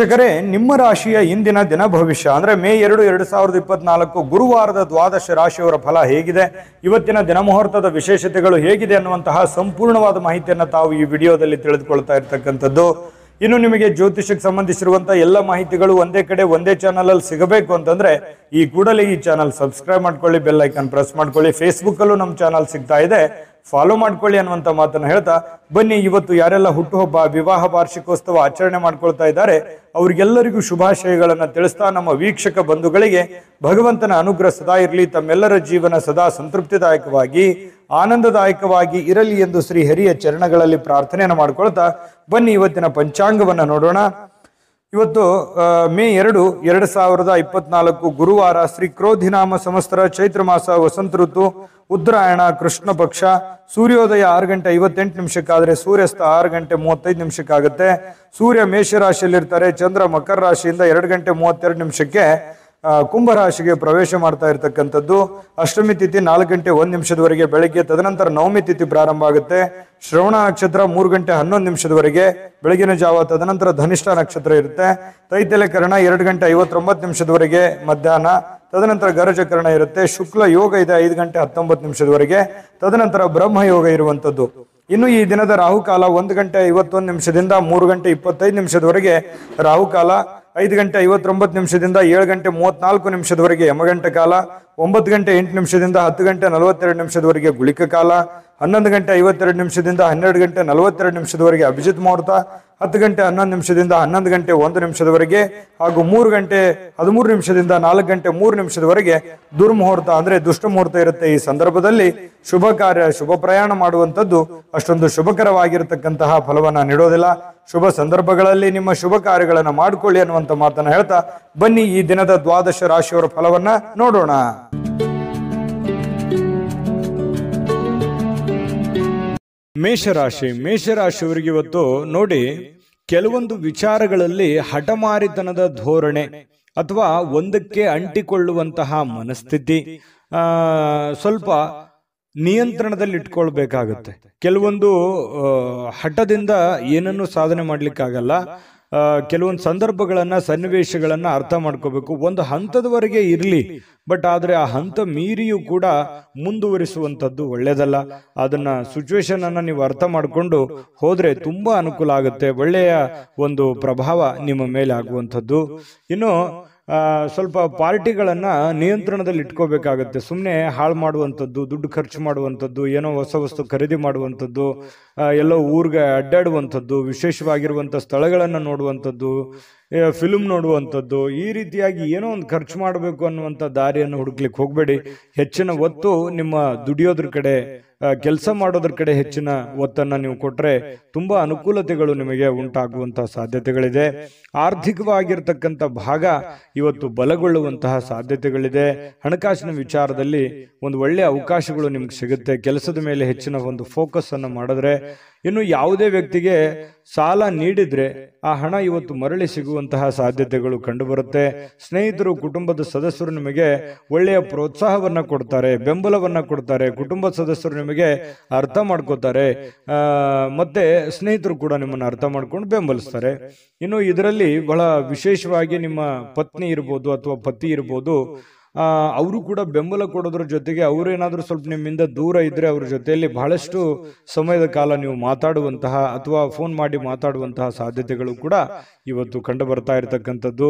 ವೀಕ್ಷಕರೇ ನಿಮ್ಮ ರಾಶಿಯ ಇಂದಿನ ದಿನ ಭವಿಷ್ಯ ಅಂದರೆ ಮೇ ಎರಡು ಎರಡು ಸಾವಿರದ ಇಪ್ಪತ್ನಾಲ್ಕು ಗುರುವಾರದ ದ್ವಾದಶ ರಾಶಿಯವರ ಫಲ ಹೇಗಿದೆ ಇವತ್ತಿನ ದಿನಮುಹೂರ್ತದ ವಿಶೇಷತೆಗಳು ಹೇಗಿದೆ ಅನ್ನುವಂತಹ ಸಂಪೂರ್ಣವಾದ ಮಾಹಿತಿಯನ್ನು ತಾವು ಈ ವಿಡಿಯೋದಲ್ಲಿ ತಿಳಿದುಕೊಳ್ತಾ ಇರ್ತಕ್ಕಂಥದ್ದು ಇನ್ನು ನಿಮಗೆ ಜ್ಯೋತಿಷಕ್ಕೆ ಸಂಬಂಧಿಸಿರುವಂತಹ ಎಲ್ಲ ಮಾಹಿತಿಗಳು ಒಂದೇ ಕಡೆ ಒಂದೇ ಚಾನಲ್ ಅಲ್ಲಿ ಸಿಗಬೇಕು ಅಂತಂದ್ರೆ ಈ ಕೂಡಲೇ ಈ ಚಾನಲ್ ಸಬ್ಸ್ಕ್ರೈಬ್ ಮಾಡ್ಕೊಳ್ಳಿ ಬೆಲ್ ಐಕನ್ ಪ್ರೆಸ್ ಮಾಡ್ಕೊಳ್ಳಿ ಫೇಸ್ಬುಕ್ ಅಲ್ಲೂ ನಮ್ಮ ಚಾನಲ್ ಸಿಗ್ತಾ ಇದೆ ಫಾಲೋ ಮಾಡ್ಕೊಳ್ಳಿ ಅನ್ನುವಂಥ ಮಾತನ್ನು ಹೇಳ್ತಾ ಬನ್ನಿ ಇವತ್ತು ಯಾರೆಲ್ಲ ಹುಟ್ಟುಹಬ್ಬ ವಿವಾಹ ವಾರ್ಷಿಕೋತ್ಸವ ಆಚರಣೆ ಮಾಡ್ಕೊಳ್ತಾ ಇದ್ದಾರೆ ಅವ್ರಿಗೆಲ್ಲರಿಗೂ ಶುಭಾಶಯಗಳನ್ನು ತಿಳಿಸ್ತಾ ನಮ್ಮ ವೀಕ್ಷಕ ಬಂಧುಗಳಿಗೆ ಭಗವಂತನ ಅನುಗ್ರಹ ಸದಾ ಇರಲಿ ತಮ್ಮೆಲ್ಲರ ಜೀವನ ಸದಾ ಸಂತೃಪ್ತಿದಾಯಕವಾಗಿ ಆನಂದದಾಯಕವಾಗಿ ಇರಲಿ ಎಂದು ಶ್ರೀ ಹರಿಯ ಚರಣಗಳಲ್ಲಿ ಪ್ರಾರ್ಥನೆಯನ್ನು ಮಾಡ್ಕೊಳ್ತಾ ಬನ್ನಿ ಇವತ್ತಿನ ಪಂಚಾಂಗವನ್ನು ನೋಡೋಣ ಇವತ್ತು ಮೇ ಎರಡು ಎರಡು ಸಾವಿರದ ಇಪ್ಪತ್ನಾಲ್ಕು ಗುರುವಾರ ಶ್ರೀ ಕ್ರೋಧಿನಾಮ ಸಮಸ್ತರ ಚೈತ್ರ ಮಾಸ ವಸಂತ ಋತು ಉತ್ತರಾಯಣ ಕೃಷ್ಣ ಪಕ್ಷ ಸೂರ್ಯೋದಯ ಆರು ಗಂಟೆ ಐವತ್ತೆಂಟು ನಿಮಿಷಕ್ಕಾದರೆ ಸೂರ್ಯಾಸ್ತ ಆರು ಗಂಟೆ ಮೂವತ್ತೈದು ನಿಮಿಷಕ್ಕಾಗುತ್ತೆ ಸೂರ್ಯ ಮೇಷರಾಶಿಯಲ್ಲಿರ್ತಾರೆ ಚಂದ್ರ ಮಕರ ರಾಶಿಯಿಂದ ಎರಡು ಗಂಟೆ ಮೂವತ್ತೆರಡು ನಿಮಿಷಕ್ಕೆ ಕುಂಭರಾಶಿಗೆ ಪ್ರವೇಶ ಮಾಡ್ತಾ ಇರತಕ್ಕಂಥದ್ದು ಅಷ್ಟಮಿ ತಿಥಿ ನಾಲ್ಕು ಗಂಟೆ ಒಂದು ನಿಮಿಷದವರೆಗೆ ಬೆಳಗ್ಗೆ ತದನಂತರ ನವಮಿ ತಿಥಿ ಪ್ರಾರಂಭ ಆಗುತ್ತೆ ಶ್ರವಣ ನಕ್ಷತ್ರ ಮೂರು ಗಂಟೆ ಹನ್ನೊಂದು ನಿಮಿಷದವರೆಗೆ ಬೆಳಗಿನ ಜಾವ ತದನಂತರ ಧನಿಷ್ಠ ನಕ್ಷತ್ರ ಇರುತ್ತೆ ತೈತ್ಯಲಕರಣ ಎರಡು ಗಂಟೆ ಐವತ್ತೊಂಬತ್ತು ನಿಮಿಷದವರೆಗೆ ಮಧ್ಯಾಹ್ನ ತದನಂತರ ಗರಜಕರಣ ಇರುತ್ತೆ ಶುಕ್ಲ ಯೋಗ ಇದೆ ಐದು ಗಂಟೆ ಹತ್ತೊಂಬತ್ತು ನಿಮಿಷದವರೆಗೆ ತದನಂತರ ಬ್ರಹ್ಮ ಯೋಗ ಇರುವಂಥದ್ದು ಇನ್ನು ಈ ದಿನದ ರಾಹುಕಾಲ ಒಂದು ಗಂಟೆ ಐವತ್ತೊಂದು ನಿಮಿಷದಿಂದ ಮೂರು ಗಂಟೆ ಇಪ್ಪತ್ತೈದು ನಿಮಿಷದವರೆಗೆ ರಾಹುಕಾಲ ಐದು ಗಂಟೆ ಐವತ್ತೊಂಬತ್ತು ನಿಮಿಷದಿಂದ ಏಳು ಗಂಟೆ ಮೂವತ್ನಾಲ್ಕು ನಿಮಿಷದವರೆಗೆ ಯಮಗಂಟ ಕಾಲ ಒಂಬತ್ತು ಗಂಟೆ ಎಂಟು ನಿಮಿಷದಿಂದ ಹತ್ತು ಗಂಟೆ ನಲವತ್ತೆರಡು ನಿಮಿಷದವರೆಗೆ ಗುಳಿಕ ಕಾಲ ಹನ್ನೊಂದು ಗಂಟೆ ಐವತ್ತೆರಡು ನಿಮಿಷದಿಂದ ಹನ್ನೆರಡು ಗಂಟೆ ನಲವತ್ತೆರಡು ನಿಮಿಷದವರೆಗೆ ಅಭಿಜಿತ್ ಮುಹೂರ್ತ ಹತ್ತು ಗಂಟೆ ಹನ್ನೊಂದು ನಿಮಿಷದಿಂದ ಹನ್ನೊಂದು ಗಂಟೆ ಒಂದು ನಿಮಿಷದವರೆಗೆ ಹಾಗೂ ಮೂರು ಗಂಟೆ ಹದಿಮೂರು ನಿಮಿಷದಿಂದ ನಾಲ್ಕು ಗಂಟೆ ಮೂರು ನಿಮಿಷದವರೆಗೆ ದುರ್ಮುಹೂರ್ತ ಅಂದರೆ ದುಷ್ಟ ಮುಹೂರ್ತ ಇರುತ್ತೆ ಈ ಸಂದರ್ಭದಲ್ಲಿ ಶುಭ ಕಾರ್ಯ ಶುಭ ಪ್ರಯಾಣ ಮಾಡುವಂಥದ್ದು ಅಷ್ಟೊಂದು ಶುಭಕರವಾಗಿರತಕ್ಕಂತಹ ಫಲವನ್ನು ನೀಡೋದಿಲ್ಲ ಶುಭ ಸಂದರ್ಭಗಳಲ್ಲಿ ನಿಮ್ಮ ಶುಭ ಕಾರ್ಯಗಳನ್ನು ಮಾಡಿಕೊಳ್ಳಿ ಅನ್ನುವಂಥ ಮಾತನ್ನು ಹೇಳ್ತಾ ಬನ್ನಿ ಈ ದಿನದ ದ್ವಾದಶ ರಾಶಿಯವರ ಫಲವನ್ನ ನೋಡೋಣ ಮೇಷರಾಶಿ ಮೇಷರಾಶಿಯವರಿಗೆ ಇವತ್ತು ನೋಡಿ ಕೆಲವೊಂದು ವಿಚಾರಗಳಲ್ಲಿ ಹಠಮಾರಿತನದ ಧೋರಣೆ ಅಥವಾ ಒಂದಕ್ಕೆ ಅಂಟಿಕೊಳ್ಳುವಂತಹ ಮನಸ್ಥಿತಿ ಸ್ವಲ್ಪ ನಿಯಂತ್ರಣದಲ್ಲಿಟ್ಕೊಳ್ಬೇಕಾಗತ್ತೆ ಕೆಲವೊಂದು ಹಠದಿಂದ ಏನನ್ನು ಸಾಧನೆ ಮಾಡಲಿಕ್ಕಾಗಲ್ಲ ಕೆಲವೊಂದು ಸಂದರ್ಭಗಳನ್ನು ಸನ್ನಿವೇಶಗಳನ್ನು ಅರ್ಥ ಮಾಡ್ಕೋಬೇಕು ಒಂದು ಹಂತದವರೆಗೆ ಇರಲಿ ಬಟ್ ಆದರೆ ಆ ಹಂತ ಮೀರಿಯೂ ಕೂಡ ಮುಂದುವರಿಸುವಂಥದ್ದು ಒಳ್ಳೆಯದಲ್ಲ ಅದನ್ನು ಸಿಚುವೇಶನನ್ನು ನೀವು ಅರ್ಥ ಮಾಡಿಕೊಂಡು ಹೋದರೆ ತುಂಬ ಅನುಕೂಲ ಆಗುತ್ತೆ ಒಳ್ಳೆಯ ಒಂದು ಪ್ರಭಾವ ನಿಮ್ಮ ಮೇಲೆ ಆಗುವಂಥದ್ದು ಇನ್ನು ಸ್ವಲ್ಪ ಪಾರ್ಟಿಗಳನ್ನು ನಿಯಂತ್ರಣದಲ್ಲಿ ಇಟ್ಕೋಬೇಕಾಗತ್ತೆ ಸುಮ್ಮನೆ ಹಾಳು ಮಾಡುವಂಥದ್ದು ದುಡ್ಡು ಖರ್ಚು ಮಾಡುವಂಥದ್ದು ಏನೋ ಹೊಸ ವಸ್ತು ಖರೀದಿ ಮಾಡುವಂಥದ್ದು ಎಲ್ಲೋ ಊರಿಗೆ ಅಡ್ಡಾಡುವಂಥದ್ದು ವಿಶೇಷವಾಗಿರುವಂಥ ಸ್ಥಳಗಳನ್ನು ನೋಡುವಂಥದ್ದು ಫಿಲ್ಮ್ ನೋಡುವಂಥದ್ದು ಈ ರೀತಿಯಾಗಿ ಏನೋ ಒಂದು ಖರ್ಚು ಮಾಡಬೇಕು ಅನ್ನುವಂಥ ದಾರಿಯನ್ನು ಹುಡುಕ್ಲಿಕ್ಕೆ ಹೋಗಬೇಡಿ ಹೆಚ್ಚಿನ ಒತ್ತು ನಿಮ್ಮ ದುಡಿಯೋದ್ರ ಕಡೆ ಕೆಲಸ ಮಾಡೋದ್ರ ಕಡೆ ಹೆಚ್ಚಿನ ಒತ್ತನ್ನು ನೀವು ಕೊಟ್ಟರೆ ತುಂಬ ಅನುಕೂಲತೆಗಳು ನಿಮಗೆ ಉಂಟಾಗುವಂತಹ ಸಾಧ್ಯತೆಗಳಿದೆ ಆರ್ಥಿಕವಾಗಿರ್ತಕ್ಕಂಥ ಭಾಗ ಇವತ್ತು ಬಲಗೊಳ್ಳುವಂತಹ ಸಾಧ್ಯತೆಗಳಿದೆ ಹಣಕಾಸಿನ ವಿಚಾರದಲ್ಲಿ ಒಂದು ಒಳ್ಳೆಯ ಅವಕಾಶಗಳು ನಿಮ್ಗೆ ಸಿಗುತ್ತೆ ಕೆಲಸದ ಮೇಲೆ ಹೆಚ್ಚಿನ ಒಂದು ಫೋಕಸ್ ಅನ್ನು ಮಾಡಿದ್ರೆ ಇನ್ನು ಯಾವುದೇ ವ್ಯಕ್ತಿಗೆ ಸಾಲ ನೀಡಿದರೆ ಆ ಹಣ ಇವತ್ತು ಮರಳಿ ಸಿಗುವಂತಹ ಸಾಧ್ಯತೆಗಳು ಕಂಡುಬರುತ್ತೆ ಸ್ನೇಹಿತರು ಕುಟುಂಬದ ಸದಸ್ಯರು ನಿಮಗೆ ಒಳ್ಳೆಯ ಪ್ರೋತ್ಸಾಹವನ್ನು ಕೊಡ್ತಾರೆ ಬೆಂಬಲವನ್ನು ಕೊಡ್ತಾರೆ ಕುಟುಂಬ ಸದಸ್ಯರು ನಿಮಗೆ ಅರ್ಥ ಮಾಡ್ಕೋತಾರೆ ಮತ್ತು ಸ್ನೇಹಿತರು ಕೂಡ ನಿಮ್ಮನ್ನು ಅರ್ಥ ಮಾಡ್ಕೊಂಡು ಬೆಂಬಲಿಸ್ತಾರೆ ಇನ್ನು ಇದರಲ್ಲಿ ಬಹಳ ವಿಶೇಷವಾಗಿ ನಿಮ್ಮ ಪತ್ನಿ ಇರ್ಬೋದು ಅಥವಾ ಪತಿ ಇರ್ಬೋದು ಅವರು ಕೂಡ ಬೆಂಬಲ ಕೊಡೋದ್ರ ಜೊತೆಗೆ ಅವರೇನಾದರೂ ಸ್ವಲ್ಪ ನಿಮ್ಮಿಂದ ದೂರ ಇದ್ದರೆ ಅವ್ರ ಜೊತೆಯಲ್ಲಿ ಬಹಳಷ್ಟು ಸಮಯದ ಕಾಲ ನೀವು ಮಾತಾಡುವಂತಹ ಅಥವಾ ಫೋನ್ ಮಾಡಿ ಮಾತಾಡುವಂತಹ ಸಾಧ್ಯತೆಗಳು ಕೂಡ ಇವತ್ತು ಕಂಡು ಬರ್ತಾ ಇರತಕ್ಕಂಥದ್ದು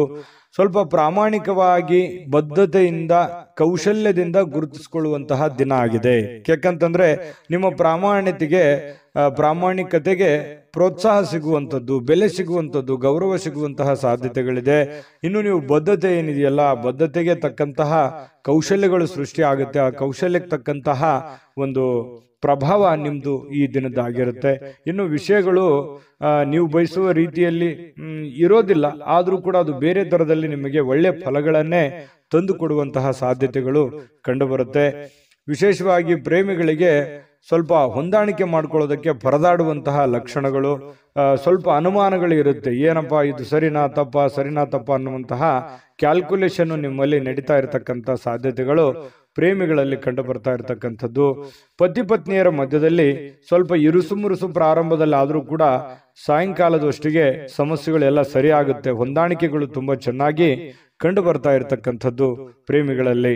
ಸ್ವಲ್ಪ ಪ್ರಾಮಾಣಿಕವಾಗಿ ಬದ್ಧತೆಯಿಂದ ಕೌಶಲ್ಯದಿಂದ ಗುರುತಿಸಿಕೊಳ್ಳುವಂತಹ ದಿನ ಆಗಿದೆ ಯಾಕಂತಂದ್ರೆ ನಿಮ್ಮ ಪ್ರಾಮಾಣಿಕತೆಗೆ ಪ್ರಾಮಾಣಿಕತೆಗೆ ಪ್ರೋತ್ಸಾಹ ಸಿಗುವಂಥದ್ದು ಬೆಲೆ ಸಿಗುವಂಥದ್ದು ಗೌರವ ಸಿಗುವಂತಹ ಸಾಧ್ಯತೆಗಳಿದೆ ಇನ್ನು ನೀವು ಬದ್ಧತೆ ಏನಿದೆಯಲ್ಲ ಆ ಬದ್ಧತೆಗೆ ತಕ್ಕಂತಹ ಕೌಶಲ್ಯಗಳು ಸೃಷ್ಟಿ ಆಗುತ್ತೆ ಆ ಕೌಶಲ್ಯಕ್ಕೆ ತಕ್ಕಂತಹ ಒಂದು ಪ್ರಭಾವ ನಿಮ್ಮದು ಈ ದಿನದಾಗಿರುತ್ತೆ ಇನ್ನು ವಿಷಯಗಳು ನೀವು ಬಯಸುವ ರೀತಿಯಲ್ಲಿ ಇರೋದಿಲ್ಲ ಆದರೂ ಕೂಡ ಅದು ಬೇರೆ ಥರದಲ್ಲಿ ನಿಮಗೆ ಒಳ್ಳೆಯ ಫಲಗಳನ್ನೇ ತಂದುಕೊಡುವಂತಹ ಸಾಧ್ಯತೆಗಳು ಕಂಡುಬರುತ್ತೆ ವಿಶೇಷವಾಗಿ ಪ್ರೇಮಿಗಳಿಗೆ ಸ್ವಲ್ಪ ಹೊಂದಾಣಿಕೆ ಮಾಡ್ಕೊಳ್ಳೋದಕ್ಕೆ ಪರದಾಡುವಂತಹ ಲಕ್ಷಣಗಳು ಸ್ವಲ್ಪ ಅನುಮಾನಗಳು ಇರುತ್ತೆ ಏನಪ್ಪ ಇದು ಸರಿನಾ ತಪ್ಪ ಸರಿನಾ ತಪ್ಪ ಅನ್ನುವಂತಹ ಕ್ಯಾಲ್ಕುಲೇಷನ್ ನಿಮ್ಮಲ್ಲಿ ನಡೀತಾ ಇರತಕ್ಕಂಥ ಸಾಧ್ಯತೆಗಳು ಪ್ರೇಮಿಗಳಲ್ಲಿ ಕಂಡು ಬರ್ತಾ ಇರತಕ್ಕಂಥದ್ದು ಪತಿ ಪತ್ನಿಯರ ಮಧ್ಯದಲ್ಲಿ ಸ್ವಲ್ಪ ಇರುಸುಮುರುಸು ಪ್ರಾರಂಭದಲ್ಲಿ ಆದರೂ ಕೂಡ ಸಾಯಂಕಾಲದವಷ್ಟಿಗೆ ಸಮಸ್ಯೆಗಳೆಲ್ಲ ಸರಿಯಾಗುತ್ತೆ ಹೊಂದಾಣಿಕೆಗಳು ತುಂಬ ಚೆನ್ನಾಗಿ ಕಂಡು ಬರ್ತಾ ಇರತಕ್ಕಂಥದ್ದು ಪ್ರೇಮಿಗಳಲ್ಲಿ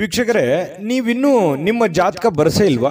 ವೀಕ್ಷಕರೇ ನೀವಿನ್ನೂ ನಿಮ್ಮ ಜಾತಕ ಬರಸೇ ಇಲ್ವಾ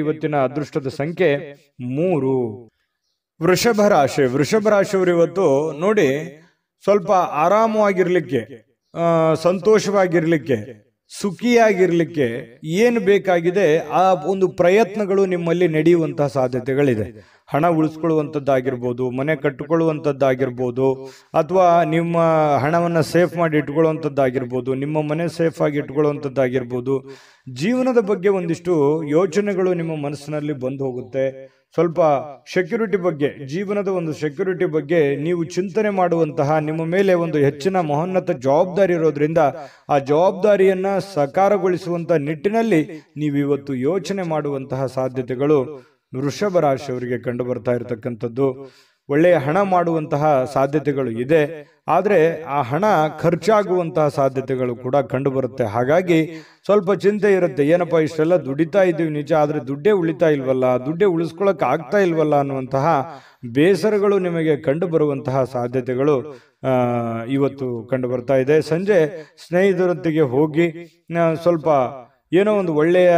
ಇವತ್ತಿನ ಅದೃಷ್ಟದ ಸಂಖ್ಯೆ ಮೂರು ವೃಷಭ ರಾಶಿ ವೃಷಭ ರಾಶಿಯವರು ಇವತ್ತು ನೋಡಿ ಸ್ವಲ್ಪ ಆರಾಮವಾಗಿರ್ಲಿಕ್ಕೆ ಸಂತೋಷವಾಗಿರ್ಲಿಕ್ಕೆ ಸುಖಿಯಾಗಿರ್ಲಿಕ್ಕೆ ಏನು ಬೇಕಾಗಿದೆ ಆ ಒಂದು ಪ್ರಯತ್ನಗಳು ನಿಮ್ಮಲ್ಲಿ ನಡೆಯುವಂತಹ ಸಾಧ್ಯತೆಗಳಿದೆ ಹಣ ಉಳಿಸ್ಕೊಳ್ಳುವಂಥದ್ದಾಗಿರ್ಬೋದು ಮನೆ ಕಟ್ಟಿಕೊಳ್ಳುವಂಥದ್ದಾಗಿರ್ಬೋದು ಅಥವಾ ನಿಮ್ಮ ಹಣವನ್ನು ಸೇಫ್ ಮಾಡಿ ಇಟ್ಕೊಳ್ಳುವಂಥದ್ದಾಗಿರ್ಬೋದು ನಿಮ್ಮ ಮನೆ ಸೇಫ್ ಆಗಿ ಇಟ್ಕೊಳ್ಳುವಂಥದ್ದಾಗಿರ್ಬೋದು ಜೀವನದ ಬಗ್ಗೆ ಒಂದಿಷ್ಟು ಯೋಚನೆಗಳು ನಿಮ್ಮ ಮನಸ್ಸಿನಲ್ಲಿ ಬಂದು ಹೋಗುತ್ತೆ ಸ್ವಲ್ಪ ಸೆಕ್ಯೂರಿಟಿ ಬಗ್ಗೆ ಜೀವನದ ಒಂದು ಸೆಕ್ಯೂರಿಟಿ ಬಗ್ಗೆ ನೀವು ಚಿಂತನೆ ಮಾಡುವಂತಹ ನಿಮ್ಮ ಮೇಲೆ ಒಂದು ಹೆಚ್ಚಿನ ಮಹೋನ್ನತ ಜವಾಬ್ದಾರಿ ಇರೋದ್ರಿಂದ ಆ ಜವಾಬ್ದಾರಿಯನ್ನ ಸಕಾರಗೊಳಿಸುವಂತಹ ನಿಟ್ಟಿನಲ್ಲಿ ನೀವು ಇವತ್ತು ಯೋಚನೆ ಮಾಡುವಂತಹ ಸಾಧ್ಯತೆಗಳು ವೃಷಭ ರಾಶಿಯವರಿಗೆ ಕಂಡು ಬರ್ತಾ ಇರತಕ್ಕಂಥದ್ದು ಒಳ್ಳೆಯ ಹಣ ಮಾಡುವಂತಹ ಸಾಧ್ಯತೆಗಳು ಇದೆ ಆದರೆ ಆ ಹಣ ಖರ್ಚಾಗುವಂತಹ ಸಾಧ್ಯತೆಗಳು ಕೂಡ ಕಂಡುಬರುತ್ತೆ ಹಾಗಾಗಿ ಸ್ವಲ್ಪ ಚಿಂತೆ ಇರುತ್ತೆ ಏನಪ್ಪ ಇಷ್ಟೆಲ್ಲ ದುಡಿತಾ ಇದ್ದೀವಿ ನಿಜ ಆದರೆ ದುಡ್ಡೇ ಉಳಿತಾ ಇಲ್ವಲ್ಲ ದುಡ್ಡೇ ಉಳಿಸ್ಕೊಳ್ಳೋಕೆ ಆಗ್ತಾ ಇಲ್ವಲ್ಲ ಅನ್ನುವಂತಹ ಬೇಸರಗಳು ನಿಮಗೆ ಕಂಡು ಬರುವಂತಹ ಸಾಧ್ಯತೆಗಳು ಇವತ್ತು ಕಂಡು ಬರ್ತಾ ಇದೆ ಸಂಜೆ ಸ್ನೇಹಿತರೊಂದಿಗೆ ಹೋಗಿ ಸ್ವಲ್ಪ ಏನೋ ಒಂದು ಒಳ್ಳೆಯ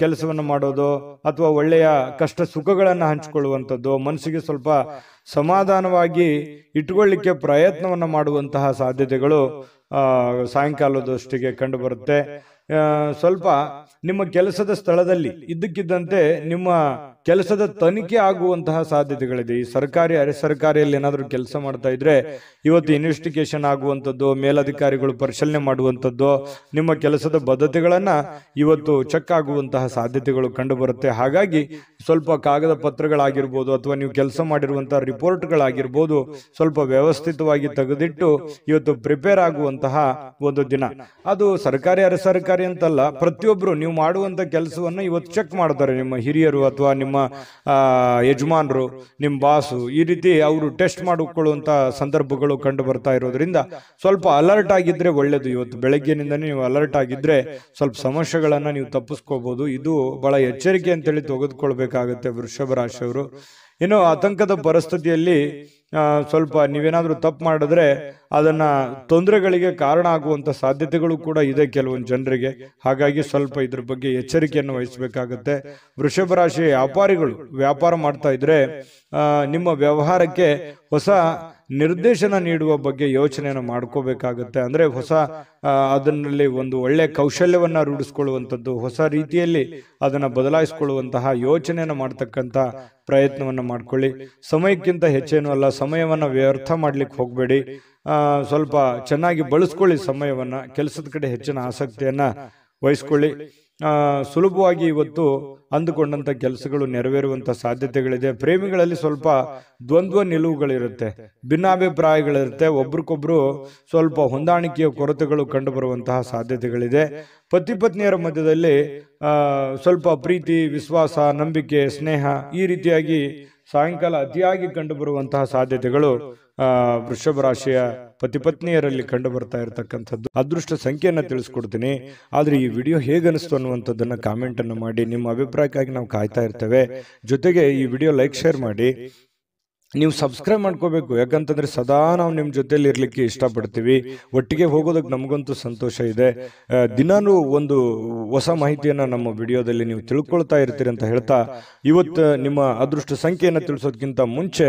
ಕೆಲಸವನ್ನು ಮಾಡೋದು ಅಥವಾ ಒಳ್ಳೆಯ ಕಷ್ಟ ಸುಖಗಳನ್ನು ಹಂಚಿಕೊಳ್ಳುವಂಥದ್ದು ಮನಸ್ಸಿಗೆ ಸ್ವಲ್ಪ ಸಮಾಧಾನವಾಗಿ ಇಟ್ಕೊಳ್ಳಿಕ್ಕೆ ಪ್ರಯತ್ನವನ್ನು ಮಾಡುವಂತಹ ಸಾಧ್ಯತೆಗಳು ಸಾಯಂಕಾಲದಷ್ಟಿಗೆ ಕಂಡುಬರುತ್ತೆ ಸ್ವಲ್ಪ ನಿಮ್ಮ ಕೆಲಸದ ಸ್ಥಳದಲ್ಲಿ ಇದ್ದಕ್ಕಿದ್ದಂತೆ ನಿಮ್ಮ ಕೆಲಸದ ತನಿಖೆ ಆಗುವಂತಹ ಸಾಧ್ಯತೆಗಳಿದೆ ಈ ಸರ್ಕಾರಿ ಅರೆ ಸರ್ಕಾರಿಯಲ್ಲಿ ಏನಾದರೂ ಕೆಲಸ ಮಾಡ್ತಾ ಇದ್ರೆ ಇವತ್ತು ಇನ್ವೆಸ್ಟಿಗೇಷನ್ ಆಗುವಂಥದ್ದು ಮೇಲಧಿಕಾರಿಗಳು ಪರಿಶೀಲನೆ ಮಾಡುವಂಥದ್ದು ನಿಮ್ಮ ಕೆಲಸದ ಬದ್ಧತೆಗಳನ್ನು ಇವತ್ತು ಚೆಕ್ ಆಗುವಂತಹ ಸಾಧ್ಯತೆಗಳು ಕಂಡುಬರುತ್ತೆ ಹಾಗಾಗಿ ಸ್ವಲ್ಪ ಕಾಗದ ಪತ್ರಗಳಾಗಿರ್ಬೋದು ಅಥವಾ ನೀವು ಕೆಲಸ ಮಾಡಿರುವಂತಹ ರಿಪೋರ್ಟ್ಗಳಾಗಿರ್ಬೋದು ಸ್ವಲ್ಪ ವ್ಯವಸ್ಥಿತವಾಗಿ ತೆಗೆದಿಟ್ಟು ಇವತ್ತು ಪ್ರಿಪೇರ್ ಆಗುವಂತಹ ಒಂದು ದಿನ ಅದು ಸರ್ಕಾರಿ ಅರೆ ಸರ್ಕಾರಿ ಅಂತಲ್ಲ ಪ್ರತಿಯೊಬ್ಬರು ನೀವು ಮಾಡುವಂಥ ಕೆಲಸವನ್ನು ಇವತ್ತು ಚೆಕ್ ಮಾಡ್ತಾರೆ ನಿಮ್ಮ ಹಿರಿಯರು ಅಥವಾ ನಿಮ್ಮ ನಿಮ್ಮ ಯಜಮಾನರು ನಿಮ್ಮ ಬಾಸು ಈ ರೀತಿ ಅವರು ಟೆಸ್ಟ್ ಮಾಡಿಕೊಳ್ಳುವಂಥ ಸಂದರ್ಭಗಳು ಕಂಡು ಬರ್ತಾ ಇರೋದ್ರಿಂದ ಸ್ವಲ್ಪ ಅಲರ್ಟ್ ಆಗಿದ್ದರೆ ಒಳ್ಳೆಯದು ಇವತ್ತು ಬೆಳಗ್ಗೆಯಿಂದನೇ ನೀವು ಅಲರ್ಟ್ ಆಗಿದ್ದರೆ ಸ್ವಲ್ಪ ಸಮಸ್ಯೆಗಳನ್ನು ನೀವು ತಪ್ಪಿಸ್ಕೋಬೋದು ಇದು ಭಾಳ ಎಚ್ಚರಿಕೆ ಅಂತೇಳಿ ತೆಗೆದುಕೊಳ್ಬೇಕಾಗತ್ತೆ ವೃಷಭ ರಾಶಿಯವರು ಇನ್ನು ಆತಂಕದ ಪರಿಸ್ಥಿತಿಯಲ್ಲಿ ಸ್ವಲ್ಪ ನೀವೇನಾದರೂ ತಪ್ಪು ಮಾಡಿದ್ರೆ ಅದನ್ನು ತೊಂದರೆಗಳಿಗೆ ಕಾರಣ ಆಗುವಂಥ ಸಾಧ್ಯತೆಗಳು ಕೂಡ ಇದೆ ಕೆಲವೊಂದು ಜನರಿಗೆ ಹಾಗಾಗಿ ಸ್ವಲ್ಪ ಇದ್ರ ಬಗ್ಗೆ ಎಚ್ಚರಿಕೆಯನ್ನು ವಹಿಸಬೇಕಾಗತ್ತೆ ವೃಷಭ ರಾಶಿ ವ್ಯಾಪಾರಿಗಳು ವ್ಯಾಪಾರ ಮಾಡ್ತಾ ಇದ್ರೆ ನಿಮ್ಮ ವ್ಯವಹಾರಕ್ಕೆ ಹೊಸ ನಿರ್ದೇಶನ ನೀಡುವ ಬಗ್ಗೆ ಯೋಚನೆಯನ್ನು ಮಾಡ್ಕೋಬೇಕಾಗುತ್ತೆ ಅಂದರೆ ಹೊಸ ಅದನ್ನಲ್ಲಿ ಒಂದು ಒಳ್ಳೆಯ ಕೌಶಲ್ಯವನ್ನು ರೂಢಿಸ್ಕೊಳ್ಳುವಂಥದ್ದು ಹೊಸ ರೀತಿಯಲ್ಲಿ ಅದನ್ನು ಬದಲಾಯಿಸ್ಕೊಳ್ಳುವಂತಹ ಯೋಚನೆಯನ್ನು ಮಾಡ್ತಕ್ಕಂಥ ಪ್ರಯತ್ನವನ್ನು ಮಾಡ್ಕೊಳ್ಳಿ ಸಮಯಕ್ಕಿಂತ ಹೆಚ್ಚೇನೂ ಅಲ್ಲ ಸಮಯವನ್ನು ವ್ಯರ್ಥ ಮಾಡಲಿಕ್ಕೆ ಹೋಗಬೇಡಿ ಸ್ವಲ್ಪ ಚೆನ್ನಾಗಿ ಬಳಸ್ಕೊಳ್ಳಿ ಸಮಯವನ್ನು ಕೆಲಸದ ಕಡೆ ಹೆಚ್ಚಿನ ಆಸಕ್ತಿಯನ್ನು ವಹಿಸ್ಕೊಳ್ಳಿ ಸುಲಭವಾಗಿ ಇವತ್ತು ಅಂದುಕೊಂಡಂಥ ಕೆಲಸಗಳು ನೆರವೇರುವಂಥ ಸಾಧ್ಯತೆಗಳಿದೆ ಪ್ರೇಮಿಗಳಲ್ಲಿ ಸ್ವಲ್ಪ ದ್ವಂದ್ವ ನಿಲುವುಗಳಿರುತ್ತೆ ಭಿನ್ನಾಭಿಪ್ರಾಯಗಳಿರುತ್ತೆ ಒಬ್ರಿಗೊಬ್ರು ಸ್ವಲ್ಪ ಹೊಂದಾಣಿಕೆಯ ಕೊರತೆಗಳು ಕಂಡುಬರುವಂತಹ ಸಾಧ್ಯತೆಗಳಿದೆ ಪತಿ ಪತ್ನಿಯರ ಮಧ್ಯದಲ್ಲಿ ಸ್ವಲ್ಪ ಪ್ರೀತಿ ವಿಶ್ವಾಸ ನಂಬಿಕೆ ಸ್ನೇಹ ಈ ರೀತಿಯಾಗಿ ಸಾಯಂಕಾಲ ಅತಿಯಾಗಿ ಕಂಡುಬರುವಂತಹ ಸಾಧ್ಯತೆಗಳು ವೃಷಭ ರಾಶಿಯ ಪತಿಪತ್ನಿಯರಲ್ಲಿ ಕಂಡು ಬರ್ತಾ ಇರತಕ್ಕಂಥದ್ದು ಅದೃಷ್ಟ ಸಂಖ್ಯೆಯನ್ನು ತಿಳಿಸ್ಕೊಡ್ತೀನಿ ಆದರೆ ಈ ವಿಡಿಯೋ ಅನಿಸ್ತು ಅನ್ನುವಂಥದ್ದನ್ನು ಕಾಮೆಂಟನ್ನು ಮಾಡಿ ನಿಮ್ಮ ಅಭಿಪ್ರಾಯಕ್ಕಾಗಿ ನಾವು ಕಾಯ್ತಾ ಇರ್ತೇವೆ ಜೊತೆಗೆ ಈ ವಿಡಿಯೋ ಲೈಕ್ ಶೇರ್ ಮಾಡಿ ನೀವು ಸಬ್ಸ್ಕ್ರೈಬ್ ಮಾಡ್ಕೋಬೇಕು ಯಾಕಂತಂದರೆ ಸದಾ ನಾವು ನಿಮ್ಮ ಜೊತೆಯಲ್ಲಿ ಇರಲಿಕ್ಕೆ ಇಷ್ಟಪಡ್ತೀವಿ ಒಟ್ಟಿಗೆ ಹೋಗೋದಕ್ಕೆ ನಮಗಂತೂ ಸಂತೋಷ ಇದೆ ದಿನಾನೂ ಒಂದು ಹೊಸ ಮಾಹಿತಿಯನ್ನು ನಮ್ಮ ವಿಡಿಯೋದಲ್ಲಿ ನೀವು ತಿಳ್ಕೊಳ್ತಾ ಇರ್ತೀರಿ ಅಂತ ಹೇಳ್ತಾ ಇವತ್ತು ನಿಮ್ಮ ಅದೃಷ್ಟ ಸಂಖ್ಯೆಯನ್ನು ತಿಳಿಸೋದಕ್ಕಿಂತ ಮುಂಚೆ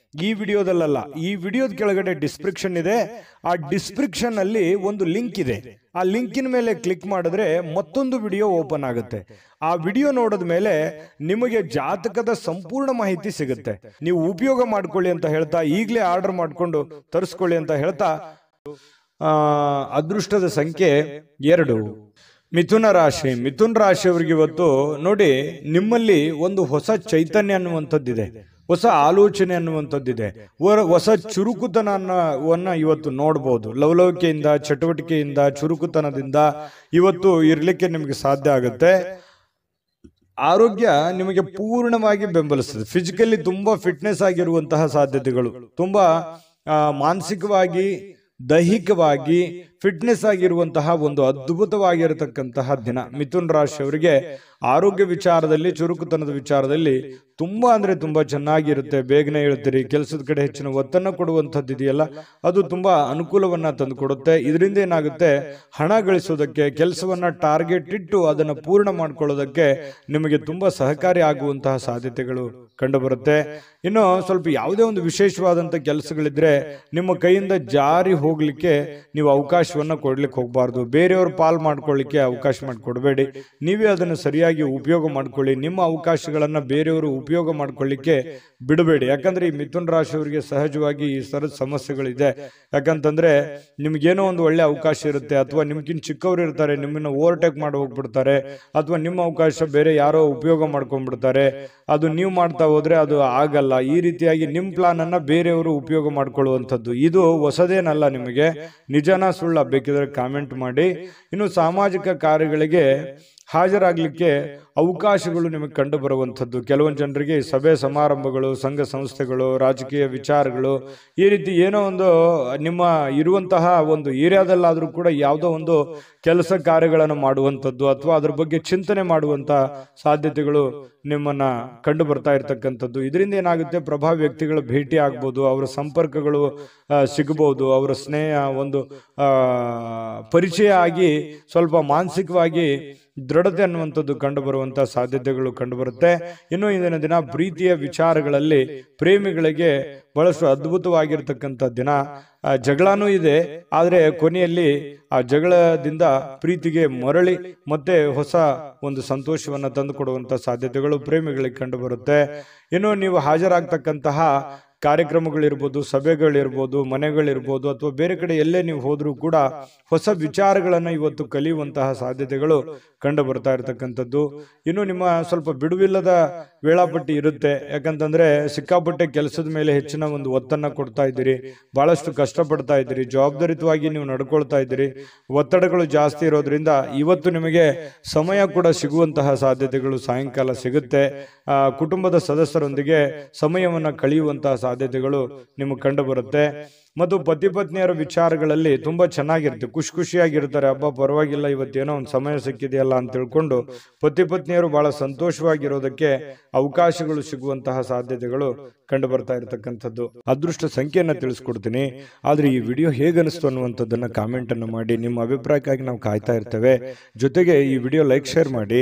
ಈ ವಿಡಿಯೋದಲ್ಲ ಈ ವಿಡಿಯೋದ ಕೆಳಗಡೆ ಡಿಸ್ಕ್ರಿಪ್ಷನ್ ಇದೆ ಆ ಡಿಸ್ಕ್ರಿಪ್ಷನ್ ಅಲ್ಲಿ ಒಂದು ಲಿಂಕ್ ಇದೆ ಆ ಲಿಂಕಿನ ಮೇಲೆ ಕ್ಲಿಕ್ ಮಾಡಿದ್ರೆ ಮತ್ತೊಂದು ವಿಡಿಯೋ ಓಪನ್ ಆಗುತ್ತೆ ಆ ವಿಡಿಯೋ ನೋಡಿದ ಮೇಲೆ ನಿಮಗೆ ಜಾತಕದ ಸಂಪೂರ್ಣ ಮಾಹಿತಿ ಸಿಗುತ್ತೆ ನೀವು ಉಪಯೋಗ ಮಾಡ್ಕೊಳ್ಳಿ ಅಂತ ಹೇಳ್ತಾ ಈಗಲೇ ಆರ್ಡರ್ ಮಾಡಿಕೊಂಡು ತರಿಸ್ಕೊಳ್ಳಿ ಅಂತ ಹೇಳ್ತಾ ಅದೃಷ್ಟದ ಸಂಖ್ಯೆ ಎರಡು ಮಿಥುನ ರಾಶಿ ಮಿಥುನ್ ರಾಶಿಯವರಿಗೆ ಇವತ್ತು ನೋಡಿ ನಿಮ್ಮಲ್ಲಿ ಒಂದು ಹೊಸ ಚೈತನ್ಯ ಅನ್ನುವಂಥದ್ದಿದೆ ಹೊಸ ಆಲೋಚನೆ ಅನ್ನುವಂಥದ್ದಿದೆ ಹೊಸ ಚುರುಕುತನವನ್ನು ಇವತ್ತು ನೋಡ್ಬೋದು ಲವಲವಿಕೆಯಿಂದ ಚಟುವಟಿಕೆಯಿಂದ ಚುರುಕುತನದಿಂದ ಇವತ್ತು ಇರಲಿಕ್ಕೆ ನಿಮಗೆ ಸಾಧ್ಯ ಆಗುತ್ತೆ ಆರೋಗ್ಯ ನಿಮಗೆ ಪೂರ್ಣವಾಗಿ ಬೆಂಬಲಿಸ್ತದೆ ಫಿಸಿಕಲಿ ತುಂಬ ಫಿಟ್ನೆಸ್ ಆಗಿರುವಂತಹ ಸಾಧ್ಯತೆಗಳು ತುಂಬ ಮಾನಸಿಕವಾಗಿ ದೈಹಿಕವಾಗಿ ಫಿಟ್ನೆಸ್ ಆಗಿರುವಂತಹ ಒಂದು ಅದ್ಭುತವಾಗಿರತಕ್ಕಂತಹ ದಿನ ಮಿಥುನ್ ಅವರಿಗೆ ಆರೋಗ್ಯ ವಿಚಾರದಲ್ಲಿ ಚುರುಕುತನದ ವಿಚಾರದಲ್ಲಿ ತುಂಬ ಅಂದರೆ ತುಂಬ ಚೆನ್ನಾಗಿರುತ್ತೆ ಬೇಗನೆ ಹೇಳ್ತೀರಿ ಕೆಲಸದ ಕಡೆ ಹೆಚ್ಚಿನ ಒತ್ತನ್ನು ಕೊಡುವಂಥದ್ದು ಇದೆಯಲ್ಲ ಅದು ತುಂಬ ಅನುಕೂಲವನ್ನ ತಂದುಕೊಡುತ್ತೆ ಇದರಿಂದ ಏನಾಗುತ್ತೆ ಹಣ ಗಳಿಸೋದಕ್ಕೆ ಕೆಲಸವನ್ನು ಟಾರ್ಗೆಟ್ ಇಟ್ಟು ಅದನ್ನು ಪೂರ್ಣ ಮಾಡ್ಕೊಳ್ಳೋದಕ್ಕೆ ನಿಮಗೆ ತುಂಬ ಸಹಕಾರಿ ಆಗುವಂತಹ ಸಾಧ್ಯತೆಗಳು ಕಂಡುಬರುತ್ತೆ ಇನ್ನು ಸ್ವಲ್ಪ ಯಾವುದೇ ಒಂದು ವಿಶೇಷವಾದಂಥ ಕೆಲಸಗಳಿದ್ರೆ ನಿಮ್ಮ ಕೈಯಿಂದ ಜಾರಿ ಹೋಗಲಿಕ್ಕೆ ನೀವು ಅವಕಾಶ ಅವಕಾಶವನ್ನು ಕೊಡ್ಲಿಕ್ಕೆ ಹೋಗಬಾರ್ದು ಬೇರೆಯವರು ಪಾಲ್ ಮಾಡ್ಕೊಳ್ಳಿಕ್ಕೆ ಅವಕಾಶ ಮಾಡಿಕೊಡಬೇಡಿ ನೀವೇ ಅದನ್ನು ಸರಿಯಾಗಿ ಉಪಯೋಗ ಮಾಡ್ಕೊಳ್ಳಿ ನಿಮ್ಮ ಅವಕಾಶಗಳನ್ನು ಬೇರೆಯವರು ಉಪಯೋಗ ಮಾಡ್ಕೊಳ್ಳಿಕ್ಕೆ ಬಿಡಬೇಡಿ ಯಾಕಂದ್ರೆ ಈ ಮಿಥುನ್ ರಾಶಿಯವರಿಗೆ ಸಹಜವಾಗಿ ಈ ಸರದ ಸಮಸ್ಯೆಗಳಿದೆ ಯಾಕಂತಂದ್ರೆ ನಿಮ್ಗೇನೋ ಒಂದು ಒಳ್ಳೆ ಅವಕಾಶ ಇರುತ್ತೆ ಅಥವಾ ನಿಮ್ಗಿನ್ ಚಿಕ್ಕವರು ಇರ್ತಾರೆ ನಿಮ್ಮನ್ನ ಓವರ್ಟೇಕ್ ಮಾಡಿ ಹೋಗ್ಬಿಡ್ತಾರೆ ಅಥವಾ ನಿಮ್ಮ ಅವಕಾಶ ಬೇರೆ ಯಾರೋ ಉಪಯೋಗ ಮಾಡ್ಕೊಂಡ್ಬಿಡ್ತಾರೆ ಅದು ನೀವು ಮಾಡ್ತಾ ಹೋದ್ರೆ ಅದು ಆಗಲ್ಲ ಈ ರೀತಿಯಾಗಿ ನಿಮ್ಮ ಪ್ಲಾನ್ ಅನ್ನ ಬೇರೆಯವರು ಉಪಯೋಗ ಮಾಡ್ಕೊಳ್ಳುವಂಥದ್ದು ಇದು ಹೊಸದೇನಲ್ಲ ನಿಮಗೆ ನಿಜನ ಸುಳ್ಳ ಬೇಕಿದ್ರೆ ಕಾಮೆಂಟ್ ಮಾಡಿ ಇನ್ನು ಸಾಮಾಜಿಕ ಕಾರ್ಯಗಳಿಗೆ ಹಾಜರಾಗಲಿಕ್ಕೆ ಅವಕಾಶಗಳು ನಿಮಗೆ ಕಂಡು ಬರುವಂಥದ್ದು ಕೆಲವೊಂದು ಜನರಿಗೆ ಸಭೆ ಸಮಾರಂಭಗಳು ಸಂಘ ಸಂಸ್ಥೆಗಳು ರಾಜಕೀಯ ವಿಚಾರಗಳು ಈ ರೀತಿ ಏನೋ ಒಂದು ನಿಮ್ಮ ಇರುವಂತಹ ಒಂದು ಏರಿಯಾದಲ್ಲಾದರೂ ಕೂಡ ಯಾವುದೋ ಒಂದು ಕೆಲಸ ಕಾರ್ಯಗಳನ್ನು ಮಾಡುವಂಥದ್ದು ಅಥವಾ ಅದ್ರ ಬಗ್ಗೆ ಚಿಂತನೆ ಮಾಡುವಂಥ ಸಾಧ್ಯತೆಗಳು ನಿಮ್ಮನ್ನು ಕಂಡು ಬರ್ತಾ ಇರತಕ್ಕಂಥದ್ದು ಇದರಿಂದ ಏನಾಗುತ್ತೆ ಪ್ರಭಾವಿ ವ್ಯಕ್ತಿಗಳ ಭೇಟಿ ಆಗ್ಬೋದು ಅವರ ಸಂಪರ್ಕಗಳು ಸಿಗಬಹುದು ಅವರ ಸ್ನೇಹ ಒಂದು ಪರಿಚಯ ಆಗಿ ಸ್ವಲ್ಪ ಮಾನಸಿಕವಾಗಿ ದೃಢತೆ ಅನ್ನುವಂಥದ್ದು ಕಂಡು ಬರುವಂಥ ಸಾಧ್ಯತೆಗಳು ಕಂಡುಬರುತ್ತೆ ಇನ್ನು ಇಂದಿನ ದಿನ ಪ್ರೀತಿಯ ವಿಚಾರಗಳಲ್ಲಿ ಪ್ರೇಮಿಗಳಿಗೆ ಬಹಳಷ್ಟು ಅದ್ಭುತವಾಗಿರ್ತಕ್ಕಂಥ ದಿನ ಜಗಳಾನೂ ಇದೆ ಆದರೆ ಕೊನೆಯಲ್ಲಿ ಆ ಜಗಳದಿಂದ ಪ್ರೀತಿಗೆ ಮರಳಿ ಮತ್ತೆ ಹೊಸ ಒಂದು ಸಂತೋಷವನ್ನು ತಂದುಕೊಡುವಂಥ ಸಾಧ್ಯತೆಗಳು ಪ್ರೇಮಿಗಳಿಗೆ ಕಂಡುಬರುತ್ತೆ ಇನ್ನು ನೀವು ಹಾಜರಾಗ್ತಕ್ಕಂತಹ ಕಾರ್ಯಕ್ರಮಗಳಿರ್ಬೋದು ಸಭೆಗಳಿರ್ಬೋದು ಮನೆಗಳಿರ್ಬೋದು ಅಥವಾ ಬೇರೆ ಕಡೆ ಎಲ್ಲೇ ನೀವು ಹೋದರೂ ಕೂಡ ಹೊಸ ವಿಚಾರಗಳನ್ನು ಇವತ್ತು ಕಲಿಯುವಂತಹ ಸಾಧ್ಯತೆಗಳು ಕಂಡು ಬರ್ತಾ ಇರತಕ್ಕಂಥದ್ದು ಇನ್ನು ನಿಮ್ಮ ಸ್ವಲ್ಪ ಬಿಡುವಿಲ್ಲದ ವೇಳಾಪಟ್ಟಿ ಇರುತ್ತೆ ಯಾಕಂತಂದ್ರೆ ಸಿಕ್ಕಾಪಟ್ಟೆ ಕೆಲಸದ ಮೇಲೆ ಹೆಚ್ಚಿನ ಒಂದು ಒತ್ತನ್ನು ಕೊಡ್ತಾ ಇದ್ದೀರಿ ಬಹಳಷ್ಟು ಕಷ್ಟಪಡ್ತಾ ಇದ್ದೀರಿ ಜವಾಬ್ದಾರಿತವಾಗಿ ನೀವು ನಡ್ಕೊಳ್ತಾ ಇದ್ದೀರಿ ಒತ್ತಡಗಳು ಜಾಸ್ತಿ ಇರೋದ್ರಿಂದ ಇವತ್ತು ನಿಮಗೆ ಸಮಯ ಕೂಡ ಸಿಗುವಂತಹ ಸಾಧ್ಯತೆಗಳು ಸಾಯಂಕಾಲ ಸಿಗುತ್ತೆ ಕುಟುಂಬದ ಸದಸ್ಯರೊಂದಿಗೆ ಸಮಯವನ್ನು ಕಳೆಯುವಂತಹ ಸಾಧ್ಯತೆಗಳು ನಿಮಗೆ ಕಂಡು ಬರುತ್ತೆ ಮತ್ತು ಪತಿ ಪತ್ನಿಯರ ವಿಚಾರಗಳಲ್ಲಿ ತುಂಬಾ ಚೆನ್ನಾಗಿರುತ್ತೆ ಖುಷಿ ಖುಷಿಯಾಗಿರ್ತಾರೆ ಹಬ್ಬ ಪರವಾಗಿಲ್ಲ ಇವತ್ತೇನೋ ಒಂದು ಸಮಯ ಸಿಕ್ಕಿದೆಯಲ್ಲ ಅಂತ ತಿಳ್ಕೊಂಡು ಪತಿ ಪತ್ನಿಯರು ಬಹಳ ಸಂತೋಷವಾಗಿರೋದಕ್ಕೆ ಅವಕಾಶಗಳು ಸಿಗುವಂತಹ ಸಾಧ್ಯತೆಗಳು ಕಂಡು ಬರ್ತಾ ಇರತಕ್ಕಂಥದ್ದು ಅದೃಷ್ಟ ಸಂಖ್ಯೆಯನ್ನು ತಿಳಿಸ್ಕೊಡ್ತೀನಿ ಆದರೆ ಈ ವಿಡಿಯೋ ಹೇಗನಿಸ್ತು ಅನ್ನುವಂಥದ್ದನ್ನು ಕಾಮೆಂಟನ್ನು ಮಾಡಿ ನಿಮ್ಮ ಅಭಿಪ್ರಾಯಕ್ಕಾಗಿ ನಾವು ಕಾಯ್ತಾ ಇರ್ತೇವೆ ಜೊತೆಗೆ ಈ ವಿಡಿಯೋ ಲೈಕ್ ಶೇರ್ ಮಾಡಿ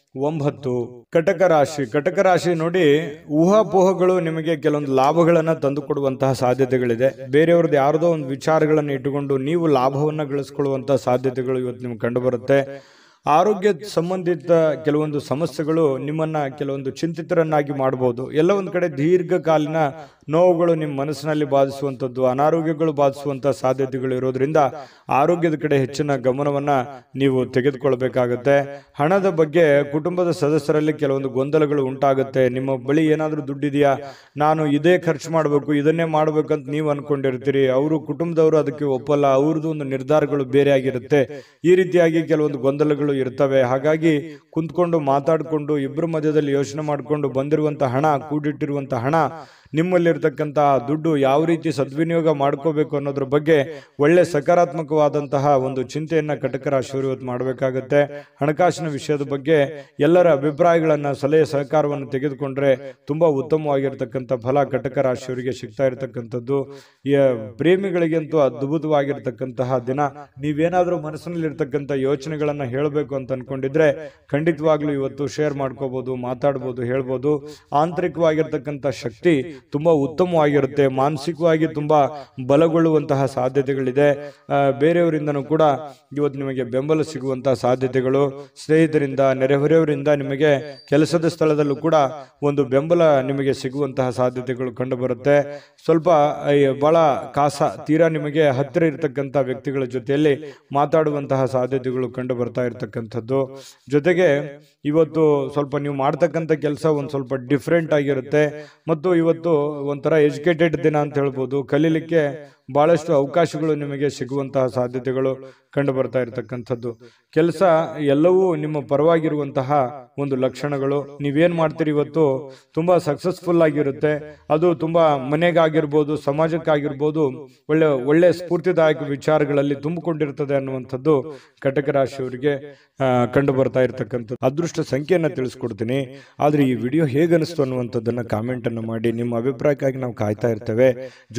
ಒಂಬತ್ತು ಕಟಕ ರಾಶಿ ಕಟಕ ರಾಶಿ ನೋಡಿ ಊಹಾಪೋಹಗಳು ನಿಮಗೆ ಕೆಲವೊಂದು ಲಾಭಗಳನ್ನು ತಂದುಕೊಡುವಂತಹ ಸಾಧ್ಯತೆಗಳಿದೆ ಬೇರೆಯವ್ರದ್ದು ಯಾರ್ದೋ ಒಂದು ವಿಚಾರಗಳನ್ನು ಇಟ್ಟುಕೊಂಡು ನೀವು ಲಾಭವನ್ನು ಗಳಿಸ್ಕೊಳ್ಳುವಂತಹ ಸಾಧ್ಯತೆಗಳು ಇವತ್ತು ನಿಮ್ಗೆ ಕಂಡುಬರುತ್ತೆ ಆರೋಗ್ಯ ಸಂಬಂಧಿತ ಕೆಲವೊಂದು ಸಮಸ್ಯೆಗಳು ನಿಮ್ಮನ್ನ ಕೆಲವೊಂದು ಚಿಂತಿತರನ್ನಾಗಿ ಮಾಡ್ಬೋದು ಎಲ್ಲ ಒಂದು ಕಡೆ ದೀರ್ಘಕಾಲೀನ ನೋವುಗಳು ನಿಮ್ಮ ಮನಸ್ಸಿನಲ್ಲಿ ಬಾಧಿಸುವಂಥದ್ದು ಅನಾರೋಗ್ಯಗಳು ಬಾಧಿಸುವಂಥ ಸಾಧ್ಯತೆಗಳು ಇರೋದ್ರಿಂದ ಆರೋಗ್ಯದ ಕಡೆ ಹೆಚ್ಚಿನ ಗಮನವನ್ನ ನೀವು ತೆಗೆದುಕೊಳ್ಬೇಕಾಗತ್ತೆ ಹಣದ ಬಗ್ಗೆ ಕುಟುಂಬದ ಸದಸ್ಯರಲ್ಲಿ ಕೆಲವೊಂದು ಗೊಂದಲಗಳು ಉಂಟಾಗುತ್ತೆ ನಿಮ್ಮ ಬಳಿ ಏನಾದರೂ ದುಡ್ಡಿದೆಯಾ ನಾನು ಇದೇ ಖರ್ಚು ಮಾಡಬೇಕು ಇದನ್ನೇ ಮಾಡಬೇಕಂತ ನೀವು ಅನ್ಕೊಂಡಿರ್ತೀರಿ ಅವರು ಕುಟುಂಬದವರು ಅದಕ್ಕೆ ಒಪ್ಪಲ್ಲ ಅವ್ರದ್ದು ಒಂದು ನಿರ್ಧಾರಗಳು ಬೇರೆ ಆಗಿರುತ್ತೆ ಈ ರೀತಿಯಾಗಿ ಕೆಲವೊಂದು ಗೊಂದಲಗಳು ಇರ್ತವೆ ಹಾಗಾಗಿ ಕುಂತ್ಕೊಂಡು ಮಾತಾಡಿಕೊಂಡು ಇಬ್ಬರ ಮಧ್ಯದಲ್ಲಿ ಯೋಚನೆ ಮಾಡಿಕೊಂಡು ಬಂದಿರುವಂತಹ ಹಣ ಕೂಡಿಟ್ಟಿರುವಂತಹ ಹಣ ನಿಮ್ಮಲ್ಲಿರ್ತಕ್ಕಂತಹ ದುಡ್ಡು ಯಾವ ರೀತಿ ಸದ್ವಿನಿಯೋಗ ಮಾಡ್ಕೋಬೇಕು ಅನ್ನೋದ್ರ ಬಗ್ಗೆ ಒಳ್ಳೆ ಸಕಾರಾತ್ಮಕವಾದಂತಹ ಒಂದು ಚಿಂತೆಯನ್ನು ಕಟಕ ಇವತ್ತು ಮಾಡಬೇಕಾಗತ್ತೆ ಹಣಕಾಸಿನ ವಿಷಯದ ಬಗ್ಗೆ ಎಲ್ಲರ ಅಭಿಪ್ರಾಯಗಳನ್ನು ಸಲಹೆ ಸಹಕಾರವನ್ನು ತೆಗೆದುಕೊಂಡ್ರೆ ತುಂಬ ಉತ್ತಮವಾಗಿರ್ತಕ್ಕಂಥ ಫಲ ಕಟಕ ರಾಶಿಯವರಿಗೆ ಸಿಗ್ತಾ ಇರತಕ್ಕಂಥದ್ದು ಪ್ರೇಮಿಗಳಿಗಂತೂ ಅದ್ಭುತವಾಗಿರ್ತಕ್ಕಂತಹ ದಿನ ನೀವೇನಾದರೂ ಮನಸ್ಸಿನಲ್ಲಿರ್ತಕ್ಕಂಥ ಯೋಚನೆಗಳನ್ನು ಹೇಳಬೇಕು ಅಂತ ಅನ್ಕೊಂಡಿದ್ರೆ ಖಂಡಿತವಾಗ್ಲೂ ಇವತ್ತು ಶೇರ್ ಮಾಡ್ಕೋಬಹುದು ಮಾತಾಡ್ಬೋದು ಹೇಳ್ಬೋದು ಆಂತರಿಕವಾಗಿರ್ತಕ್ಕಂಥ ಶಕ್ತಿ ತುಂಬ ಉತ್ತಮವಾಗಿರುತ್ತೆ ಮಾನಸಿಕವಾಗಿ ತುಂಬ ಬಲಗೊಳ್ಳುವಂತಹ ಸಾಧ್ಯತೆಗಳಿದೆ ಬೇರೆಯವರಿಂದನೂ ಕೂಡ ಇವತ್ತು ನಿಮಗೆ ಬೆಂಬಲ ಸಿಗುವಂತಹ ಸಾಧ್ಯತೆಗಳು ಸ್ನೇಹಿತರಿಂದ ನೆರೆಹೊರೆಯವರಿಂದ ನಿಮಗೆ ಕೆಲಸದ ಸ್ಥಳದಲ್ಲೂ ಕೂಡ ಒಂದು ಬೆಂಬಲ ನಿಮಗೆ ಸಿಗುವಂತಹ ಸಾಧ್ಯತೆಗಳು ಕಂಡುಬರುತ್ತೆ ಸ್ವಲ್ಪ ಬಹಳ ಕಾಸ ತೀರಾ ನಿಮಗೆ ಹತ್ತಿರ ಇರತಕ್ಕಂಥ ವ್ಯಕ್ತಿಗಳ ಜೊತೆಯಲ್ಲಿ ಮಾತಾಡುವಂತಹ ಸಾಧ್ಯತೆಗಳು ಕಂಡು ಬರ್ತಾ ಇರತಕ್ಕಂಥದ್ದು ಜೊತೆಗೆ ಇವತ್ತು ಸ್ವಲ್ಪ ನೀವು ಮಾಡ್ತಕ್ಕಂಥ ಕೆಲಸ ಒಂದು ಸ್ವಲ್ಪ ಡಿಫ್ರೆಂಟ್ ಆಗಿರುತ್ತೆ ಮತ್ತು ಇವತ್ತು ಒಂಥರ ಎಜುಕೇಟೆಡ್ ದಿನ ಅಂತ ಹೇಳ್ಬೋದು ಕಲೀಲಿಕ್ಕೆ ಬಹಳಷ್ಟು ಅವಕಾಶಗಳು ನಿಮಗೆ ಸಿಗುವಂತಹ ಸಾಧ್ಯತೆಗಳು ಕಂಡು ಬರ್ತಾ ಇರತಕ್ಕಂಥದ್ದು ಕೆಲಸ ಎಲ್ಲವೂ ನಿಮ್ಮ ಪರವಾಗಿರುವಂತಹ ಒಂದು ಲಕ್ಷಣಗಳು ನೀವೇನು ಮಾಡ್ತೀರಿ ಇವತ್ತು ತುಂಬ ಸಕ್ಸಸ್ಫುಲ್ ಆಗಿರುತ್ತೆ ಅದು ತುಂಬ ಮನೆಗಾಗಿರ್ಬೋದು ಸಮಾಜಕ್ಕಾಗಿರ್ಬೋದು ಒಳ್ಳೆ ಒಳ್ಳೆ ಸ್ಫೂರ್ತಿದಾಯಕ ವಿಚಾರಗಳಲ್ಲಿ ತುಂಬಿಕೊಂಡಿರ್ತದೆ ಅನ್ನುವಂಥದ್ದು ಕಟಕ ರಾಶಿಯವರಿಗೆ ಕಂಡು ಬರ್ತಾ ಇರತಕ್ಕಂಥದ್ದು ಅದೃಷ್ಟ ಸಂಖ್ಯೆಯನ್ನು ತಿಳಿಸ್ಕೊಡ್ತೀನಿ ಆದರೆ ಈ ವಿಡಿಯೋ ಹೇಗನಿಸ್ತು ಅನ್ನುವಂಥದ್ದನ್ನು ಕಾಮೆಂಟನ್ನು ಮಾಡಿ ನಿಮ್ಮ ಅಭಿಪ್ರಾಯಕ್ಕಾಗಿ ನಾವು ಕಾಯ್ತಾ ಇರ್ತೇವೆ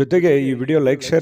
ಜೊತೆಗೆ ಈ ವಿಡಿಯೋ ಲೈಕ್ ಶೇರ್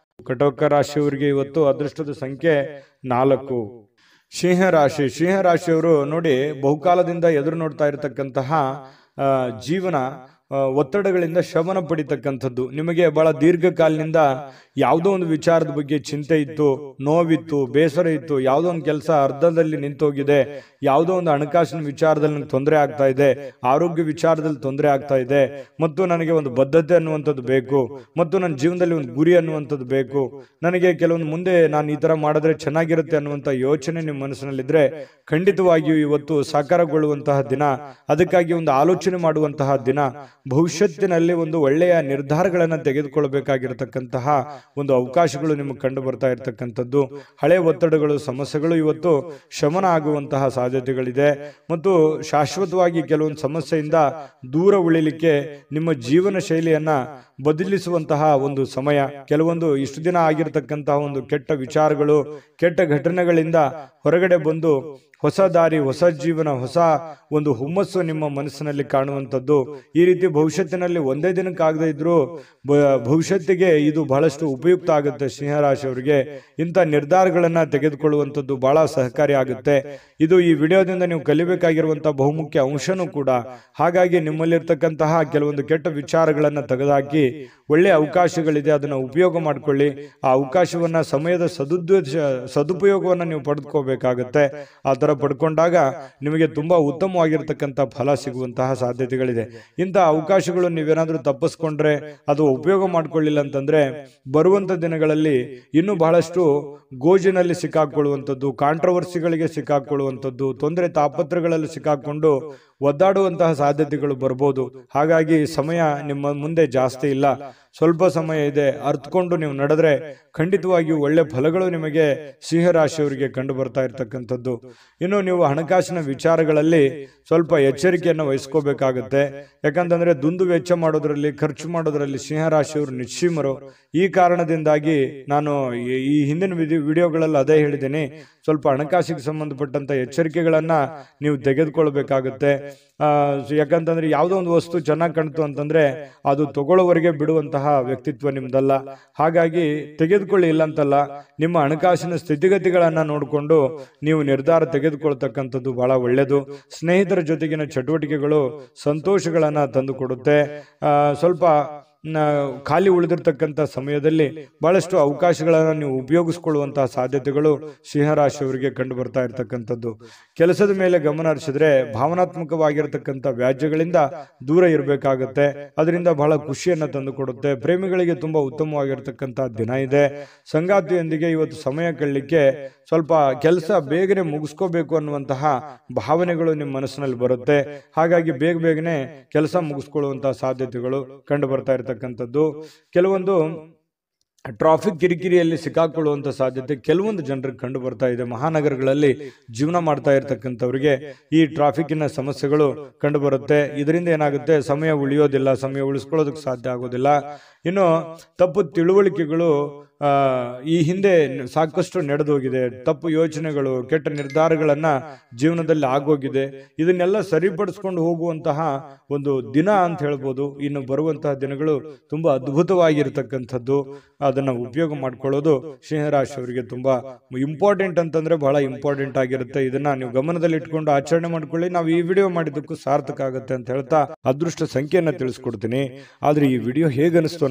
ಕಟೋಕ ರಾಶಿಯವರಿಗೆ ಇವತ್ತು ಅದೃಷ್ಟದ ಸಂಖ್ಯೆ ನಾಲ್ಕು ಸಿಂಹರಾಶಿ ರಾಶಿಯವರು ನೋಡಿ ಬಹುಕಾಲದಿಂದ ಎದುರು ನೋಡ್ತಾ ಇರತಕ್ಕಂತಹ ಜೀವನ ಒತ್ತಡಗಳಿಂದ ಶಮನ ಪಡಿತಕ್ಕಂಥದ್ದು ನಿಮಗೆ ಬಹಳ ದೀರ್ಘಕಾಲದಿಂದ ಯಾವುದೋ ಒಂದು ವಿಚಾರದ ಬಗ್ಗೆ ಚಿಂತೆ ಇತ್ತು ನೋವಿತ್ತು ಬೇಸರ ಇತ್ತು ಯಾವುದೋ ಒಂದು ಕೆಲಸ ಅರ್ಧದಲ್ಲಿ ನಿಂತೋಗಿದೆ ಯಾವುದೋ ಒಂದು ಹಣಕಾಸಿನ ವಿಚಾರದಲ್ಲಿ ನನಗೆ ತೊಂದರೆ ಆಗ್ತಾ ಇದೆ ಆರೋಗ್ಯ ವಿಚಾರದಲ್ಲಿ ತೊಂದರೆ ಆಗ್ತಾ ಇದೆ ಮತ್ತು ನನಗೆ ಒಂದು ಬದ್ಧತೆ ಅನ್ನುವಂಥದ್ದು ಬೇಕು ಮತ್ತು ನನ್ನ ಜೀವನದಲ್ಲಿ ಒಂದು ಗುರಿ ಅನ್ನುವಂಥದ್ದು ಬೇಕು ನನಗೆ ಕೆಲವೊಂದು ಮುಂದೆ ನಾನು ಈ ಥರ ಮಾಡಿದ್ರೆ ಚೆನ್ನಾಗಿರುತ್ತೆ ಅನ್ನುವಂಥ ಯೋಚನೆ ನಿಮ್ಮ ಮನಸ್ಸಿನಲ್ಲಿದ್ದರೆ ಖಂಡಿತವಾಗಿಯೂ ಇವತ್ತು ಸಾಕಾರಗೊಳ್ಳುವಂತಹ ದಿನ ಅದಕ್ಕಾಗಿ ಒಂದು ಆಲೋಚನೆ ಮಾಡುವಂತಹ ದಿನ ಭವಿಷ್ಯತ್ತಿನಲ್ಲಿ ಒಂದು ಒಳ್ಳೆಯ ನಿರ್ಧಾರಗಳನ್ನು ತೆಗೆದುಕೊಳ್ಬೇಕಾಗಿರ್ತಕ್ಕಂತಹ ಒಂದು ಅವಕಾಶಗಳು ನಿಮಗೆ ಕಂಡು ಬರ್ತಾ ಇರತಕ್ಕಂಥದ್ದು ಹಳೆ ಒತ್ತಡಗಳು ಸಮಸ್ಯೆಗಳು ಇವತ್ತು ಶಮನ ಆಗುವಂತಹ ಸಾಧ್ಯತೆಗಳಿದೆ ಮತ್ತು ಶಾಶ್ವತವಾಗಿ ಕೆಲವೊಂದು ಸಮಸ್ಯೆಯಿಂದ ದೂರ ಉಳಿಲಿಕ್ಕೆ ನಿಮ್ಮ ಜೀವನ ಶೈಲಿಯನ್ನು ಬದಲಿಸುವಂತಹ ಒಂದು ಸಮಯ ಕೆಲವೊಂದು ಇಷ್ಟು ದಿನ ಆಗಿರತಕ್ಕಂತಹ ಒಂದು ಕೆಟ್ಟ ವಿಚಾರಗಳು ಕೆಟ್ಟ ಘಟನೆಗಳಿಂದ ಹೊರಗಡೆ ಬಂದು ಹೊಸ ದಾರಿ ಹೊಸ ಜೀವನ ಹೊಸ ಒಂದು ಹುಮ್ಮಸ್ಸು ನಿಮ್ಮ ಮನಸ್ಸಿನಲ್ಲಿ ಕಾಣುವಂಥದ್ದು ಈ ರೀತಿ ಭವಿಷ್ಯತ್ತಿನಲ್ಲಿ ಒಂದೇ ದಿನಕ್ಕಾಗದೇ ಇದ್ರೂ ಭವಿಷ್ಯತ್ತಿಗೆ ಇದು ಬಹಳಷ್ಟು ಉಪಯುಕ್ತ ಆಗುತ್ತೆ ಸಿಂಹರಾಶಿ ಅವರಿಗೆ ಇಂಥ ನಿರ್ಧಾರಗಳನ್ನು ತೆಗೆದುಕೊಳ್ಳುವಂಥದ್ದು ಬಹಳ ಸಹಕಾರಿ ಆಗುತ್ತೆ ಇದು ಈ ವಿಡಿಯೋದಿಂದ ನೀವು ಕಲಿಬೇಕಾಗಿರುವಂಥ ಬಹುಮುಖ್ಯ ಅಂಶನೂ ಕೂಡ ಹಾಗಾಗಿ ನಿಮ್ಮಲ್ಲಿರ್ತಕ್ಕಂತಹ ಕೆಲವೊಂದು ಕೆಟ್ಟ ವಿಚಾರಗಳನ್ನು ತೆಗೆದುಹಾಕಿ ಒಳ್ಳೆಯ ಅವಕಾಶಗಳಿದೆ ಅದನ್ನು ಉಪಯೋಗ ಮಾಡಿಕೊಳ್ಳಿ ಆ ಅವಕಾಶವನ್ನು ಸಮಯದ ಸದುದ್ದೇಶ ಸದುಪಯೋಗವನ್ನು ನೀವು ಪಡೆದುಕೋಬೇಕಾಗತ್ತೆ ಆ ಥರ ಪಡ್ಕೊಂಡಾಗ ನಿಮಗೆ ತುಂಬ ಉತ್ತಮವಾಗಿರ್ತಕ್ಕಂಥ ಫಲ ಸಿಗುವಂತಹ ಸಾಧ್ಯತೆಗಳಿದೆ ಇಂಥ ಅವಕಾಶಗಳು ನೀವೇನಾದರೂ ತಪ್ಪಿಸ್ಕೊಂಡ್ರೆ ಅದು ಉಪಯೋಗ ಮಾಡಿಕೊಳ್ಳಿಲ್ಲ ಅಂತಂದರೆ ಬರುವಂಥ ದಿನಗಳಲ್ಲಿ ಇನ್ನೂ ಬಹಳಷ್ಟು ಗೋಜಿನಲ್ಲಿ ಸಿಕ್ಕಾಕೊಳ್ಳುವಂಥದ್ದು ಕಾಂಟ್ರವರ್ಸಿಗಳಿಗೆ ಸಿಕ್ಕಾಕೊಳ್ಳುವಂಥದ್ದು ತೊಂದರೆ ತಾಪತ್ರಗಳಲ್ಲಿ ಸಿಕ್ಕಾಕೊಂಡು ಒದ್ದಾಡುವಂತಹ ಸಾಧ್ಯತೆಗಳು ಬರ್ಬೋದು ಹಾಗಾಗಿ ಸಮಯ ನಿಮ್ಮ ಮುಂದೆ ಜಾಸ್ತಿ ಇಲ್ಲ ಸ್ವಲ್ಪ ಸಮಯ ಇದೆ ಅರ್ಥಕೊಂಡು ನೀವು ನಡೆದ್ರೆ ಖಂಡಿತವಾಗಿ ಒಳ್ಳೆ ಫಲಗಳು ನಿಮಗೆ ಸಿಂಹರಾಶಿಯವರಿಗೆ ಕಂಡು ಬರ್ತಾ ಇರತಕ್ಕಂಥದ್ದು ಇನ್ನು ನೀವು ಹಣಕಾಸಿನ ವಿಚಾರಗಳಲ್ಲಿ ಸ್ವಲ್ಪ ಎಚ್ಚರಿಕೆಯನ್ನು ವಹಿಸ್ಕೋಬೇಕಾಗುತ್ತೆ ಯಾಕಂತಂದ್ರೆ ದುಂದು ವೆಚ್ಚ ಮಾಡೋದ್ರಲ್ಲಿ ಖರ್ಚು ಮಾಡೋದ್ರಲ್ಲಿ ಸಿಂಹರಾಶಿಯವರು ನಿಶ್ಚಿಮರು ಈ ಕಾರಣದಿಂದಾಗಿ ನಾನು ಈ ಹಿಂದಿನ ವಿಡಿಯೋಗಳಲ್ಲಿ ಅದೇ ಹೇಳಿದ್ದೀನಿ ಸ್ವಲ್ಪ ಹಣಕಾಸಿಗೆ ಸಂಬಂಧಪಟ್ಟಂತ ಎಚ್ಚರಿಕೆಗಳನ್ನು ನೀವು ತೆಗೆದುಕೊಳ್ಬೇಕಾಗುತ್ತೆ ಯಾಕಂತಂದ್ರೆ ಯಾವುದೋ ಒಂದು ವಸ್ತು ಚೆನ್ನಾಗಿ ಕಾಣ್ತು ಅಂತಂದ್ರೆ ಅದು ತಗೊಳ್ಳೋವರೆಗೆ ಬಿಡುವಂತಹ ವ್ಯಕ್ತಿತ್ವ ನಿಮ್ದಲ್ಲ ಹಾಗಾಗಿ ತೆಗೆದು ತೆಗೆದುಕೊಳ್ಳಿ ಇಲ್ಲಂತಲ್ಲ ನಿಮ್ಮ ಹಣಕಾಸಿನ ಸ್ಥಿತಿಗತಿಗಳನ್ನ ನೋಡಿಕೊಂಡು ನೀವು ನಿರ್ಧಾರ ತೆಗೆದುಕೊಳ್ತಕ್ಕಂಥದ್ದು ಬಹಳ ಒಳ್ಳೆಯದು ಸ್ನೇಹಿತರ ಜೊತೆಗಿನ ಚಟುವಟಿಕೆಗಳು ಸಂತೋಷಗಳನ್ನು ತಂದುಕೊಡುತ್ತೆ ಸ್ವಲ್ಪ ಖಾಲಿ ಉಳಿದಿರ್ತಕ್ಕಂಥ ಸಮಯದಲ್ಲಿ ಬಹಳಷ್ಟು ಅವಕಾಶಗಳನ್ನು ನೀವು ಉಪಯೋಗಿಸ್ಕೊಳ್ಳುವಂತಹ ಸಾಧ್ಯತೆಗಳು ಸಿಂಹರಾಶಿಯವರಿಗೆ ಕಂಡು ಬರ್ತಾ ಇರತಕ್ಕಂಥದ್ದು ಕೆಲಸದ ಮೇಲೆ ಗಮನ ಹರಿಸಿದ್ರೆ ಭಾವನಾತ್ಮಕವಾಗಿರ್ತಕ್ಕಂಥ ವ್ಯಾಜ್ಯಗಳಿಂದ ದೂರ ಇರಬೇಕಾಗತ್ತೆ ಅದರಿಂದ ಬಹಳ ಖುಷಿಯನ್ನು ತಂದುಕೊಡುತ್ತೆ ಪ್ರೇಮಿಗಳಿಗೆ ತುಂಬಾ ಉತ್ತಮವಾಗಿರ್ತಕ್ಕಂಥ ದಿನ ಇದೆ ಸಂಗಾತಿಯೊಂದಿಗೆ ಇವತ್ತು ಸಮಯ ಕಳ್ಳಲಿಕ್ಕೆ ಸ್ವಲ್ಪ ಕೆಲಸ ಬೇಗನೆ ಮುಗಿಸ್ಕೋಬೇಕು ಅನ್ನುವಂತಹ ಭಾವನೆಗಳು ನಿಮ್ಮ ಮನಸ್ಸಿನಲ್ಲಿ ಬರುತ್ತೆ ಹಾಗಾಗಿ ಬೇಗ ಬೇಗನೆ ಕೆಲಸ ಮುಗಿಸ್ಕೊಳ್ಳುವಂತಹ ಸಾಧ್ಯತೆಗಳು ಕಂಡು ಬರ್ತಾ ಇರತಕ್ಕಂಥದ್ದು ಕೆಲವೊಂದು ಟ್ರಾಫಿಕ್ ಕಿರಿಕಿರಿಯಲ್ಲಿ ಸಿಕ್ಕಾಕೊಳ್ಳುವಂಥ ಸಾಧ್ಯತೆ ಕೆಲವೊಂದು ಜನರಿಗೆ ಕಂಡು ಬರ್ತಾ ಇದೆ ಮಹಾನಗರಗಳಲ್ಲಿ ಜೀವನ ಮಾಡ್ತಾ ಇರತಕ್ಕಂಥವ್ರಿಗೆ ಈ ಟ್ರಾಫಿಕ್ಕಿನ ಸಮಸ್ಯೆಗಳು ಕಂಡು ಬರುತ್ತೆ ಇದರಿಂದ ಏನಾಗುತ್ತೆ ಸಮಯ ಉಳಿಯೋದಿಲ್ಲ ಸಮಯ ಉಳಿಸ್ಕೊಳ್ಳೋದಕ್ಕೆ ಸಾಧ್ಯ ಆಗೋದಿಲ್ಲ ಇನ್ನು ತಪ್ಪು ತಿಳುವಳಿಕೆಗಳು ಈ ಹಿಂದೆ ಸಾಕಷ್ಟು ನಡೆದೋಗಿದೆ ತಪ್ಪು ಯೋಚನೆಗಳು ಕೆಟ್ಟ ನಿರ್ಧಾರಗಳನ್ನು ಜೀವನದಲ್ಲಿ ಆಗೋಗಿದೆ ಇದನ್ನೆಲ್ಲ ಸರಿಪಡಿಸ್ಕೊಂಡು ಹೋಗುವಂತಹ ಒಂದು ದಿನ ಅಂತ ಹೇಳ್ಬೋದು ಇನ್ನು ಬರುವಂತಹ ದಿನಗಳು ತುಂಬ ಅದ್ಭುತವಾಗಿರ್ತಕ್ಕಂಥದ್ದು ಅದನ್ನು ಉಪಯೋಗ ಮಾಡ್ಕೊಳ್ಳೋದು ಅವರಿಗೆ ತುಂಬ ಇಂಪಾರ್ಟೆಂಟ್ ಅಂತಂದ್ರೆ ಬಹಳ ಇಂಪಾರ್ಟೆಂಟ್ ಆಗಿರುತ್ತೆ ಇದನ್ನ ನೀವು ಇಟ್ಕೊಂಡು ಆಚರಣೆ ಮಾಡ್ಕೊಳ್ಳಿ ನಾವು ಈ ವಿಡಿಯೋ ಮಾಡಿದ್ದಕ್ಕೂ ಸಾರ್ಥಕ ಆಗುತ್ತೆ ಅಂತ ಹೇಳ್ತಾ ಅದೃಷ್ಟ ಸಂಖ್ಯೆಯನ್ನು ತಿಳಿಸ್ಕೊಡ್ತೀನಿ ಆದರೆ ಈ ವಿಡಿಯೋ ಹೇಗನ್ನಿಸ್ತು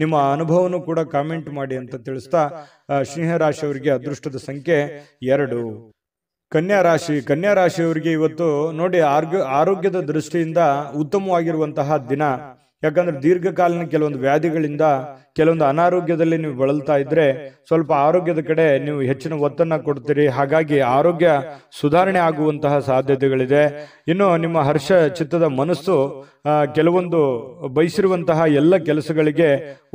ನಿಮ್ಮ ಅನುಭವನೂ ಕೂಡ ಕಾಮೆಂಟ್ ಮಾಡಿ ಅಂತ ತಿಳಿಸ್ತಾ ಸಿಂಹರಾಶಿ ಅವರಿಗೆ ಅದೃಷ್ಟದ ಸಂಖ್ಯೆ ಎರಡು ಕನ್ಯಾ ರಾಶಿ ಕನ್ಯಾ ರಾಶಿಯವರಿಗೆ ಇವತ್ತು ನೋಡಿ ಆರೋಗ್ಯ ಆರೋಗ್ಯದ ದೃಷ್ಟಿಯಿಂದ ಉತ್ತಮವಾಗಿರುವಂತಹ ದಿನ ಯಾಕಂದ್ರೆ ದೀರ್ಘಕಾಲನ ಕೆಲವೊಂದು ವ್ಯಾಧಿಗಳಿಂದ ಕೆಲವೊಂದು ಅನಾರೋಗ್ಯದಲ್ಲಿ ನೀವು ಬಳಲ್ತಾ ಇದ್ರೆ ಸ್ವಲ್ಪ ಆರೋಗ್ಯದ ಕಡೆ ನೀವು ಹೆಚ್ಚಿನ ಒತ್ತನ್ನ ಕೊಡ್ತೀರಿ ಹಾಗಾಗಿ ಆರೋಗ್ಯ ಸುಧಾರಣೆ ಆಗುವಂತಹ ಸಾಧ್ಯತೆಗಳಿದೆ ಇನ್ನು ನಿಮ್ಮ ಹರ್ಷ ಚಿತ್ತದ ಮನಸ್ಸು ಕೆಲವೊಂದು ಬಯಸಿರುವಂತಹ ಎಲ್ಲ ಕೆಲಸಗಳಿಗೆ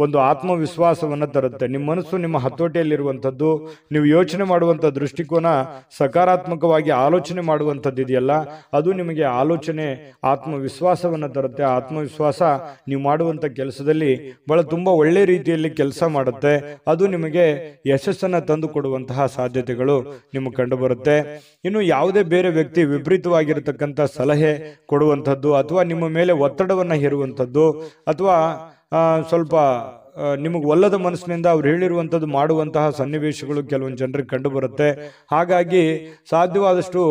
ಒಂದು ಆತ್ಮವಿಶ್ವಾಸವನ್ನ ತರುತ್ತೆ ನಿಮ್ಮ ಮನಸ್ಸು ನಿಮ್ಮ ಹತೋಟಿಯಲ್ಲಿರುವಂಥದ್ದು ನೀವು ಯೋಚನೆ ಮಾಡುವಂತ ದೃಷ್ಟಿಕೋನ ಸಕಾರಾತ್ಮಕವಾಗಿ ಆಲೋಚನೆ ಮಾಡುವಂಥದ್ದು ಇದೆಯಲ್ಲ ಅದು ನಿಮಗೆ ಆಲೋಚನೆ ಆತ್ಮವಿಶ್ವಾಸವನ್ನ ತರುತ್ತೆ ಆತ್ಮವಿಶ್ವಾಸ ನೀವು ಮಾಡುವಂತ ಕೆಲಸದಲ್ಲಿ ಬಹಳ ತುಂಬ ಒಳ್ಳೆಯ ರೀತಿಯಲ್ಲಿ ಕೆಲಸ ಮಾಡುತ್ತೆ ಅದು ನಿಮಗೆ ಯಶಸ್ಸನ್ನು ಕೊಡುವಂತಹ ಸಾಧ್ಯತೆಗಳು ನಿಮಗೆ ಕಂಡುಬರುತ್ತೆ ಇನ್ನು ಯಾವುದೇ ಬೇರೆ ವ್ಯಕ್ತಿ ವಿಪರೀತವಾಗಿರತಕ್ಕಂಥ ಸಲಹೆ ಕೊಡುವಂಥದ್ದು ಅಥವಾ ನಿಮ್ಮ ಮೇಲೆ ಒತ್ತಡವನ್ನು ಹೇರುವಂಥದ್ದು ಅಥವಾ ಸ್ವಲ್ಪ ನಿಮಗೆ ಒಲ್ಲದ ಮನಸ್ಸಿನಿಂದ ಅವ್ರು ಹೇಳಿರುವಂಥದ್ದು ಮಾಡುವಂತಹ ಸನ್ನಿವೇಶಗಳು ಕೆಲವೊಂದು ಜನರಿಗೆ ಬರುತ್ತೆ ಹಾಗಾಗಿ ಸಾಧ್ಯವಾದಷ್ಟು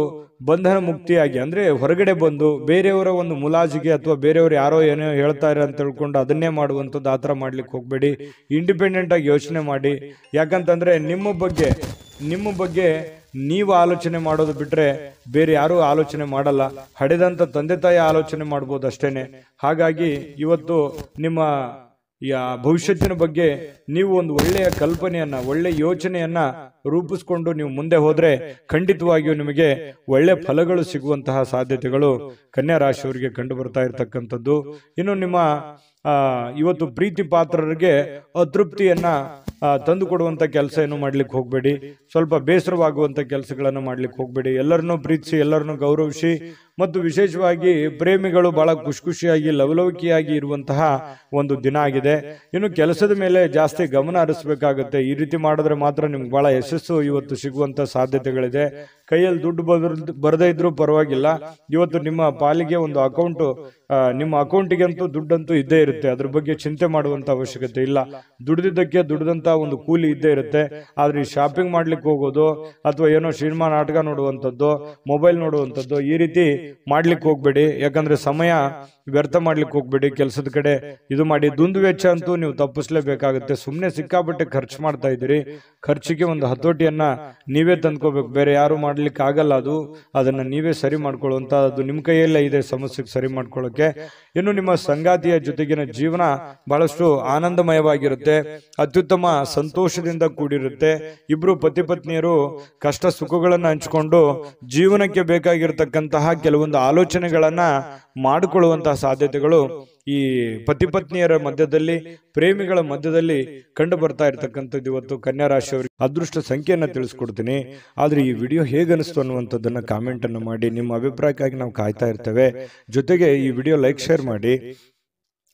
ಬಂಧನ ಮುಕ್ತಿಯಾಗಿ ಅಂದರೆ ಹೊರಗಡೆ ಬಂದು ಬೇರೆಯವರ ಒಂದು ಮುಲಾಜಿಗೆ ಅಥವಾ ಬೇರೆಯವರು ಯಾರೋ ಏನೋ ಹೇಳ್ತಾರೆ ಅಂತ ಹೇಳ್ಕೊಂಡು ಅದನ್ನೇ ಮಾಡುವಂಥದ್ದು ಆ ಥರ ಮಾಡ್ಲಿಕ್ಕೆ ಹೋಗಬೇಡಿ ಇಂಡಿಪೆಂಡೆಂಟಾಗಿ ಯೋಚನೆ ಮಾಡಿ ಯಾಕಂತಂದರೆ ನಿಮ್ಮ ಬಗ್ಗೆ ನಿಮ್ಮ ಬಗ್ಗೆ ನೀವು ಆಲೋಚನೆ ಮಾಡೋದು ಬಿಟ್ಟರೆ ಬೇರೆ ಯಾರೂ ಆಲೋಚನೆ ಮಾಡಲ್ಲ ಹಡೆದಂಥ ತಂದೆ ತಾಯಿ ಆಲೋಚನೆ ಮಾಡ್ಬೋದು ಅಷ್ಟೇ ಹಾಗಾಗಿ ಇವತ್ತು ನಿಮ್ಮ ಯಾ ಭವಿಷ್ಯತ್ತಿನ ಬಗ್ಗೆ ನೀವು ಒಂದು ಒಳ್ಳೆಯ ಕಲ್ಪನೆಯನ್ನ ಒಳ್ಳೆ ಯೋಚನೆಯನ್ನ ರೂಪಿಸಿಕೊಂಡು ನೀವು ಮುಂದೆ ಹೋದ್ರೆ ಖಂಡಿತವಾಗಿಯೂ ನಿಮಗೆ ಒಳ್ಳೆ ಫಲಗಳು ಸಿಗುವಂತಹ ಸಾಧ್ಯತೆಗಳು ಕನ್ಯಾ ರಾಶಿಯವರಿಗೆ ಕಂಡು ಬರ್ತಾ ಇರತಕ್ಕಂಥದ್ದು ಇನ್ನು ನಿಮ್ಮ ಇವತ್ತು ಪ್ರೀತಿ ಪಾತ್ರರಿಗೆ ಅತೃಪ್ತಿಯನ್ನ ತಂದುಕೊಡುವಂಥ ಕೆಲಸ ಏನು ಮಾಡ್ಲಿಕ್ಕೆ ಹೋಗಬೇಡಿ ಸ್ವಲ್ಪ ಬೇಸರವಾಗುವಂಥ ಕೆಲಸಗಳನ್ನು ಮಾಡ್ಲಿಕ್ಕೆ ಹೋಗಬೇಡಿ ಎಲ್ಲರನ್ನೂ ಪ್ರೀತಿಸಿ ಎಲ್ಲರನ್ನೂ ಗೌರವಿಸಿ ಮತ್ತು ವಿಶೇಷವಾಗಿ ಪ್ರೇಮಿಗಳು ಬಹಳ ಖುಷಿ ಖುಷಿಯಾಗಿ ಲವಲವಿಕೆಯಾಗಿ ಇರುವಂತಹ ಒಂದು ದಿನ ಆಗಿದೆ ಇನ್ನು ಕೆಲಸದ ಮೇಲೆ ಜಾಸ್ತಿ ಗಮನ ಹರಿಸಬೇಕಾಗುತ್ತೆ ಈ ರೀತಿ ಮಾಡಿದ್ರೆ ಮಾತ್ರ ನಿಮ್ಗೆ ಬಹಳ ಯಶಸ್ಸು ಇವತ್ತು ಸಿಗುವಂಥ ಸಾಧ್ಯತೆಗಳಿದೆ ಕೈಯಲ್ಲಿ ದುಡ್ಡು ಬದಲ್ ಬರದೇ ಇದ್ರೂ ಪರವಾಗಿಲ್ಲ ಇವತ್ತು ನಿಮ್ಮ ಪಾಲಿಗೆ ಒಂದು ಅಕೌಂಟು ನಿಮ್ಮ ಅಂತೂ ದುಡ್ಡಂತೂ ಇದ್ದೇ ಇರುತ್ತೆ ಅದ್ರ ಬಗ್ಗೆ ಚಿಂತೆ ಮಾಡುವಂಥ ಅವಶ್ಯಕತೆ ಇಲ್ಲ ದುಡ್ದಿದ್ದಕ್ಕೆ ದುಡ್ದಂಥ ಒಂದು ಕೂಲಿ ಇದ್ದೇ ಇರುತ್ತೆ ಆದರೆ ಈ ಶಾಪಿಂಗ್ ಮಾಡ್ಲಿಕ್ಕೆ ಹೋಗೋದು ಅಥವಾ ಏನೋ ಸಿನಿಮಾ ನಾಟಕ ನೋಡುವಂಥದ್ದು ಮೊಬೈಲ್ ನೋಡುವಂಥದ್ದು ಈ ರೀತಿ ಮಾಡ್ಲಿಕ್ಕೆ ಹೋಗ್ಬೇಡಿ ಯಾಕಂದ್ರೆ ಸಮಯ ವ್ಯರ್ಥ ಮಾಡ್ಲಿಕ್ಕೆ ಹೋಗ್ಬೇಡಿ ಕೆಲಸದ ಕಡೆ ಇದು ಮಾಡಿ ದುಂದು ವೆಚ್ಚ ಅಂತೂ ನೀವು ತಪ್ಪಿಸ್ಲೇಬೇಕಾಗುತ್ತೆ ಸುಮ್ಮನೆ ಸಿಕ್ಕಾಪಟ್ಟೆ ಖರ್ಚು ಮಾಡ್ತಾ ಇದ್ದೀರಿ ಖರ್ಚಿಗೆ ಒಂದು ಹತೋಟಿಯನ್ನ ನೀವೇ ತಂದ್ಕೋಬೇಕು ಬೇರೆ ಯಾರು ಮಾಡ್ಲಿಕ್ಕೆ ಆಗಲ್ಲ ಅದು ಅದನ್ನ ನೀವೇ ಸರಿ ಮಾಡ್ಕೊಳ್ಳುವಂತ ಅದು ನಿಮ್ಮ ಕೈಯಲ್ಲೇ ಇದೆ ಸಮಸ್ಯೆಗೆ ಸರಿ ಮಾಡ್ಕೊಳ್ಳೋಕೆ ಇನ್ನು ನಿಮ್ಮ ಸಂಗಾತಿಯ ಜೊತೆಗಿನ ಜೀವನ ಬಹಳಷ್ಟು ಆನಂದಮಯವಾಗಿರುತ್ತೆ ಅತ್ಯುತ್ತಮ ಸಂತೋಷದಿಂದ ಕೂಡಿರುತ್ತೆ ಇಬ್ರು ಪತಿ ಪತ್ನಿಯರು ಕಷ್ಟ ಸುಖಗಳನ್ನು ಹಂಚಿಕೊಂಡು ಜೀವನಕ್ಕೆ ಬೇಕಾಗಿರತಕ್ಕಂತಹ ಕೆಲವೊಂದು ಆಲೋಚನೆಗಳನ್ನ ಮಾಡಿಕೊಳ್ಳುವಂತಹ ಸಾಧ್ಯತೆಗಳು ಈ ಪತಿ ಪತ್ನಿಯರ ಮಧ್ಯದಲ್ಲಿ ಪ್ರೇಮಿಗಳ ಮಧ್ಯದಲ್ಲಿ ಕಂಡು ಬರ್ತಾ ಇರತಕ್ಕಂಥದ್ದು ಇವತ್ತು ಕನ್ಯಾ ರಾಶಿಯವರಿಗೆ ಅದೃಷ್ಟ ಸಂಖ್ಯೆಯನ್ನು ತಿಳಿಸ್ಕೊಡ್ತೀನಿ ಆದರೆ ಈ ವಿಡಿಯೋ ಹೇಗೆ ಅನಿಸ್ತು ಅನ್ನುವಂಥದ್ದನ್ನು ಕಾಮೆಂಟನ್ನು ಮಾಡಿ ನಿಮ್ಮ ಅಭಿಪ್ರಾಯಕ್ಕಾಗಿ ನಾವು ಕಾಯ್ತಾ ಇರ್ತೇವೆ ಜೊತೆಗೆ ಈ ವಿಡಿಯೋ ಲೈಕ್ ಶೇರ್ ಮಾಡಿ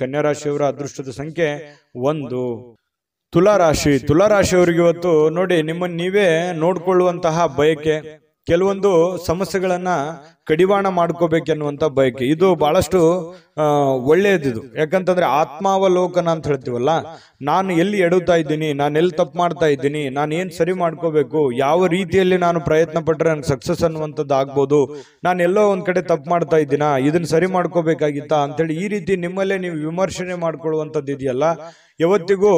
ಕನ್ಯಾರಾಶಿಯವರ ಅದೃಷ್ಟದ ಸಂಖ್ಯೆ ಒಂದು ತುಲಾರಾಶಿ ತುಲಾರಾಶಿಯವರಿಗೆ ಇವತ್ತು ನೋಡಿ ನಿಮ್ಮನ್ನು ನೀವೇ ನೋಡಿಕೊಳ್ಳುವಂತಹ ಬಯಕೆ ಕೆಲವೊಂದು ಸಮಸ್ಯೆಗಳನ್ನ ಕಡಿವಾಣ ಮಾಡ್ಕೋಬೇಕೆನ್ನುವಂಥ ಬಯಕೆ ಇದು ಬಹಳಷ್ಟು ಒಳ್ಳೆಯದಿದು ಯಾಕಂತಂದ್ರೆ ಆತ್ಮಾವಲೋಕನ ಅಂತ ಹೇಳ್ತೀವಲ್ಲ ನಾನು ಎಲ್ಲಿ ಎಡುತ್ತಾ ಇದ್ದೀನಿ ನಾನು ಎಲ್ಲಿ ತಪ್ಪು ಮಾಡ್ತಾ ಇದ್ದೀನಿ ನಾನು ಏನು ಸರಿ ಮಾಡ್ಕೋಬೇಕು ಯಾವ ರೀತಿಯಲ್ಲಿ ನಾನು ಪ್ರಯತ್ನ ಪಟ್ಟರೆ ನನಗೆ ಸಕ್ಸಸ್ ಅನ್ನುವಂಥದ್ದು ಆಗ್ಬೋದು ನಾನು ಎಲ್ಲೋ ಒಂದು ಕಡೆ ತಪ್ಪು ಮಾಡ್ತಾ ಇದ್ದೀನಾ ಇದನ್ನ ಸರಿ ಅಂತ ಅಂತೇಳಿ ಈ ರೀತಿ ನಿಮ್ಮಲ್ಲೇ ನೀವು ವಿಮರ್ಶನೆ ಮಾಡ್ಕೊಳ್ಳುವಂಥದ್ದು ಇದೆಯಲ್ಲ ಯಾವತ್ತಿಗೂ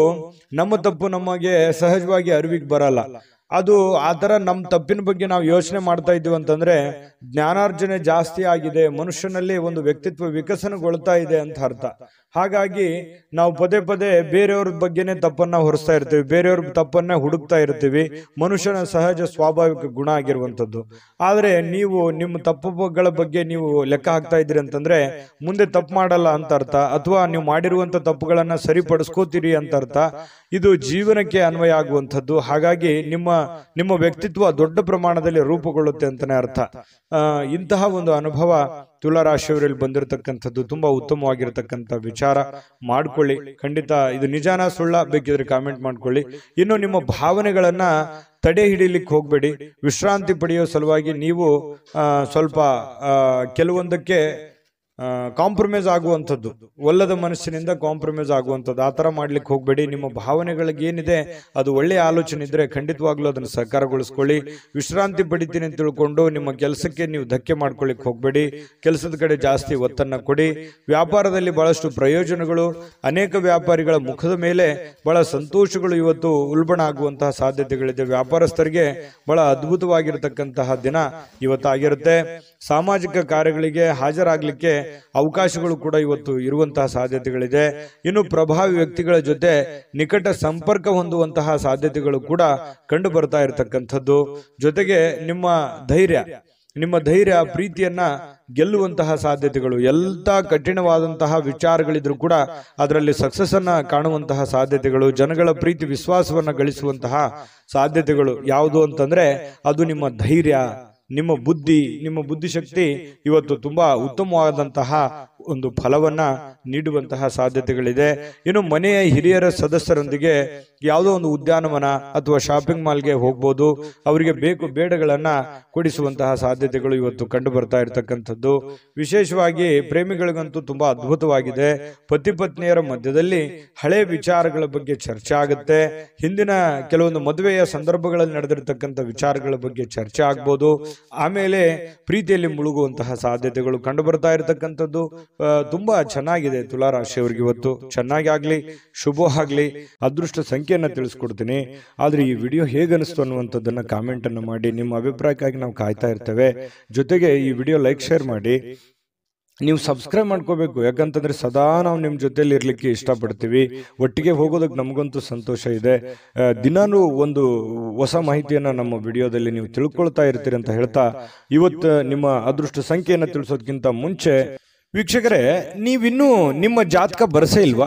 ನಮ್ಮ ತಪ್ಪು ನಮಗೆ ಸಹಜವಾಗಿ ಅರಿವಿಗೆ ಬರಲ್ಲ ಅದು ಆ ಥರ ನಮ್ಮ ತಪ್ಪಿನ ಬಗ್ಗೆ ನಾವು ಯೋಚನೆ ಮಾಡ್ತಾ ಇದ್ದೀವಿ ಅಂತಂದರೆ ಜ್ಞಾನಾರ್ಜನೆ ಜಾಸ್ತಿ ಆಗಿದೆ ಮನುಷ್ಯನಲ್ಲಿ ಒಂದು ವ್ಯಕ್ತಿತ್ವ ವಿಕಸನಗೊಳ್ತಾ ಇದೆ ಅಂತ ಅರ್ಥ ಹಾಗಾಗಿ ನಾವು ಪದೇ ಪದೇ ಬೇರೆಯವ್ರ ಬಗ್ಗೆನೇ ತಪ್ಪನ್ನ ಹೊರಿಸ್ತಾ ಇರ್ತೀವಿ ಬೇರೆಯವ್ರ ತಪ್ಪನ್ನ ಹುಡುಕ್ತಾ ಇರ್ತೀವಿ ಮನುಷ್ಯನ ಸಹಜ ಸ್ವಾಭಾವಿಕ ಗುಣ ಆಗಿರುವಂಥದ್ದು ಆದರೆ ನೀವು ನಿಮ್ಮ ತಪ್ಪುಗಳ ಬಗ್ಗೆ ನೀವು ಲೆಕ್ಕ ಹಾಕ್ತಾ ಇದ್ದೀರಿ ಅಂತಂದ್ರೆ ಮುಂದೆ ತಪ್ಪು ಮಾಡಲ್ಲ ಅಂತ ಅರ್ಥ ಅಥವಾ ನೀವು ಮಾಡಿರುವಂಥ ತಪ್ಪುಗಳನ್ನು ಸರಿಪಡಿಸ್ಕೋತೀರಿ ಅಂತ ಅರ್ಥ ಇದು ಜೀವನಕ್ಕೆ ಅನ್ವಯ ಆಗುವಂಥದ್ದು ಹಾಗಾಗಿ ನಿಮ್ಮ ನಿಮ್ಮ ವ್ಯಕ್ತಿತ್ವ ದೊಡ್ಡ ಪ್ರಮಾಣದಲ್ಲಿ ರೂಪುಗೊಳ್ಳುತ್ತೆ ಅಂತಲೇ ಅರ್ಥ ಇಂತಹ ಒಂದು ಅನುಭವ ತುಲಾರಾಶಿಯವರಲ್ಲಿ ಬಂದಿರತಕ್ಕಂಥದ್ದು ತುಂಬಾ ಉತ್ತಮವಾಗಿರತಕ್ಕಂಥ ವಿಚಾರ ಮಾಡ್ಕೊಳ್ಳಿ ಖಂಡಿತ ಇದು ನಿಜಾನ ಸುಳ್ಳ ಬೇಕಿದ್ರೆ ಕಾಮೆಂಟ್ ಮಾಡ್ಕೊಳ್ಳಿ ಇನ್ನು ನಿಮ್ಮ ಭಾವನೆಗಳನ್ನ ತಡೆ ಹಿಡಿಯಲಿಕ್ಕೆ ಹೋಗಬೇಡಿ ವಿಶ್ರಾಂತಿ ಪಡೆಯೋ ಸಲುವಾಗಿ ನೀವು ಸ್ವಲ್ಪ ಕೆಲವೊಂದಕ್ಕೆ ಕಾಂಪ್ರಮೈಸ್ ಆಗುವಂಥದ್ದು ಒಲ್ಲದ ಮನಸ್ಸಿನಿಂದ ಕಾಂಪ್ರಮೈಸ್ ಆಗುವಂಥದ್ದು ಆ ಥರ ಮಾಡ್ಲಿಕ್ಕೆ ಹೋಗಬೇಡಿ ನಿಮ್ಮ ಭಾವನೆಗಳಿಗೆ ಏನಿದೆ ಅದು ಒಳ್ಳೆಯ ಆಲೋಚನೆ ಇದ್ದರೆ ಖಂಡಿತವಾಗ್ಲೂ ಅದನ್ನು ಸಹಕಾರಗೊಳಿಸ್ಕೊಳ್ಳಿ ವಿಶ್ರಾಂತಿ ಪಡಿತೀನಿ ಅಂತ ತಿಳ್ಕೊಂಡು ನಿಮ್ಮ ಕೆಲಸಕ್ಕೆ ನೀವು ಧಕ್ಕೆ ಮಾಡ್ಕೊಳ್ಳಿಕ್ಕೆ ಹೋಗಬೇಡಿ ಕೆಲಸದ ಕಡೆ ಜಾಸ್ತಿ ಒತ್ತನ್ನು ಕೊಡಿ ವ್ಯಾಪಾರದಲ್ಲಿ ಬಹಳಷ್ಟು ಪ್ರಯೋಜನಗಳು ಅನೇಕ ವ್ಯಾಪಾರಿಗಳ ಮುಖದ ಮೇಲೆ ಬಹಳ ಸಂತೋಷಗಳು ಇವತ್ತು ಉಲ್ಬಣ ಆಗುವಂತಹ ಸಾಧ್ಯತೆಗಳಿದೆ ವ್ಯಾಪಾರಸ್ಥರಿಗೆ ಬಹಳ ಅದ್ಭುತವಾಗಿರತಕ್ಕಂತಹ ದಿನ ಇವತ್ತಾಗಿರುತ್ತೆ ಸಾಮಾಜಿಕ ಕಾರ್ಯಗಳಿಗೆ ಹಾಜರಾಗಲಿಕ್ಕೆ ಅವಕಾಶಗಳು ಕೂಡ ಇವತ್ತು ಇರುವಂತಹ ಸಾಧ್ಯತೆಗಳಿದೆ ಇನ್ನು ಪ್ರಭಾವಿ ವ್ಯಕ್ತಿಗಳ ಜೊತೆ ನಿಕಟ ಸಂಪರ್ಕ ಹೊಂದುವಂತಹ ಸಾಧ್ಯತೆಗಳು ಕೂಡ ಕಂಡು ಬರ್ತಾ ಇರತಕ್ಕಂಥದ್ದು ಜೊತೆಗೆ ನಿಮ್ಮ ಧೈರ್ಯ ನಿಮ್ಮ ಧೈರ್ಯ ಪ್ರೀತಿಯನ್ನ ಗೆಲ್ಲುವಂತಹ ಸಾಧ್ಯತೆಗಳು ಎಂಥ ಕಠಿಣವಾದಂತಹ ವಿಚಾರಗಳಿದ್ರು ಕೂಡ ಅದರಲ್ಲಿ ಸಕ್ಸಸ್ ಅನ್ನ ಕಾಣುವಂತಹ ಸಾಧ್ಯತೆಗಳು ಜನಗಳ ಪ್ರೀತಿ ವಿಶ್ವಾಸವನ್ನ ಗಳಿಸುವಂತಹ ಸಾಧ್ಯತೆಗಳು ಯಾವುದು ಅಂತಂದ್ರೆ ಅದು ನಿಮ್ಮ ಧೈರ್ಯ ನಿಮ್ಮ ಬುದ್ಧಿ ನಿಮ್ಮ ಬುದ್ಧಿಶಕ್ತಿ ಇವತ್ತು ತುಂಬಾ ಉತ್ತಮವಾದಂತಹ ಒಂದು ಫಲವನ್ನ ನೀಡುವಂತಹ ಸಾಧ್ಯತೆಗಳಿದೆ ಇನ್ನು ಮನೆಯ ಹಿರಿಯರ ಸದಸ್ಯರೊಂದಿಗೆ ಯಾವುದೋ ಒಂದು ಉದ್ಯಾನವನ ಅಥವಾ ಶಾಪಿಂಗ್ ಮಾಲ್ಗೆ ಹೋಗ್ಬೋದು ಅವರಿಗೆ ಬೇಕು ಬೇಡಗಳನ್ನ ಕೊಡಿಸುವಂತಹ ಸಾಧ್ಯತೆಗಳು ಇವತ್ತು ಕಂಡು ಬರ್ತಾ ಇರತಕ್ಕಂಥದ್ದು ವಿಶೇಷವಾಗಿ ಪ್ರೇಮಿಗಳಿಗಂತೂ ತುಂಬಾ ಅದ್ಭುತವಾಗಿದೆ ಪತಿ ಪತ್ನಿಯರ ಮಧ್ಯದಲ್ಲಿ ಹಳೆ ವಿಚಾರಗಳ ಬಗ್ಗೆ ಚರ್ಚೆ ಆಗುತ್ತೆ ಹಿಂದಿನ ಕೆಲವೊಂದು ಮದುವೆಯ ಸಂದರ್ಭಗಳಲ್ಲಿ ನಡೆದಿರ್ತಕ್ಕಂಥ ವಿಚಾರಗಳ ಬಗ್ಗೆ ಚರ್ಚೆ ಆಗ್ಬೋದು ಆಮೇಲೆ ಪ್ರೀತಿಯಲ್ಲಿ ಮುಳುಗುವಂತಹ ಸಾಧ್ಯತೆಗಳು ಕಂಡು ಬರ್ತಾ ಇರತಕ್ಕಂಥದ್ದು ತುಂಬ ಚೆನ್ನಾಗಿದೆ ತುಲಾರಾಶಿಯವ್ರಿಗೆ ಇವತ್ತು ಚೆನ್ನಾಗಿ ಆಗಲಿ ಆಗಲಿ ಅದೃಷ್ಟ ಸಂಖ್ಯೆಯನ್ನು ತಿಳಿಸ್ಕೊಡ್ತೀನಿ ಆದರೆ ಈ ವಿಡಿಯೋ ಹೇಗೆ ಅನಿಸ್ತು ಅನ್ನುವಂಥದ್ದನ್ನು ಕಾಮೆಂಟನ್ನು ಮಾಡಿ ನಿಮ್ಮ ಅಭಿಪ್ರಾಯಕ್ಕಾಗಿ ನಾವು ಕಾಯ್ತಾ ಇರ್ತೇವೆ ಜೊತೆಗೆ ಈ ವಿಡಿಯೋ ಲೈಕ್ ಶೇರ್ ಮಾಡಿ ನೀವು ಸಬ್ಸ್ಕ್ರೈಬ್ ಮಾಡ್ಕೋಬೇಕು ಯಾಕಂತಂದ್ರೆ ಸದಾ ನಾವು ನಿಮ್ಮ ಜೊತೆಯಲ್ಲಿ ಇರಲಿಕ್ಕೆ ಇಷ್ಟಪಡ್ತೀವಿ ಒಟ್ಟಿಗೆ ಹೋಗೋದಕ್ಕೆ ನಮಗಂತೂ ಸಂತೋಷ ಇದೆ ದಿನಾನೂ ಒಂದು ಹೊಸ ಮಾಹಿತಿಯನ್ನು ನಮ್ಮ ವಿಡಿಯೋದಲ್ಲಿ ನೀವು ತಿಳ್ಕೊಳ್ತಾ ಇರ್ತೀರಿ ಅಂತ ಹೇಳ್ತಾ ಇವತ್ತು ನಿಮ್ಮ ಅದೃಷ್ಟ ಸಂಖ್ಯೆಯನ್ನು ತಿಳಿಸೋದಕ್ಕಿಂತ ಮುಂಚೆ ವೀಕ್ಷಕರೇ ನೀವಿನ್ನೂ ನಿಮ್ಮ ಜಾತಕ ಬರಸೇ ಇಲ್ವಾ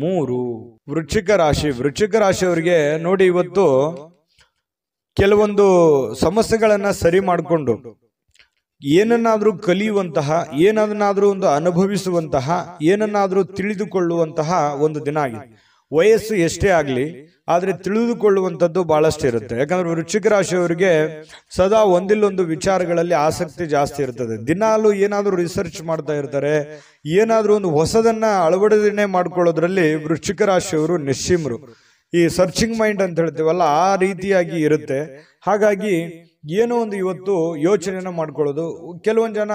ಮೂರು ವೃಶ್ಚಿಕ ರಾಶಿ ವೃಶ್ಚಿಕ ರಾಶಿಯವರಿಗೆ ನೋಡಿ ಇವತ್ತು ಕೆಲವೊಂದು ಸಮಸ್ಯೆಗಳನ್ನು ಸರಿ ಮಾಡಿಕೊಂಡು ಏನನ್ನಾದರೂ ಕಲಿಯುವಂತಹ ಏನನ್ನಾದರೂ ಒಂದು ಅನುಭವಿಸುವಂತಹ ಏನನ್ನಾದರೂ ತಿಳಿದುಕೊಳ್ಳುವಂತಹ ಒಂದು ದಿನ ಆಗಿದೆ ವಯಸ್ಸು ಎಷ್ಟೇ ಆಗಲಿ ಆದರೆ ತಿಳಿದುಕೊಳ್ಳುವಂಥದ್ದು ಭಾಳಷ್ಟು ಇರುತ್ತೆ ಯಾಕಂದರೆ ವೃಶ್ಚಿಕ ರಾಶಿಯವರಿಗೆ ಸದಾ ಒಂದಿಲ್ಲೊಂದು ವಿಚಾರಗಳಲ್ಲಿ ಆಸಕ್ತಿ ಜಾಸ್ತಿ ಇರ್ತದೆ ದಿನಾಲು ಏನಾದರೂ ರಿಸರ್ಚ್ ಮಾಡ್ತಾ ಇರ್ತಾರೆ ಏನಾದರೂ ಒಂದು ಹೊಸದನ್ನು ಅಳವಡಿಕೆ ಮಾಡ್ಕೊಳ್ಳೋದ್ರಲ್ಲಿ ವೃಶ್ಚಿಕ ರಾಶಿಯವರು ನಿಶ್ಚಿಮರು ಈ ಸರ್ಚಿಂಗ್ ಮೈಂಡ್ ಅಂತ ಹೇಳ್ತೀವಲ್ಲ ಆ ರೀತಿಯಾಗಿ ಇರುತ್ತೆ ಹಾಗಾಗಿ ಏನೋ ಒಂದು ಇವತ್ತು ಯೋಚನೆನ ಮಾಡ್ಕೊಳ್ಳೋದು ಕೆಲವೊಂದು ಜನ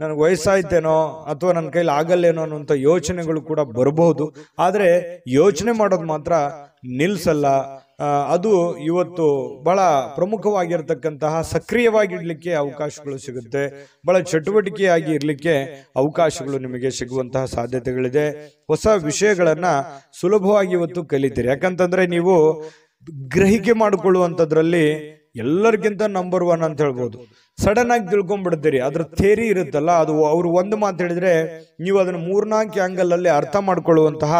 ನನಗೆ ವಯಸ್ಸಾಯ್ತೇನೋ ಅಥವಾ ನನ್ನ ಕೈಲಿ ಆಗಲ್ಲೇನೋ ಅನ್ನುವಂಥ ಯೋಚನೆಗಳು ಕೂಡ ಬರಬಹುದು ಆದರೆ ಯೋಚನೆ ಮಾಡೋದು ಮಾತ್ರ ನಿಲ್ಲಿಸಲ್ಲ ಅದು ಇವತ್ತು ಬಹಳ ಪ್ರಮುಖವಾಗಿರ್ತಕ್ಕಂತಹ ಸಕ್ರಿಯವಾಗಿಡಲಿಕ್ಕೆ ಅವಕಾಶಗಳು ಸಿಗುತ್ತೆ ಬಹಳ ಚಟುವಟಿಕೆಯಾಗಿ ಇರಲಿಕ್ಕೆ ಅವಕಾಶಗಳು ನಿಮಗೆ ಸಿಗುವಂತಹ ಸಾಧ್ಯತೆಗಳಿದೆ ಹೊಸ ವಿಷಯಗಳನ್ನು ಸುಲಭವಾಗಿ ಇವತ್ತು ಕಲಿತೀರಿ ಯಾಕಂತಂದರೆ ನೀವು ಗ್ರಹಿಕೆ ಮಾಡಿಕೊಳ್ಳುವಂಥದ್ರಲ್ಲಿ ಎಲ್ಲರಿಗಿಂತ ನಂಬರ್ ಒನ್ ಅಂತ ಹೇಳ್ಬೋದು ಸಡನ್ ಆಗಿ ತಿಳ್ಕೊಂಡ್ಬಿಡ್ತೀರಿ ಅದ್ರ ಥೇರಿ ಇರುತ್ತಲ್ಲ ಅದು ಅವ್ರು ಒಂದು ಮಾತು ಹೇಳಿದ್ರೆ ನೀವು ಅದನ್ನ ಮೂರ್ನಾಲ್ಕು ಆಂಗಲ್ ಅಲ್ಲಿ ಅರ್ಥ ಮಾಡ್ಕೊಳ್ಳುವಂತಹ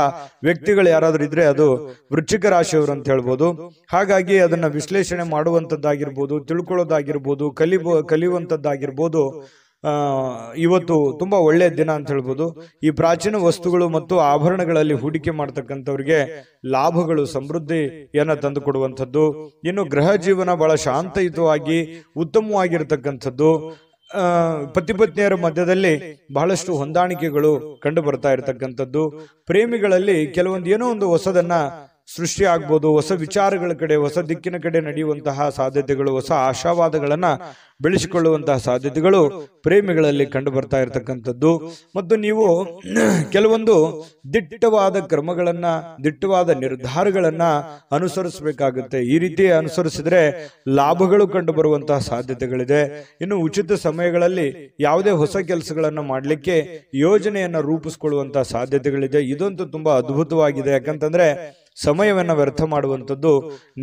ವ್ಯಕ್ತಿಗಳು ಯಾರಾದ್ರೂ ಇದ್ರೆ ಅದು ವೃಶ್ಚಿಕ ರಾಶಿಯವರು ಅಂತ ಹೇಳ್ಬೋದು ಹಾಗಾಗಿ ಅದನ್ನ ವಿಶ್ಲೇಷಣೆ ಮಾಡುವಂಥದ್ದಾಗಿರ್ಬೋದು ತಿಳ್ಕೊಳ್ಳೋದಾಗಿರ್ಬೋದು ಕಲಿಬೋ ಕಲಿಯುವಂಥದ್ದಾಗಿರ್ಬೋದು ಇವತ್ತು ತುಂಬ ಒಳ್ಳೆಯ ದಿನ ಅಂತ ಹೇಳ್ಬೋದು ಈ ಪ್ರಾಚೀನ ವಸ್ತುಗಳು ಮತ್ತು ಆಭರಣಗಳಲ್ಲಿ ಹೂಡಿಕೆ ಮಾಡ್ತಕ್ಕಂಥವ್ರಿಗೆ ಲಾಭಗಳು ಸಮೃದ್ಧಿಯನ್ನು ತಂದುಕೊಡುವಂಥದ್ದು ಇನ್ನು ಗೃಹ ಜೀವನ ಬಹಳ ಶಾಂತಯುತವಾಗಿ ಉತ್ತಮವಾಗಿರ್ತಕ್ಕಂಥದ್ದು ಪತಿಪತ್ನಿಯರ ಮಧ್ಯದಲ್ಲಿ ಬಹಳಷ್ಟು ಹೊಂದಾಣಿಕೆಗಳು ಕಂಡು ಬರ್ತಾ ಇರತಕ್ಕಂಥದ್ದು ಪ್ರೇಮಿಗಳಲ್ಲಿ ಕೆಲವೊಂದು ಏನೋ ಒಂದು ಹೊಸದನ್ನ ಸೃಷ್ಟಿ ಆಗ್ಬೋದು ಹೊಸ ವಿಚಾರಗಳ ಕಡೆ ಹೊಸ ದಿಕ್ಕಿನ ಕಡೆ ನಡೆಯುವಂತಹ ಸಾಧ್ಯತೆಗಳು ಹೊಸ ಆಶಾವಾದಗಳನ್ನ ಬೆಳೆಸಿಕೊಳ್ಳುವಂತಹ ಸಾಧ್ಯತೆಗಳು ಪ್ರೇಮಿಗಳಲ್ಲಿ ಕಂಡು ಬರ್ತಾ ಇರತಕ್ಕಂಥದ್ದು ಮತ್ತು ನೀವು ಕೆಲವೊಂದು ದಿಟ್ಟವಾದ ಕ್ರಮಗಳನ್ನ ದಿಟ್ಟವಾದ ನಿರ್ಧಾರಗಳನ್ನ ಅನುಸರಿಸಬೇಕಾಗುತ್ತೆ ಈ ರೀತಿ ಅನುಸರಿಸಿದ್ರೆ ಲಾಭಗಳು ಕಂಡು ಬರುವಂತಹ ಸಾಧ್ಯತೆಗಳಿದೆ ಇನ್ನು ಉಚಿತ ಸಮಯಗಳಲ್ಲಿ ಯಾವುದೇ ಹೊಸ ಕೆಲಸಗಳನ್ನು ಮಾಡಲಿಕ್ಕೆ ಯೋಜನೆಯನ್ನು ರೂಪಿಸಿಕೊಳ್ಳುವಂತಹ ಸಾಧ್ಯತೆಗಳಿದೆ ಇದಂತೂ ತುಂಬಾ ಅದ್ಭುತವಾಗಿದೆ ಯಾಕಂತಂದ್ರೆ ಸಮಯವನ್ನು ವ್ಯರ್ಥ ಮಾಡುವಂಥದ್ದು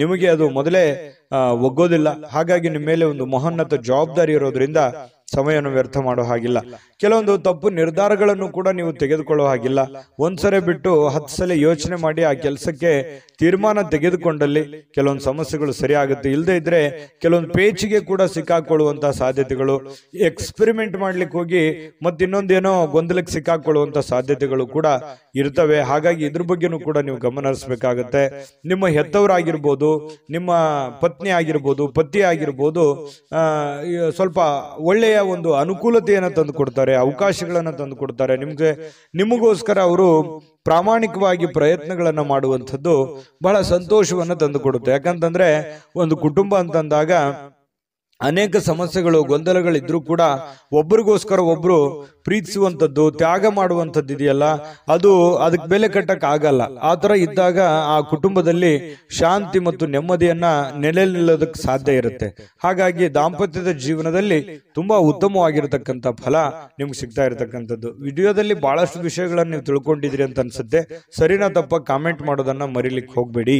ನಿಮಗೆ ಅದು ಮೊದಲೇ ಒಗ್ಗೋದಿಲ್ಲ ಹಾಗಾಗಿ ನಿಮ್ಮ ಮೇಲೆ ಒಂದು ಮಹೋನ್ನತ ಜವಾಬ್ದಾರಿ ಇರೋದ್ರಿಂದ ಸಮಯವನ್ನು ವ್ಯರ್ಥ ಮಾಡೋ ಹಾಗಿಲ್ಲ ಕೆಲವೊಂದು ತಪ್ಪು ನಿರ್ಧಾರಗಳನ್ನು ಕೂಡ ನೀವು ತೆಗೆದುಕೊಳ್ಳೋ ಹಾಗಿಲ್ಲ ಒಂದ್ಸರಿ ಬಿಟ್ಟು ಹತ್ತು ಸಲ ಯೋಚನೆ ಮಾಡಿ ಆ ಕೆಲಸಕ್ಕೆ ತೀರ್ಮಾನ ತೆಗೆದುಕೊಂಡಲ್ಲಿ ಕೆಲವೊಂದು ಸಮಸ್ಯೆಗಳು ಸರಿ ಆಗುತ್ತೆ ಇಲ್ಲದೆ ಇದ್ರೆ ಕೆಲವೊಂದು ಪೇಚಿಗೆ ಕೂಡ ಸಿಕ್ಕಾಕೊಳ್ಳುವಂತಹ ಸಾಧ್ಯತೆಗಳು ಎಕ್ಸ್ಪೆರಿಮೆಂಟ್ ಮಾಡ್ಲಿಕ್ಕೆ ಹೋಗಿ ಮತ್ತೆ ಇನ್ನೊಂದೇನೋ ಗೊಂದಲಕ್ಕೆ ಸಿಕ್ಕಾಕೊಳ್ಳುವಂತ ಸಾಧ್ಯತೆಗಳು ಕೂಡ ಇರ್ತವೆ ಹಾಗಾಗಿ ಇದ್ರ ಬಗ್ಗೆನೂ ಕೂಡ ನೀವು ಗಮನ ಹರಿಸಬೇಕಾಗತ್ತೆ ನಿಮ್ಮ ಹೆತ್ತವರಾಗಿರ್ಬೋದು ನಿಮ್ಮ ಪತ್ನಿ ಆಗಿರ್ಬೋದು ಪತಿ ಆಗಿರ್ಬೋದು ಸ್ವಲ್ಪ ಒಳ್ಳೆಯ ಒಂದು ಅನುಕೂಲತೆಯನ್ನು ತಂದು ಕೊಡ್ತಾರೆ ಅವಕಾಶಗಳನ್ನು ತಂದು ಕೊಡ್ತಾರೆ ನಿಮಗೆ ನಿಮಗೋಸ್ಕರ ಅವರು ಪ್ರಾಮಾಣಿಕವಾಗಿ ಪ್ರಯತ್ನಗಳನ್ನು ಮಾಡುವಂಥದ್ದು ಬಹಳ ಸಂತೋಷವನ್ನು ತಂದು ಕೊಡುತ್ತೆ ಯಾಕಂತಂದ್ರೆ ಒಂದು ಕುಟುಂಬ ಅಂತಂದಾಗ ಅನೇಕ ಸಮಸ್ಯೆಗಳು ಗೊಂದಲಗಳಿದ್ರೂ ಕೂಡ ಒಬ್ರಿಗೋಸ್ಕರ ಒಬ್ರು ಪ್ರೀತಿಸುವಂಥದ್ದು ತ್ಯಾಗ ಮಾಡುವಂಥದ್ದು ಇದೆಯಲ್ಲ ಅದು ಅದಕ್ಕೆ ಬೆಲೆ ಕಟ್ಟಕ್ಕೆ ಆಗಲ್ಲ ಆ ಥರ ಇದ್ದಾಗ ಆ ಕುಟುಂಬದಲ್ಲಿ ಶಾಂತಿ ಮತ್ತು ನೆಮ್ಮದಿಯನ್ನ ನೆಲೆ ನಿಲ್ಲೋದಕ್ಕೆ ಸಾಧ್ಯ ಇರುತ್ತೆ ಹಾಗಾಗಿ ದಾಂಪತ್ಯದ ಜೀವನದಲ್ಲಿ ತುಂಬಾ ಉತ್ತಮವಾಗಿರತಕ್ಕಂಥ ಫಲ ನಿಮ್ಗೆ ಸಿಗ್ತಾ ಇರತಕ್ಕಂಥದ್ದು ವಿಡಿಯೋದಲ್ಲಿ ಬಹಳಷ್ಟು ವಿಷಯಗಳನ್ನು ನೀವು ತಿಳ್ಕೊಂಡಿದ್ರಿ ಅಂತ ಅನ್ಸುತ್ತೆ ಸರಿನಾ ತಪ್ಪ ಕಾಮೆಂಟ್ ಮಾಡೋದನ್ನ ಮರಿಲಿಕ್ಕೆ ಹೋಗಬೇಡಿ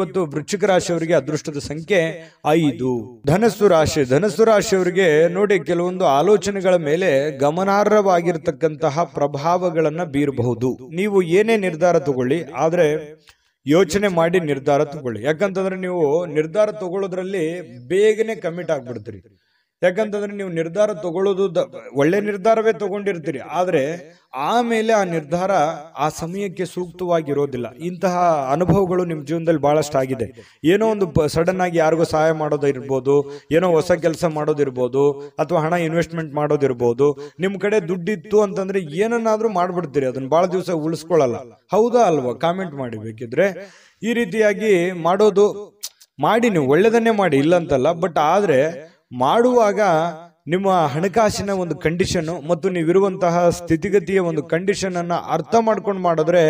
ಇವತ್ತು ವೃಶ್ಚಿಕ ರಾಶಿಯವರಿಗೆ ಅದೃಷ್ಟದ ಸಂಖ್ಯೆ ಐದು ಧನಸ್ಸು ರಾಶಿ ಧನಸ್ಸು ರಾಶಿಯವರಿಗೆ ನೋಡಿ ಕೆಲವೊಂದು ಆಲೋಚನೆಗಳ ಮೇಲೆ ಗಮನಾರ್ಹವಾಗಿರ್ತಕ್ಕಂತಹ ಪ್ರಭಾವಗಳನ್ನ ಬೀರಬಹುದು ನೀವು ಏನೇ ನಿರ್ಧಾರ ತಗೊಳ್ಳಿ ಆದ್ರೆ ಯೋಚನೆ ಮಾಡಿ ನಿರ್ಧಾರ ತಗೊಳ್ಳಿ ಯಾಕಂತಂದ್ರೆ ನೀವು ನಿರ್ಧಾರ ತಗೊಳ್ಳೋದ್ರಲ್ಲಿ ಬೇಗನೆ ಕಮಿಟ್ ಆಗ್ಬಿಡ್ತೀರಿ ಯಾಕಂತಂದ್ರೆ ನೀವು ನಿರ್ಧಾರ ತಗೊಳ್ಳೋದು ಒಳ್ಳೆ ನಿರ್ಧಾರವೇ ತಗೊಂಡಿರ್ತೀರಿ ಆದರೆ ಆಮೇಲೆ ಆ ನಿರ್ಧಾರ ಆ ಸಮಯಕ್ಕೆ ಸೂಕ್ತವಾಗಿರೋದಿಲ್ಲ ಇಂತಹ ಅನುಭವಗಳು ನಿಮ್ಮ ಜೀವನದಲ್ಲಿ ಭಾಳಷ್ಟು ಆಗಿದೆ ಏನೋ ಒಂದು ಸಡನ್ ಆಗಿ ಯಾರಿಗೂ ಸಹಾಯ ಮಾಡೋದಿರ್ಬೋದು ಏನೋ ಹೊಸ ಕೆಲಸ ಮಾಡೋದಿರ್ಬೋದು ಅಥವಾ ಹಣ ಇನ್ವೆಸ್ಟ್ಮೆಂಟ್ ಮಾಡೋದಿರ್ಬೋದು ನಿಮ್ಮ ಕಡೆ ದುಡ್ಡಿತ್ತು ಅಂತಂದ್ರೆ ಏನನ್ನಾದರೂ ಮಾಡಿಬಿಡ್ತೀರಿ ಅದನ್ನು ಭಾಳ ದಿವಸ ಉಳಿಸ್ಕೊಳ್ಳಲ್ಲ ಹೌದಾ ಅಲ್ವಾ ಕಾಮೆಂಟ್ ಮಾಡಿ ಬೇಕಿದ್ರೆ ಈ ರೀತಿಯಾಗಿ ಮಾಡೋದು ಮಾಡಿ ನೀವು ಒಳ್ಳೆಯದನ್ನೇ ಮಾಡಿ ಇಲ್ಲಂತಲ್ಲ ಬಟ್ ಆದರೆ ಮಾಡುವಾಗ ನಿಮ್ಮ ಹಣಕಾಸಿನ ಒಂದು ಕಂಡೀಷನ್ ಮತ್ತು ನೀವಿರುವಂತಹ ಸ್ಥಿತಿಗತಿಯ ಒಂದು ಕಂಡೀಷನ್ ಕಂಡೀಷನನ್ನು ಅರ್ಥ ಮಾಡ್ಕೊಂಡು ಮಾಡಿದ್ರೆ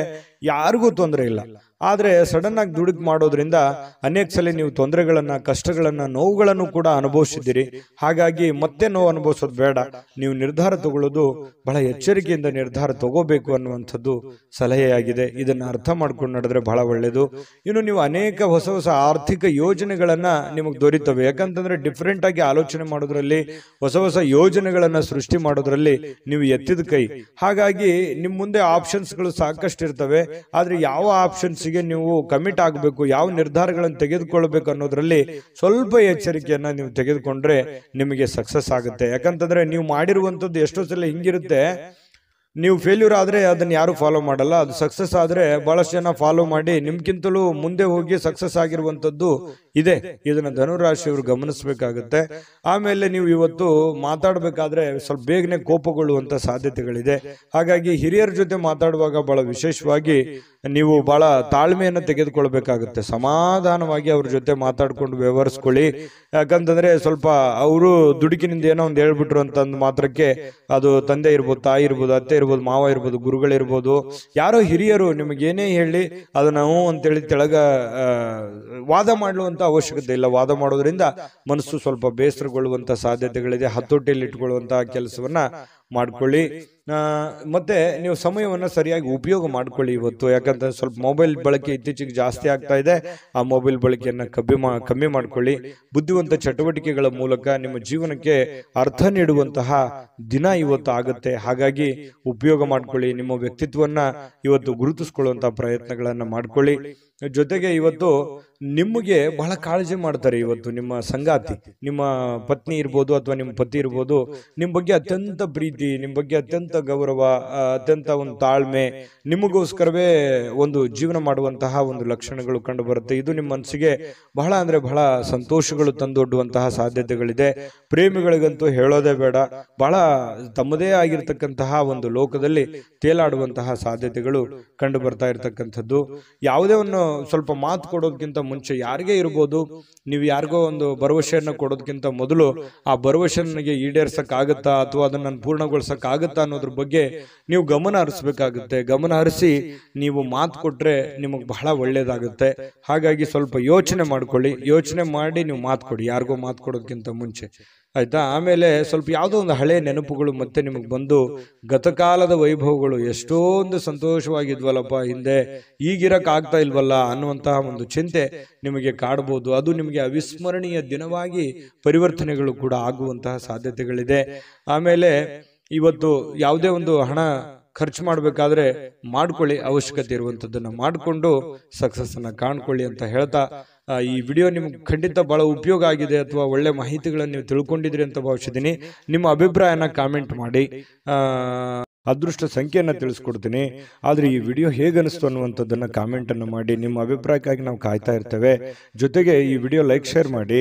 ಯಾರಿಗೂ ತೊಂದರೆ ಇಲ್ಲ ಆದರೆ ಸಡನ್ನಾಗಿ ದುಡುಕು ಮಾಡೋದ್ರಿಂದ ಅನೇಕ ಸಲ ನೀವು ತೊಂದರೆಗಳನ್ನು ಕಷ್ಟಗಳನ್ನು ನೋವುಗಳನ್ನು ಕೂಡ ಅನುಭವಿಸಿದ್ದೀರಿ ಹಾಗಾಗಿ ಮತ್ತೆ ನೋವು ಅನುಭವಿಸೋದು ಬೇಡ ನೀವು ನಿರ್ಧಾರ ತಗೊಳ್ಳೋದು ಬಹಳ ಎಚ್ಚರಿಕೆಯಿಂದ ನಿರ್ಧಾರ ತಗೋಬೇಕು ಅನ್ನುವಂಥದ್ದು ಸಲಹೆಯಾಗಿದೆ ಇದನ್ನು ಅರ್ಥ ಮಾಡ್ಕೊಂಡು ನಡೆದ್ರೆ ಬಹಳ ಒಳ್ಳೆಯದು ಇನ್ನು ನೀವು ಅನೇಕ ಹೊಸ ಹೊಸ ಆರ್ಥಿಕ ಯೋಜನೆಗಳನ್ನು ನಿಮಗೆ ದೊರೀತವೆ ಯಾಕಂತಂದರೆ ಡಿಫ್ರೆಂಟಾಗಿ ಆಲೋಚನೆ ಮಾಡೋದ್ರಲ್ಲಿ ಹೊಸ ಹೊಸ ಯೋಜನೆಗಳನ್ನು ಸೃಷ್ಟಿ ಮಾಡೋದ್ರಲ್ಲಿ ನೀವು ಎತ್ತಿದ ಕೈ ಹಾಗಾಗಿ ನಿಮ್ಮ ಮುಂದೆ ಆಪ್ಷನ್ಸ್ಗಳು ಸಾಕಷ್ಟು ಇರ್ತವೆ ಆದರೆ ಯಾವ ಆಪ್ಷನ್ಸ್ ನೀವು ಕಮಿಟ್ ಆಗಬೇಕು ಯಾವ ನಿರ್ಧಾರಗಳನ್ನು ತೆಗೆದುಕೊಳ್ಬೇಕು ಅನ್ನೋದ್ರಲ್ಲಿ ಸ್ವಲ್ಪ ಎಚ್ಚರಿಕೆಯನ್ನ ನೀವು ತೆಗೆದುಕೊಂಡ್ರೆ ನಿಮಗೆ ಸಕ್ಸಸ್ ಆಗುತ್ತೆ ಯಾಕಂತಂದ್ರೆ ನೀವು ಮಾಡಿರುವಂಥದ್ದು ಎಷ್ಟೋ ಸಲ ಹಿಂಗಿರುತ್ತೆ ನೀವು ಫೇಲ್ಯೂರ್ ಆದರೆ ಅದನ್ನ ಯಾರು ಫಾಲೋ ಮಾಡಲ್ಲ ಅದು ಸಕ್ಸಸ್ ಆದ್ರೆ ಭಾಳಷ್ಟು ಜನ ಫಾಲೋ ಮಾಡಿ ನಿಮ್ಗಿಂತಲೂ ಮುಂದೆ ಹೋಗಿ ಸಕ್ಸಸ್ ಆಗಿರುವಂಥದ್ದು ಇದೆ ಇದನ್ನ ಧನುರಾಶಿಯವರು ಗಮನಿಸಬೇಕಾಗುತ್ತೆ ಆಮೇಲೆ ನೀವು ಇವತ್ತು ಮಾತಾಡಬೇಕಾದ್ರೆ ಸ್ವಲ್ಪ ಬೇಗನೆ ಕೋಪಗೊಳ್ಳುವಂತ ಸಾಧ್ಯತೆಗಳಿದೆ ಹಾಗಾಗಿ ಹಿರಿಯರ ಜೊತೆ ಮಾತಾಡುವಾಗ ಬಹಳ ವಿಶೇಷವಾಗಿ ನೀವು ಬಹಳ ತಾಳ್ಮೆಯನ್ನು ತೆಗೆದುಕೊಳ್ಬೇಕಾಗುತ್ತೆ ಸಮಾಧಾನವಾಗಿ ಅವ್ರ ಜೊತೆ ಮಾತಾಡ್ಕೊಂಡು ವ್ಯವಹರಿಸ್ಕೊಳ್ಳಿ ಯಾಕಂತಂದ್ರೆ ಸ್ವಲ್ಪ ಅವರು ದುಡುಕಿನಿಂದ ಏನೋ ಒಂದು ಹೇಳ್ಬಿಟ್ರು ಅಂತಂದು ಮಾತ್ರಕ್ಕೆ ಅದು ತಂದೆ ಇರ್ಬೋದು ತಾಯಿ ಇರ್ಬೋದು ಅತ್ತೆ ಇರ್ಬೋದು ಮಾವ ಇರ್ಬೋದು ಗುರುಗಳಿರ್ಬೋದು ಯಾರೋ ಹಿರಿಯರು ನಿಮಗೇನೇ ಹೇಳಿ ಅದನ್ನು ಅಂತೇಳಿ ತೆಳಗ ವಾದ ಅಂತ ಅವಶ್ಯಕತೆ ಇಲ್ಲ ವಾದ ಮಾಡೋದ್ರಿಂದ ಮನಸ್ಸು ಸ್ವಲ್ಪ ಬೇಸರಗೊಳ್ಳುವಂಥ ಸಾಧ್ಯತೆಗಳಿದೆ ಹತೋಟಿಯಲ್ಲಿ ಇಟ್ಕೊಳ್ಳುವಂಥ ಕೆಲಸವನ್ನ ಮಾಡ್ಕೊಳ್ಳಿ ಮತ್ತೆ ನೀವು ಸಮಯವನ್ನು ಸರಿಯಾಗಿ ಉಪಯೋಗ ಮಾಡ್ಕೊಳ್ಳಿ ಇವತ್ತು ಯಾಕಂದ್ರೆ ಸ್ವಲ್ಪ ಮೊಬೈಲ್ ಬಳಕೆ ಇತ್ತೀಚೆಗೆ ಜಾಸ್ತಿ ಆಗ್ತಾ ಇದೆ ಆ ಮೊಬೈಲ್ ಬಳಕೆಯನ್ನು ಕಮ್ಮಿ ಮಾ ಕಮ್ಮಿ ಮಾಡ್ಕೊಳ್ಳಿ ಬುದ್ಧಿವಂತ ಚಟುವಟಿಕೆಗಳ ಮೂಲಕ ನಿಮ್ಮ ಜೀವನಕ್ಕೆ ಅರ್ಥ ನೀಡುವಂತಹ ದಿನ ಇವತ್ತು ಆಗುತ್ತೆ ಹಾಗಾಗಿ ಉಪಯೋಗ ಮಾಡ್ಕೊಳ್ಳಿ ನಿಮ್ಮ ವ್ಯಕ್ತಿತ್ವವನ್ನು ಇವತ್ತು ಗುರುತಿಸ್ಕೊಳ್ಳುವಂಥ ಪ್ರಯತ್ನಗಳನ್ನು ಮಾಡ್ಕೊಳ್ಳಿ ಜೊತೆಗೆ ಇವತ್ತು ನಿಮಗೆ ಬಹಳ ಕಾಳಜಿ ಮಾಡ್ತಾರೆ ಇವತ್ತು ನಿಮ್ಮ ಸಂಗಾತಿ ನಿಮ್ಮ ಪತ್ನಿ ಇರ್ಬೋದು ಅಥವಾ ನಿಮ್ಮ ಪತಿ ಇರ್ಬೋದು ನಿಮ್ಮ ಬಗ್ಗೆ ಅತ್ಯಂತ ಪ್ರೀತಿ ನಿಮ್ಮ ಬಗ್ಗೆ ಅತ್ಯಂತ ಗೌರವ ಅತ್ಯಂತ ಒಂದು ತಾಳ್ಮೆ ನಿಮಗೋಸ್ಕರವೇ ಒಂದು ಜೀವನ ಮಾಡುವಂತಹ ಒಂದು ಲಕ್ಷಣಗಳು ಕಂಡು ಬರುತ್ತೆ ಇದು ನಿಮ್ಮ ಮನಸ್ಸಿಗೆ ಬಹಳ ಅಂದರೆ ಬಹಳ ಸಂತೋಷಗಳು ತಂದೊಡ್ಡುವಂತಹ ಸಾಧ್ಯತೆಗಳಿದೆ ಪ್ರೇಮಿಗಳಿಗಂತೂ ಹೇಳೋದೇ ಬೇಡ ಬಹಳ ತಮ್ಮದೇ ಆಗಿರ್ತಕ್ಕಂತಹ ಒಂದು ಲೋಕದಲ್ಲಿ ತೇಲಾಡುವಂತಹ ಸಾಧ್ಯತೆಗಳು ಕಂಡು ಬರ್ತಾ ಇರತಕ್ಕಂಥದ್ದು ಯಾವುದೇ ಒಂದು ಸ್ವಲ್ಪ ಮಾತು ಕೊಡೋದಕ್ಕಿಂತ ಮುಂಚೆ ಯಾರಿಗೇ ಇರ್ಬೋದು ನೀವು ಯಾರಿಗೋ ಒಂದು ಭರವಸೆಯನ್ನು ಕೊಡೋದಕ್ಕಿಂತ ಮೊದಲು ಆ ಭರವಸೆ ನನಗೆ ಈಡೇರ್ಸೋಕ್ಕಾಗುತ್ತಾ ಅಥವಾ ಅದನ್ನು ನಾನು ಪೂರ್ಣಗೊಳಿಸೋಕ್ಕಾಗುತ್ತಾ ಅನ್ನೋದ್ರ ಬಗ್ಗೆ ನೀವು ಗಮನ ಹರಿಸ್ಬೇಕಾಗುತ್ತೆ ಗಮನ ಹರಿಸಿ ನೀವು ಮಾತು ಕೊಟ್ಟರೆ ನಿಮಗೆ ಬಹಳ ಒಳ್ಳೆಯದಾಗುತ್ತೆ ಹಾಗಾಗಿ ಸ್ವಲ್ಪ ಯೋಚನೆ ಮಾಡ್ಕೊಳ್ಳಿ ಯೋಚನೆ ಮಾಡಿ ನೀವು ಮಾತು ಕೊಡಿ ಯಾರಿಗೋ ಮಾತು ಕೊಡೋದಕ್ಕಿಂತ ಮುಂಚೆ ಆಯ್ತಾ ಆಮೇಲೆ ಸ್ವಲ್ಪ ಯಾವುದೋ ಒಂದು ಹಳೆ ನೆನಪುಗಳು ಮತ್ತೆ ನಿಮಗೆ ಬಂದು ಗತಕಾಲದ ವೈಭವಗಳು ಎಷ್ಟೊಂದು ಸಂತೋಷವಾಗಿದ್ವಲ್ಲಪ್ಪ ಹಿಂದೆ ಆಗ್ತಾ ಇಲ್ವಲ್ಲ ಅನ್ನುವಂತಹ ಒಂದು ಚಿಂತೆ ನಿಮಗೆ ಕಾಡ್ಬೋದು ಅದು ನಿಮಗೆ ಅವಿಸ್ಮರಣೀಯ ದಿನವಾಗಿ ಪರಿವರ್ತನೆಗಳು ಕೂಡ ಆಗುವಂತಹ ಸಾಧ್ಯತೆಗಳಿದೆ ಆಮೇಲೆ ಇವತ್ತು ಯಾವುದೇ ಒಂದು ಹಣ ಖರ್ಚು ಮಾಡಬೇಕಾದ್ರೆ ಮಾಡ್ಕೊಳ್ಳಿ ಅವಶ್ಯಕತೆ ಇರುವಂಥದ್ದನ್ನು ಮಾಡಿಕೊಂಡು ಅನ್ನ ಕಾಣ್ಕೊಳ್ಳಿ ಅಂತ ಹೇಳ್ತಾ ಈ ವಿಡಿಯೋ ನಿಮ್ಗೆ ಖಂಡಿತ ಭಾಳ ಉಪಯೋಗ ಆಗಿದೆ ಅಥವಾ ಒಳ್ಳೆ ಮಾಹಿತಿಗಳನ್ನು ನೀವು ತಿಳ್ಕೊಂಡಿದ್ರಿ ಅಂತ ಭಾವಿಸಿದ್ದೀನಿ ನಿಮ್ಮ ಅಭಿಪ್ರಾಯನ ಕಾಮೆಂಟ್ ಮಾಡಿ ಅದೃಷ್ಟ ಸಂಖ್ಯೆಯನ್ನು ತಿಳಿಸ್ಕೊಡ್ತೀನಿ ಆದರೆ ಈ ವಿಡಿಯೋ ಹೇಗೆ ಅನಿಸ್ತು ಅನ್ನುವಂಥದ್ದನ್ನು ಕಾಮೆಂಟನ್ನು ಮಾಡಿ ನಿಮ್ಮ ಅಭಿಪ್ರಾಯಕ್ಕಾಗಿ ನಾವು ಕಾಯ್ತಾ ಇರ್ತೇವೆ ಜೊತೆಗೆ ಈ ವಿಡಿಯೋ ಲೈಕ್ ಶೇರ್ ಮಾಡಿ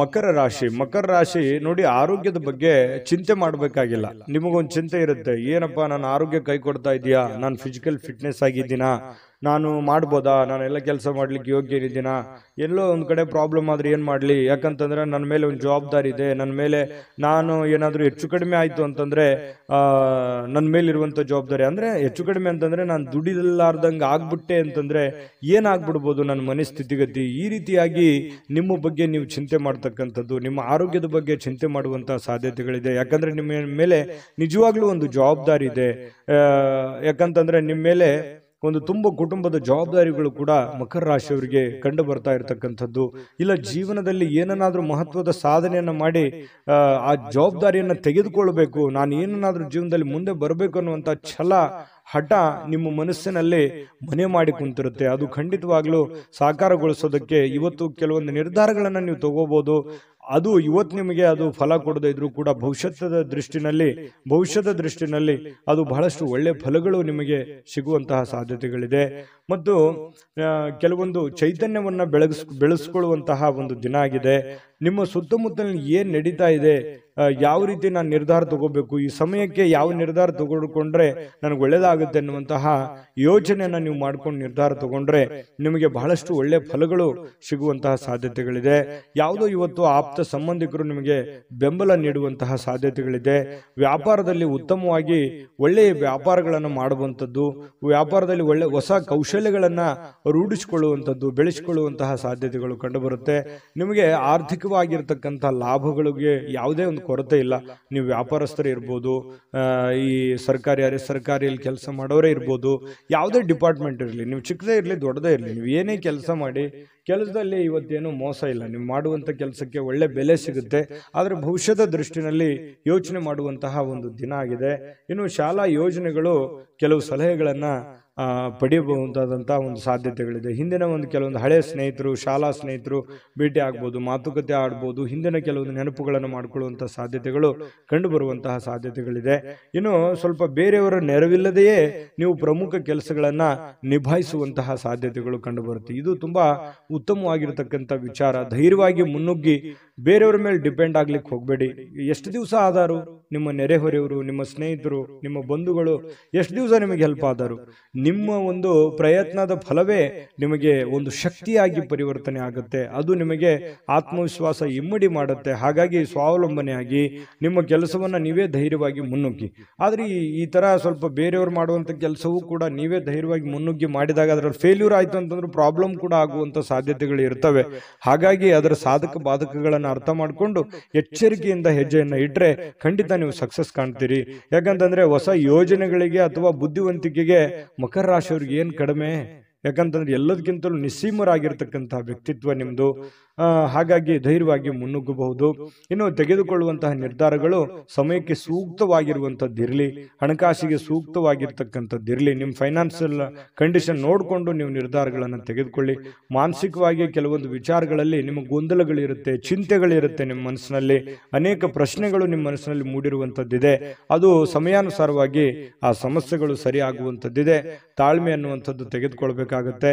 ಮಕರ ರಾಶಿ ಮಕರ ರಾಶಿ ನೋಡಿ ಆರೋಗ್ಯದ ಬಗ್ಗೆ ಚಿಂತೆ ಮಾಡಬೇಕಾಗಿಲ್ಲ ನಿಮಗೊಂದು ಚಿಂತೆ ಇರುತ್ತೆ ಏನಪ್ಪಾ ನಾನು ಆರೋಗ್ಯ ಕೈ ಕೊಡ್ತಾ ಇದೀಯಾ ನಾನು ಫಿಸಿಕಲ್ ಫಿಟ್ನೆಸ್ ಆಗಿದ್ದೀನಾ ನಾನು ಮಾಡ್ಬೋದಾ ನಾನೆಲ್ಲ ಕೆಲಸ ಮಾಡ್ಲಿಕ್ಕೆ ಇದ್ದೀನಾ ಎಲ್ಲೋ ಒಂದು ಕಡೆ ಪ್ರಾಬ್ಲಮ್ ಆದರೆ ಏನು ಮಾಡಲಿ ಯಾಕಂತಂದರೆ ನನ್ನ ಮೇಲೆ ಒಂದು ಜವಾಬ್ದಾರಿ ಇದೆ ನನ್ನ ಮೇಲೆ ನಾನು ಏನಾದರೂ ಹೆಚ್ಚು ಕಡಿಮೆ ಆಯಿತು ಅಂತಂದರೆ ನನ್ನ ಮೇಲಿರುವಂಥ ಜವಾಬ್ದಾರಿ ಅಂದರೆ ಹೆಚ್ಚು ಕಡಿಮೆ ಅಂತಂದರೆ ನಾನು ದುಡಿದಲ್ಲಾರ್ದಂಗೆ ಆಗ್ಬಿಟ್ಟೆ ಅಂತಂದರೆ ಏನಾಗ್ಬಿಡ್ಬೋದು ನನ್ನ ಮನಸ್ಥಿತಿಗತಿ ಈ ರೀತಿಯಾಗಿ ನಿಮ್ಮ ಬಗ್ಗೆ ನೀವು ಚಿಂತೆ ಮಾಡ್ತಕ್ಕಂಥದ್ದು ನಿಮ್ಮ ಆರೋಗ್ಯದ ಬಗ್ಗೆ ಚಿಂತೆ ಮಾಡುವಂಥ ಸಾಧ್ಯತೆಗಳಿದೆ ಯಾಕಂದರೆ ನಿಮ್ಮ ಮೇಲೆ ನಿಜವಾಗ್ಲೂ ಒಂದು ಜವಾಬ್ದಾರಿ ಇದೆ ಯಾಕಂತಂದರೆ ನಿಮ್ಮ ಮೇಲೆ ಒಂದು ತುಂಬಾ ಕುಟುಂಬದ ಜವಾಬ್ದಾರಿಗಳು ಕೂಡ ಮಕರ ರಾಶಿಯವರಿಗೆ ಕಂಡು ಬರ್ತಾ ಇರತಕ್ಕಂಥದ್ದು ಇಲ್ಲ ಜೀವನದಲ್ಲಿ ಏನನ್ನಾದರೂ ಮಹತ್ವದ ಸಾಧನೆಯನ್ನು ಮಾಡಿ ಆ ಜವಾಬ್ದಾರಿಯನ್ನು ತೆಗೆದುಕೊಳ್ಬೇಕು ನಾನು ಏನನ್ನಾದರೂ ಜೀವನದಲ್ಲಿ ಮುಂದೆ ಬರಬೇಕು ಅನ್ನುವಂತ ಛಲ ಹಠ ನಿಮ್ಮ ಮನಸ್ಸಿನಲ್ಲಿ ಮನೆ ಮಾಡಿ ಕುಂತಿರುತ್ತೆ ಅದು ಖಂಡಿತವಾಗ್ಲೂ ಸಾಕಾರಗೊಳಿಸೋದಕ್ಕೆ ಇವತ್ತು ಕೆಲವೊಂದು ನಿರ್ಧಾರಗಳನ್ನು ನೀವು ತಗೋಬಹುದು ಅದು ಇವತ್ತು ನಿಮಗೆ ಅದು ಫಲ ಕೊಡದೇ ಇದ್ರೂ ಕೂಡ ಭವಿಷ್ಯದ ದೃಷ್ಟಿನಲ್ಲಿ ಭವಿಷ್ಯದ ದೃಷ್ಟಿನಲ್ಲಿ ಅದು ಬಹಳಷ್ಟು ಒಳ್ಳೆಯ ಫಲಗಳು ನಿಮಗೆ ಸಿಗುವಂತಹ ಸಾಧ್ಯತೆಗಳಿದೆ ಮತ್ತು ಕೆಲವೊಂದು ಚೈತನ್ಯವನ್ನು ಬೆಳಗಿಸ್ ಬೆಳೆಸ್ಕೊಳ್ಳುವಂತಹ ಒಂದು ದಿನ ಆಗಿದೆ ನಿಮ್ಮ ಸುತ್ತಮುತ್ತಲಿನ ಏನು ನಡೀತಾ ಇದೆ ಯಾವ ರೀತಿ ನಾನು ನಿರ್ಧಾರ ತಗೋಬೇಕು ಈ ಸಮಯಕ್ಕೆ ಯಾವ ನಿರ್ಧಾರ ತಗೊಂಡ್ರೆ ನನಗೆ ಒಳ್ಳೆಯದಾಗುತ್ತೆ ಅನ್ನುವಂತಹ ಯೋಚನೆಯನ್ನು ನೀವು ಮಾಡ್ಕೊಂಡು ನಿರ್ಧಾರ ತಗೊಂಡ್ರೆ ನಿಮಗೆ ಬಹಳಷ್ಟು ಒಳ್ಳೆಯ ಫಲಗಳು ಸಿಗುವಂತಹ ಸಾಧ್ಯತೆಗಳಿದೆ ಯಾವುದೋ ಇವತ್ತು ಆಪ್ತ ಸಂಬಂಧಿಕರು ನಿಮಗೆ ಬೆಂಬಲ ನೀಡುವಂತಹ ಸಾಧ್ಯತೆಗಳಿದೆ ವ್ಯಾಪಾರದಲ್ಲಿ ಉತ್ತಮವಾಗಿ ಒಳ್ಳೆಯ ವ್ಯಾಪಾರಗಳನ್ನು ಮಾಡುವಂಥದ್ದು ವ್ಯಾಪಾರದಲ್ಲಿ ಒಳ್ಳೆ ಹೊಸ ಕೌಶಲ್ಯಗಳನ್ನು ರೂಢಿಸಿಕೊಳ್ಳುವಂಥದ್ದು ಬೆಳೆಸಿಕೊಳ್ಳುವಂತಹ ಸಾಧ್ಯತೆಗಳು ಕಂಡುಬರುತ್ತೆ ನಿಮಗೆ ಆರ್ಥಿಕವಾಗಿರ್ತಕ್ಕಂಥ ಲಾಭಗಳಿಗೆ ಯಾವುದೇ ಒಂದು ಕೊರತೆ ಇಲ್ಲ ನೀವು ವ್ಯಾಪಾರಸ್ಥರು ಇರ್ಬೋದು ಈ ಸರ್ಕಾರಿ ಅರೆ ಸರ್ಕಾರಿಯಲ್ಲಿ ಕೆಲಸ ಮಾಡೋರೇ ಇರ್ಬೋದು ಯಾವುದೇ ಡಿಪಾರ್ಟ್ಮೆಂಟ್ ಇರಲಿ ನೀವು ಚಿಕ್ಕದೇ ಇರಲಿ ದೊಡ್ಡದೇ ಇರಲಿ ನೀವು ಏನೇ ಕೆಲಸ ಮಾಡಿ ಕೆಲಸದಲ್ಲಿ ಇವತ್ತೇನು ಮೋಸ ಇಲ್ಲ ನೀವು ಮಾಡುವಂಥ ಕೆಲಸಕ್ಕೆ ಒಳ್ಳೆ ಬೆಲೆ ಸಿಗುತ್ತೆ ಆದರೆ ಭವಿಷ್ಯದ ದೃಷ್ಟಿನಲ್ಲಿ ಯೋಚನೆ ಮಾಡುವಂತಹ ಒಂದು ದಿನ ಆಗಿದೆ ಇನ್ನು ಶಾಲಾ ಯೋಜನೆಗಳು ಕೆಲವು ಸಲಹೆಗಳನ್ನು ಪಡೆಯಬಹುದಾದಂಥ ಒಂದು ಸಾಧ್ಯತೆಗಳಿದೆ ಹಿಂದಿನ ಒಂದು ಕೆಲವೊಂದು ಹಳೆಯ ಸ್ನೇಹಿತರು ಶಾಲಾ ಸ್ನೇಹಿತರು ಭೇಟಿ ಆಗ್ಬೋದು ಮಾತುಕತೆ ಆಡ್ಬೋದು ಹಿಂದಿನ ಕೆಲವೊಂದು ನೆನಪುಗಳನ್ನು ಮಾಡಿಕೊಳ್ಳುವಂಥ ಸಾಧ್ಯತೆಗಳು ಕಂಡುಬರುವಂತಹ ಸಾಧ್ಯತೆಗಳಿದೆ ಇನ್ನು ಸ್ವಲ್ಪ ಬೇರೆಯವರ ನೆರವಿಲ್ಲದೆಯೇ ನೀವು ಪ್ರಮುಖ ಕೆಲಸಗಳನ್ನು ನಿಭಾಯಿಸುವಂತಹ ಸಾಧ್ಯತೆಗಳು ಕಂಡುಬರುತ್ತೆ ಇದು ತುಂಬ ಉತ್ತಮವಾಗಿರತಕ್ಕಂಥ ವಿಚಾರ ಧೈರ್ಯವಾಗಿ ಮುನ್ನುಗ್ಗಿ ಬೇರೆಯವರ ಮೇಲೆ ಡಿಪೆಂಡ್ ಆಗ್ಲಿಕ್ಕೆ ಹೋಗಬೇಡಿ ಎಷ್ಟು ದಿವಸ ಆದರು ನಿಮ್ಮ ನೆರೆಹೊರೆಯವರು ನಿಮ್ಮ ಸ್ನೇಹಿತರು ನಿಮ್ಮ ಬಂಧುಗಳು ಎಷ್ಟು ದಿವಸ ನಿಮಗೆ ಹೆಲ್ಪ್ ಆದರು ನಿಮ್ಮ ಒಂದು ಪ್ರಯತ್ನದ ಫಲವೇ ನಿಮಗೆ ಒಂದು ಶಕ್ತಿಯಾಗಿ ಪರಿವರ್ತನೆ ಆಗುತ್ತೆ ಅದು ನಿಮಗೆ ಆತ್ಮವಿಶ್ವಾಸ ಇಮ್ಮಡಿ ಮಾಡುತ್ತೆ ಹಾಗಾಗಿ ಸ್ವಾವಲಂಬನೆಯಾಗಿ ನಿಮ್ಮ ಕೆಲಸವನ್ನು ನೀವೇ ಧೈರ್ಯವಾಗಿ ಮುನ್ನುಗ್ಗಿ ಆದರೆ ಈ ಥರ ಸ್ವಲ್ಪ ಬೇರೆಯವರು ಮಾಡುವಂಥ ಕೆಲಸವೂ ಕೂಡ ನೀವೇ ಧೈರ್ಯವಾಗಿ ಮುನ್ನುಗ್ಗಿ ಮಾಡಿದಾಗ ಅದರಲ್ಲಿ ಫೇಲ್ಯೂರ್ ಆಯಿತು ಅಂತಂದ್ರೆ ಪ್ರಾಬ್ಲಮ್ ಕೂಡ ಆಗುವಂಥ ಸಾಧ್ಯತೆಗಳು ಇರ್ತವೆ ಹಾಗಾಗಿ ಅದರ ಸಾಧಕ ಬಾಧಕಗಳನ್ನು ಅರ್ಥ ಮಾಡಿಕೊಂಡು ಎಚ್ಚರಿಕೆಯಿಂದ ಹೆಜ್ಜೆಯನ್ನು ಇಟ್ಟರೆ ಖಂಡಿತ ನೀವು ಸಕ್ಸಸ್ ಕಾಣ್ತೀರಿ ಯಾಕಂತಂದರೆ ಹೊಸ ಯೋಜನೆಗಳಿಗೆ ಅಥವಾ ಬುದ್ಧಿವಂತಿಕೆಗೆ ಮಕ ಮಕರ ರಾಶಿಯವ್ರಿಗೆ ಏನು ಕಡಿಮೆ ಯಾಕಂತಂದ್ರೆ ಎಲ್ಲದಕ್ಕಿಂತಲೂ ನಿಸ್ಸೀಮರಾಗಿರ್ತಕ್ಕಂಥ ವ್ಯಕ್ತಿತ್ವ ನಿಮ್ಮದು ಹಾಗಾಗಿ ಧೈರ್ಯವಾಗಿ ಮುನ್ನುಗ್ಗಬಹುದು ಇನ್ನು ತೆಗೆದುಕೊಳ್ಳುವಂತಹ ನಿರ್ಧಾರಗಳು ಸಮಯಕ್ಕೆ ಸೂಕ್ತವಾಗಿರುವಂಥದ್ದಿರಲಿ ಹಣಕಾಸಿಗೆ ಸೂಕ್ತವಾಗಿರ್ತಕ್ಕಂಥದ್ದಿರಲಿ ನಿಮ್ಮ ಫೈನಾನ್ಸಿಯಲ್ ಕಂಡೀಷನ್ ನೋಡಿಕೊಂಡು ನೀವು ನಿರ್ಧಾರಗಳನ್ನು ತೆಗೆದುಕೊಳ್ಳಿ ಮಾನಸಿಕವಾಗಿ ಕೆಲವೊಂದು ವಿಚಾರಗಳಲ್ಲಿ ನಿಮ್ಮ ಗೊಂದಲಗಳಿರುತ್ತೆ ಚಿಂತೆಗಳಿರುತ್ತೆ ನಿಮ್ಮ ಮನಸ್ಸಿನಲ್ಲಿ ಅನೇಕ ಪ್ರಶ್ನೆಗಳು ನಿಮ್ಮ ಮನಸ್ಸಿನಲ್ಲಿ ಮೂಡಿರುವಂಥದ್ದಿದೆ ಅದು ಸಮಯಾನುಸಾರವಾಗಿ ಆ ಸಮಸ್ಯೆಗಳು ಸರಿಯಾಗುವಂಥದ್ದಿದೆ ತಾಳ್ಮೆ ಅನ್ನುವಂಥದ್ದು ತೆಗೆದುಕೊಳ್ಬೇಕಾಗತ್ತೆ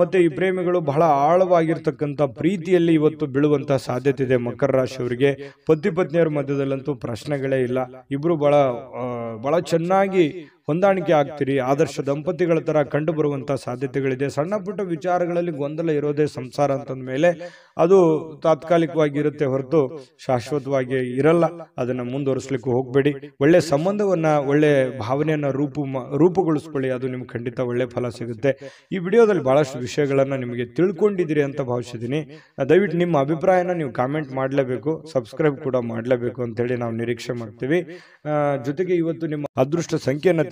ಮತ್ತೆ ಈ ಪ್ರೇಮಿಗಳು ಬಹಳ ಆಳವಾಗಿರ್ತಕ್ಕಂಥ ಪ್ರೀತಿಯಲ್ಲಿ ಇವತ್ತು ಬೀಳುವಂಥ ಸಾಧ್ಯತೆ ಇದೆ ಮಕರ ರಾಶಿಯವರಿಗೆ ಪತಿ ಪತ್ನಿಯರ ಮಧ್ಯದಲ್ಲಂತೂ ಪ್ರಶ್ನೆಗಳೇ ಇಲ್ಲ ಇಬ್ಬರು ಬಹಳ ಬಹಳ ಚೆನ್ನಾಗಿ ಹೊಂದಾಣಿಕೆ ಆಗ್ತೀರಿ ಆದರ್ಶ ದಂಪತಿಗಳ ತರ ಕಂಡು ಬರುವಂಥ ಸಾಧ್ಯತೆಗಳಿದೆ ಸಣ್ಣ ಪುಟ್ಟ ವಿಚಾರಗಳಲ್ಲಿ ಗೊಂದಲ ಇರೋದೇ ಸಂಸಾರ ಅಂತಂದ ಮೇಲೆ ಅದು ತಾತ್ಕಾಲಿಕವಾಗಿರುತ್ತೆ ಹೊರತು ಶಾಶ್ವತವಾಗಿ ಇರಲ್ಲ ಅದನ್ನ ಮುಂದುವರಿಸಲಿಕ್ಕೆ ಹೋಗಬೇಡಿ ಒಳ್ಳೆ ಸಂಬಂಧವನ್ನ ಒಳ್ಳೆ ಭಾವನೆಯನ್ನ ರೂಪು ರೂಪುಗೊಳಿಸ್ಕೊಳ್ಳಿ ಅದು ನಿಮ್ಗೆ ಖಂಡಿತ ಒಳ್ಳೆ ಫಲ ಸಿಗುತ್ತೆ ಈ ವಿಡಿಯೋದಲ್ಲಿ ಬಹಳಷ್ಟು ವಿಷಯಗಳನ್ನು ನಿಮಗೆ ತಿಳ್ಕೊಂಡಿದ್ದೀರಿ ಅಂತ ಭಾವಿಸಿದ್ದೀನಿ ದಯವಿಟ್ಟು ನಿಮ್ಮ ಅಭಿಪ್ರಾಯನ ನೀವು ಕಾಮೆಂಟ್ ಮಾಡಲೇಬೇಕು ಸಬ್ಸ್ಕ್ರೈಬ್ ಕೂಡ ಮಾಡಲೇಬೇಕು ಹೇಳಿ ನಾವು ನಿರೀಕ್ಷೆ ಮಾಡ್ತೀವಿ ಜೊತೆಗೆ ಇವತ್ತು ನಿಮ್ಮ ಅದೃಷ್ಟ ಸಂಖ್ಯೆಯನ್ನು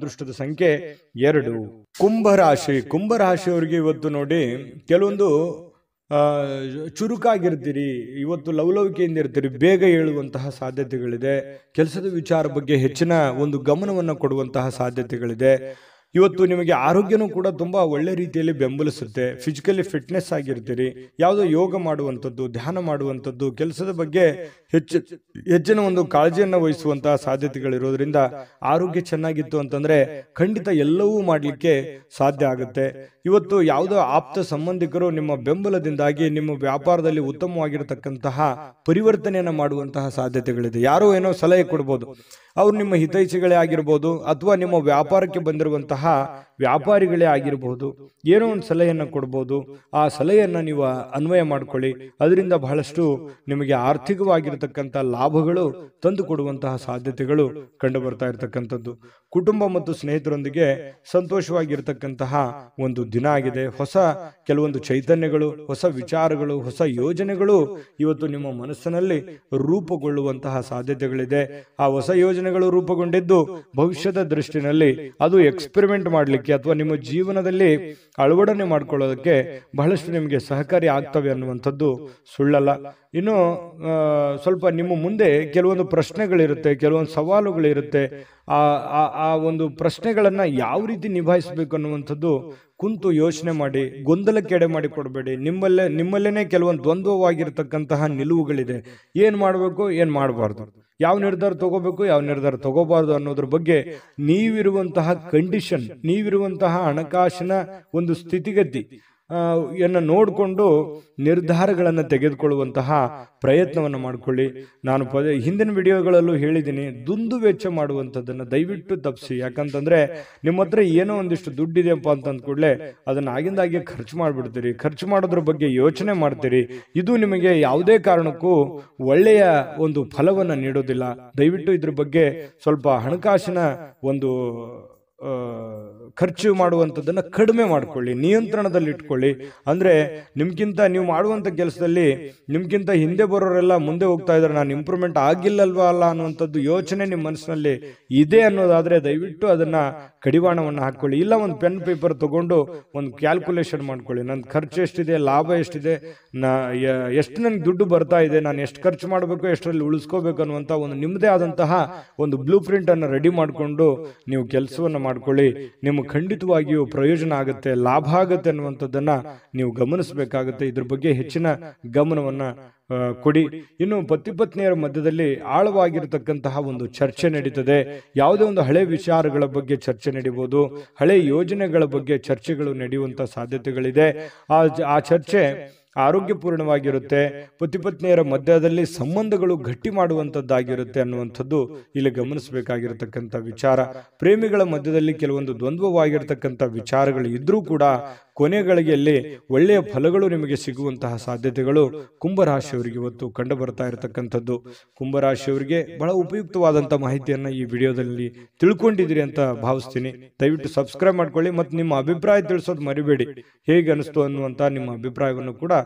ಅದೃಷ್ಟದ ಸಂಖ್ಯೆ ಎರಡು ಕುಂಭರಾಶಿ ಕುಂಭರಾಶಿಯವರಿಗೆ ಇವತ್ತು ನೋಡಿ ಕೆಲವೊಂದು ಚುರುಕಾಗಿರ್ತೀರಿ ಇವತ್ತು ಲವಲವಿಕೆಯಿಂದ ಇರ್ತೀರಿ ಬೇಗ ಹೇಳುವಂತಹ ಸಾಧ್ಯತೆಗಳಿದೆ ಕೆಲಸದ ವಿಚಾರ ಬಗ್ಗೆ ಹೆಚ್ಚಿನ ಒಂದು ಗಮನವನ್ನು ಕೊಡುವಂತಹ ಸಾಧ್ಯತೆಗಳಿದೆ ಇವತ್ತು ನಿಮಗೆ ಆರೋಗ್ಯನೂ ಕೂಡ ತುಂಬ ಒಳ್ಳೆ ರೀತಿಯಲ್ಲಿ ಬೆಂಬಲಿಸುತ್ತೆ ಫಿಸಿಕಲಿ ಫಿಟ್ನೆಸ್ ಆಗಿರ್ತೀರಿ ಯಾವುದೋ ಯೋಗ ಮಾಡುವಂಥದ್ದು ಧ್ಯಾನ ಮಾಡುವಂಥದ್ದು ಕೆಲಸದ ಬಗ್ಗೆ ಹೆಚ್ಚು ಹೆಚ್ಚಿನ ಒಂದು ಕಾಳಜಿಯನ್ನು ವಹಿಸುವಂತಹ ಸಾಧ್ಯತೆಗಳಿರೋದ್ರಿಂದ ಆರೋಗ್ಯ ಚೆನ್ನಾಗಿತ್ತು ಅಂತಂದರೆ ಖಂಡಿತ ಎಲ್ಲವೂ ಮಾಡಲಿಕ್ಕೆ ಸಾಧ್ಯ ಆಗುತ್ತೆ ಇವತ್ತು ಯಾವುದೋ ಆಪ್ತ ಸಂಬಂಧಿಕರು ನಿಮ್ಮ ಬೆಂಬಲದಿಂದಾಗಿ ನಿಮ್ಮ ವ್ಯಾಪಾರದಲ್ಲಿ ಉತ್ತಮವಾಗಿರತಕ್ಕಂತಹ ಪರಿವರ್ತನೆಯನ್ನು ಮಾಡುವಂತಹ ಸಾಧ್ಯತೆಗಳಿದೆ ಯಾರೋ ಏನೋ ಸಲಹೆ ಕೊಡ್ಬೋದು ಅವರು ನಿಮ್ಮ ಹಿತೈಷಿಗಳೇ ಆಗಿರ್ಬೋದು ಅಥವಾ ನಿಮ್ಮ ವ್ಯಾಪಾರಕ್ಕೆ ಬಂದಿರುವಂತಹ ಸಹ ವ್ಯಾಪಾರಿಗಳೇ ಆಗಿರಬಹುದು ಏನೋ ಒಂದು ಸಲಹೆಯನ್ನು ಕೊಡ್ಬೋದು ಆ ಸಲಹೆಯನ್ನು ನೀವು ಅನ್ವಯ ಮಾಡಿಕೊಳ್ಳಿ ಅದರಿಂದ ಬಹಳಷ್ಟು ನಿಮಗೆ ಆರ್ಥಿಕವಾಗಿರತಕ್ಕಂಥ ಲಾಭಗಳು ತಂದು ಕೊಡುವಂತಹ ಸಾಧ್ಯತೆಗಳು ಕಂಡು ಬರ್ತಾ ಇರತಕ್ಕಂಥದ್ದು ಕುಟುಂಬ ಮತ್ತು ಸ್ನೇಹಿತರೊಂದಿಗೆ ಸಂತೋಷವಾಗಿರ್ತಕ್ಕಂತಹ ಒಂದು ದಿನ ಆಗಿದೆ ಹೊಸ ಕೆಲವೊಂದು ಚೈತನ್ಯಗಳು ಹೊಸ ವಿಚಾರಗಳು ಹೊಸ ಯೋಜನೆಗಳು ಇವತ್ತು ನಿಮ್ಮ ಮನಸ್ಸಿನಲ್ಲಿ ರೂಪುಗೊಳ್ಳುವಂತಹ ಸಾಧ್ಯತೆಗಳಿದೆ ಆ ಹೊಸ ಯೋಜನೆಗಳು ರೂಪುಗೊಂಡಿದ್ದು ಭವಿಷ್ಯದ ದೃಷ್ಟಿನಲ್ಲಿ ಅದು ಎಕ್ಸ್ಪಿರಿ ಇಂಪ್ಲಿಮೆಂಟ್ ಮಾಡಲಿಕ್ಕೆ ಅಥವಾ ನಿಮ್ಮ ಜೀವನದಲ್ಲಿ ಅಳವಡನೆ ಮಾಡ್ಕೊಳ್ಳೋದಕ್ಕೆ ಬಹಳಷ್ಟು ನಿಮಗೆ ಸಹಕಾರಿ ಆಗ್ತವೆ ಅನ್ನುವಂಥದ್ದು ಸುಳ್ಳಲ್ಲ ಇನ್ನು ಸ್ವಲ್ಪ ನಿಮ್ಮ ಮುಂದೆ ಕೆಲವೊಂದು ಪ್ರಶ್ನೆಗಳಿರುತ್ತೆ ಕೆಲವೊಂದು ಸವಾಲುಗಳಿರುತ್ತೆ ಆ ಆ ಒಂದು ಪ್ರಶ್ನೆಗಳನ್ನು ಯಾವ ರೀತಿ ನಿಭಾಯಿಸಬೇಕು ಅನ್ನುವಂಥದ್ದು ಕುಂತು ಯೋಚನೆ ಮಾಡಿ ಗೊಂದಲಕ್ಕೆಡೆ ಕೊಡಬೇಡಿ ನಿಮ್ಮಲ್ಲೇ ನಿಮ್ಮಲ್ಲೇ ಕೆಲವೊಂದು ದ್ವಂದ್ವವಾಗಿರ್ತಕ್ಕಂತಹ ನಿಲುವುಗಳಿದೆ ಏನು ಮಾಡಬೇಕು ಏನು ಮಾಡಬಾರ್ದು ಯಾವ ನಿರ್ಧಾರ ತಗೋಬೇಕು ಯಾವ ನಿರ್ಧಾರ ತಗೋಬಾರ್ದು ಅನ್ನೋದ್ರ ಬಗ್ಗೆ ನೀವಿರುವಂತಹ ಕಂಡೀಷನ್ ನೀವಿರುವಂತಹ ಹಣಕಾಸಿನ ಒಂದು ಸ್ಥಿತಿಗತಿ ಯನ್ನು ನೋಡಿಕೊಂಡು ನಿರ್ಧಾರಗಳನ್ನು ತೆಗೆದುಕೊಳ್ಳುವಂತಹ ಪ್ರಯತ್ನವನ್ನು ಮಾಡಿಕೊಳ್ಳಿ ನಾನು ಪದೇ ಹಿಂದಿನ ವಿಡಿಯೋಗಳಲ್ಲೂ ಹೇಳಿದ್ದೀನಿ ದುಂದು ವೆಚ್ಚ ಮಾಡುವಂಥದ್ದನ್ನು ದಯವಿಟ್ಟು ತಪ್ಪಿಸಿ ಯಾಕಂತಂದರೆ ನಿಮ್ಮ ಹತ್ರ ಏನೋ ಒಂದಿಷ್ಟು ದುಡ್ಡಿದೆಯಪ್ಪ ಅಂತ ಕೂಡಲೇ ಅದನ್ನು ಆಗಿಂದಾಗೆ ಖರ್ಚು ಮಾಡಿಬಿಡ್ತೀರಿ ಖರ್ಚು ಮಾಡೋದ್ರ ಬಗ್ಗೆ ಯೋಚನೆ ಮಾಡ್ತೀರಿ ಇದು ನಿಮಗೆ ಯಾವುದೇ ಕಾರಣಕ್ಕೂ ಒಳ್ಳೆಯ ಒಂದು ಫಲವನ್ನು ನೀಡೋದಿಲ್ಲ ದಯವಿಟ್ಟು ಇದ್ರ ಬಗ್ಗೆ ಸ್ವಲ್ಪ ಹಣಕಾಸಿನ ಒಂದು ಖರ್ಚು ಮಾಡುವಂಥದ್ದನ್ನು ಕಡಿಮೆ ಮಾಡಿಕೊಳ್ಳಿ ನಿಯಂತ್ರಣದಲ್ಲಿ ಇಟ್ಕೊಳ್ಳಿ ಅಂದರೆ ನಿಮ್ಗಿಂತ ನೀವು ಮಾಡುವಂಥ ಕೆಲಸದಲ್ಲಿ ನಿಮ್ಗಿಂತ ಹಿಂದೆ ಬರೋರೆಲ್ಲ ಮುಂದೆ ಹೋಗ್ತಾ ಇದ್ದಾರೆ ನಾನು ಇಂಪ್ರೂವ್ಮೆಂಟ್ ಆಗಿಲ್ಲಲ್ವ ಅಲ್ಲ ಅನ್ನುವಂಥದ್ದು ಯೋಚನೆ ನಿಮ್ಮ ಮನಸ್ಸಿನಲ್ಲಿ ಇದೆ ಅನ್ನೋದಾದರೆ ದಯವಿಟ್ಟು ಅದನ್ನು ಕಡಿವಾಣವನ್ನು ಹಾಕ್ಕೊಳ್ಳಿ ಇಲ್ಲ ಒಂದು ಪೆನ್ ಪೇಪರ್ ತೊಗೊಂಡು ಒಂದು ಕ್ಯಾಲ್ಕುಲೇಷನ್ ಮಾಡ್ಕೊಳ್ಳಿ ನನ್ನ ಖರ್ಚು ಎಷ್ಟಿದೆ ಲಾಭ ಎಷ್ಟಿದೆ ನಾ ಎಷ್ಟು ನನಗೆ ದುಡ್ಡು ಬರ್ತಾ ಇದೆ ನಾನು ಎಷ್ಟು ಖರ್ಚು ಮಾಡಬೇಕು ಎಷ್ಟರಲ್ಲಿ ಉಳಿಸ್ಕೋಬೇಕು ಅನ್ನುವಂಥ ಒಂದು ನಿಮ್ಮದೇ ಆದಂತಹ ಒಂದು ಬ್ಲೂ ಪ್ರಿಂಟನ್ನು ರೆಡಿ ಮಾಡಿಕೊಂಡು ನೀವು ಕೆಲಸವನ್ನು ಮಾಡ್ಕೊಳ್ಳಿ ನಿಮ್ಮ ಖಂಡಿತವಾಗಿಯೂ ಪ್ರಯೋಜನ ಆಗುತ್ತೆ ಲಾಭ ಆಗುತ್ತೆ ಅನ್ನುವಂಥದ್ದನ್ನು ನೀವು ಗಮನಿಸಬೇಕಾಗುತ್ತೆ ಇದ್ರ ಬಗ್ಗೆ ಹೆಚ್ಚಿನ ಗಮನವನ್ನು ಕೊಡಿ ಇನ್ನು ಪತಿಪತ್ನಿಯರ ಮಧ್ಯದಲ್ಲಿ ಆಳವಾಗಿರತಕ್ಕಂತಹ ಒಂದು ಚರ್ಚೆ ನಡೀತದೆ ಯಾವುದೇ ಒಂದು ಹಳೆ ವಿಚಾರಗಳ ಬಗ್ಗೆ ಚರ್ಚೆ ನಡೀಬೋದು ಹಳೆ ಯೋಜನೆಗಳ ಬಗ್ಗೆ ಚರ್ಚೆಗಳು ನಡೆಯುವಂಥ ಸಾಧ್ಯತೆಗಳಿದೆ ಆ ಚರ್ಚೆ ಆರೋಗ್ಯಪೂರ್ಣವಾಗಿರುತ್ತೆ ಪತಿಪತ್ನಿಯರ ಮಧ್ಯದಲ್ಲಿ ಸಂಬಂಧಗಳು ಗಟ್ಟಿ ಮಾಡುವಂಥದ್ದಾಗಿರುತ್ತೆ ಅನ್ನುವಂಥದ್ದು ಇಲ್ಲಿ ಗಮನಿಸಬೇಕಾಗಿರತಕ್ಕಂಥ ವಿಚಾರ ಪ್ರೇಮಿಗಳ ಮಧ್ಯದಲ್ಲಿ ಕೆಲವೊಂದು ದ್ವಂದ್ವವಾಗಿರತಕ್ಕಂಥ ವಿಚಾರಗಳು ಇದ್ರೂ ಕೂಡ ಕೊನೆಗಳಿಗೆಯಲ್ಲಿ ಒಳ್ಳೆಯ ಫಲಗಳು ನಿಮಗೆ ಸಿಗುವಂತಹ ಸಾಧ್ಯತೆಗಳು ಕುಂಭರಾಶಿಯವರಿಗೆ ಇವತ್ತು ಕಂಡು ಬರ್ತಾ ಇರತಕ್ಕಂಥದ್ದು ಕುಂಭರಾಶಿಯವರಿಗೆ ಬಹಳ ಉಪಯುಕ್ತವಾದಂಥ ಮಾಹಿತಿಯನ್ನು ಈ ವಿಡಿಯೋದಲ್ಲಿ ತಿಳ್ಕೊಂಡಿದ್ದೀರಿ ಅಂತ ಭಾವಿಸ್ತೀನಿ ದಯವಿಟ್ಟು ಸಬ್ಸ್ಕ್ರೈಬ್ ಮಾಡ್ಕೊಳ್ಳಿ ಮತ್ತು ನಿಮ್ಮ ಅಭಿಪ್ರಾಯ ತಿಳಿಸೋದು ಮರಿಬೇಡಿ ಹೇಗೆ ಅನ್ನಿಸ್ತು ಅನ್ನುವಂಥ ನಿಮ್ಮ ಅಭಿಪ್ರಾಯವನ್ನು ಕೂಡ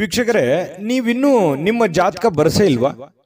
ವೀಕ್ಷಕರೇ ನೀವಿನ್ನೂ ನಿಮ್ಮ ಜಾತಕ ಬರಸೇ ಇಲ್ವಾ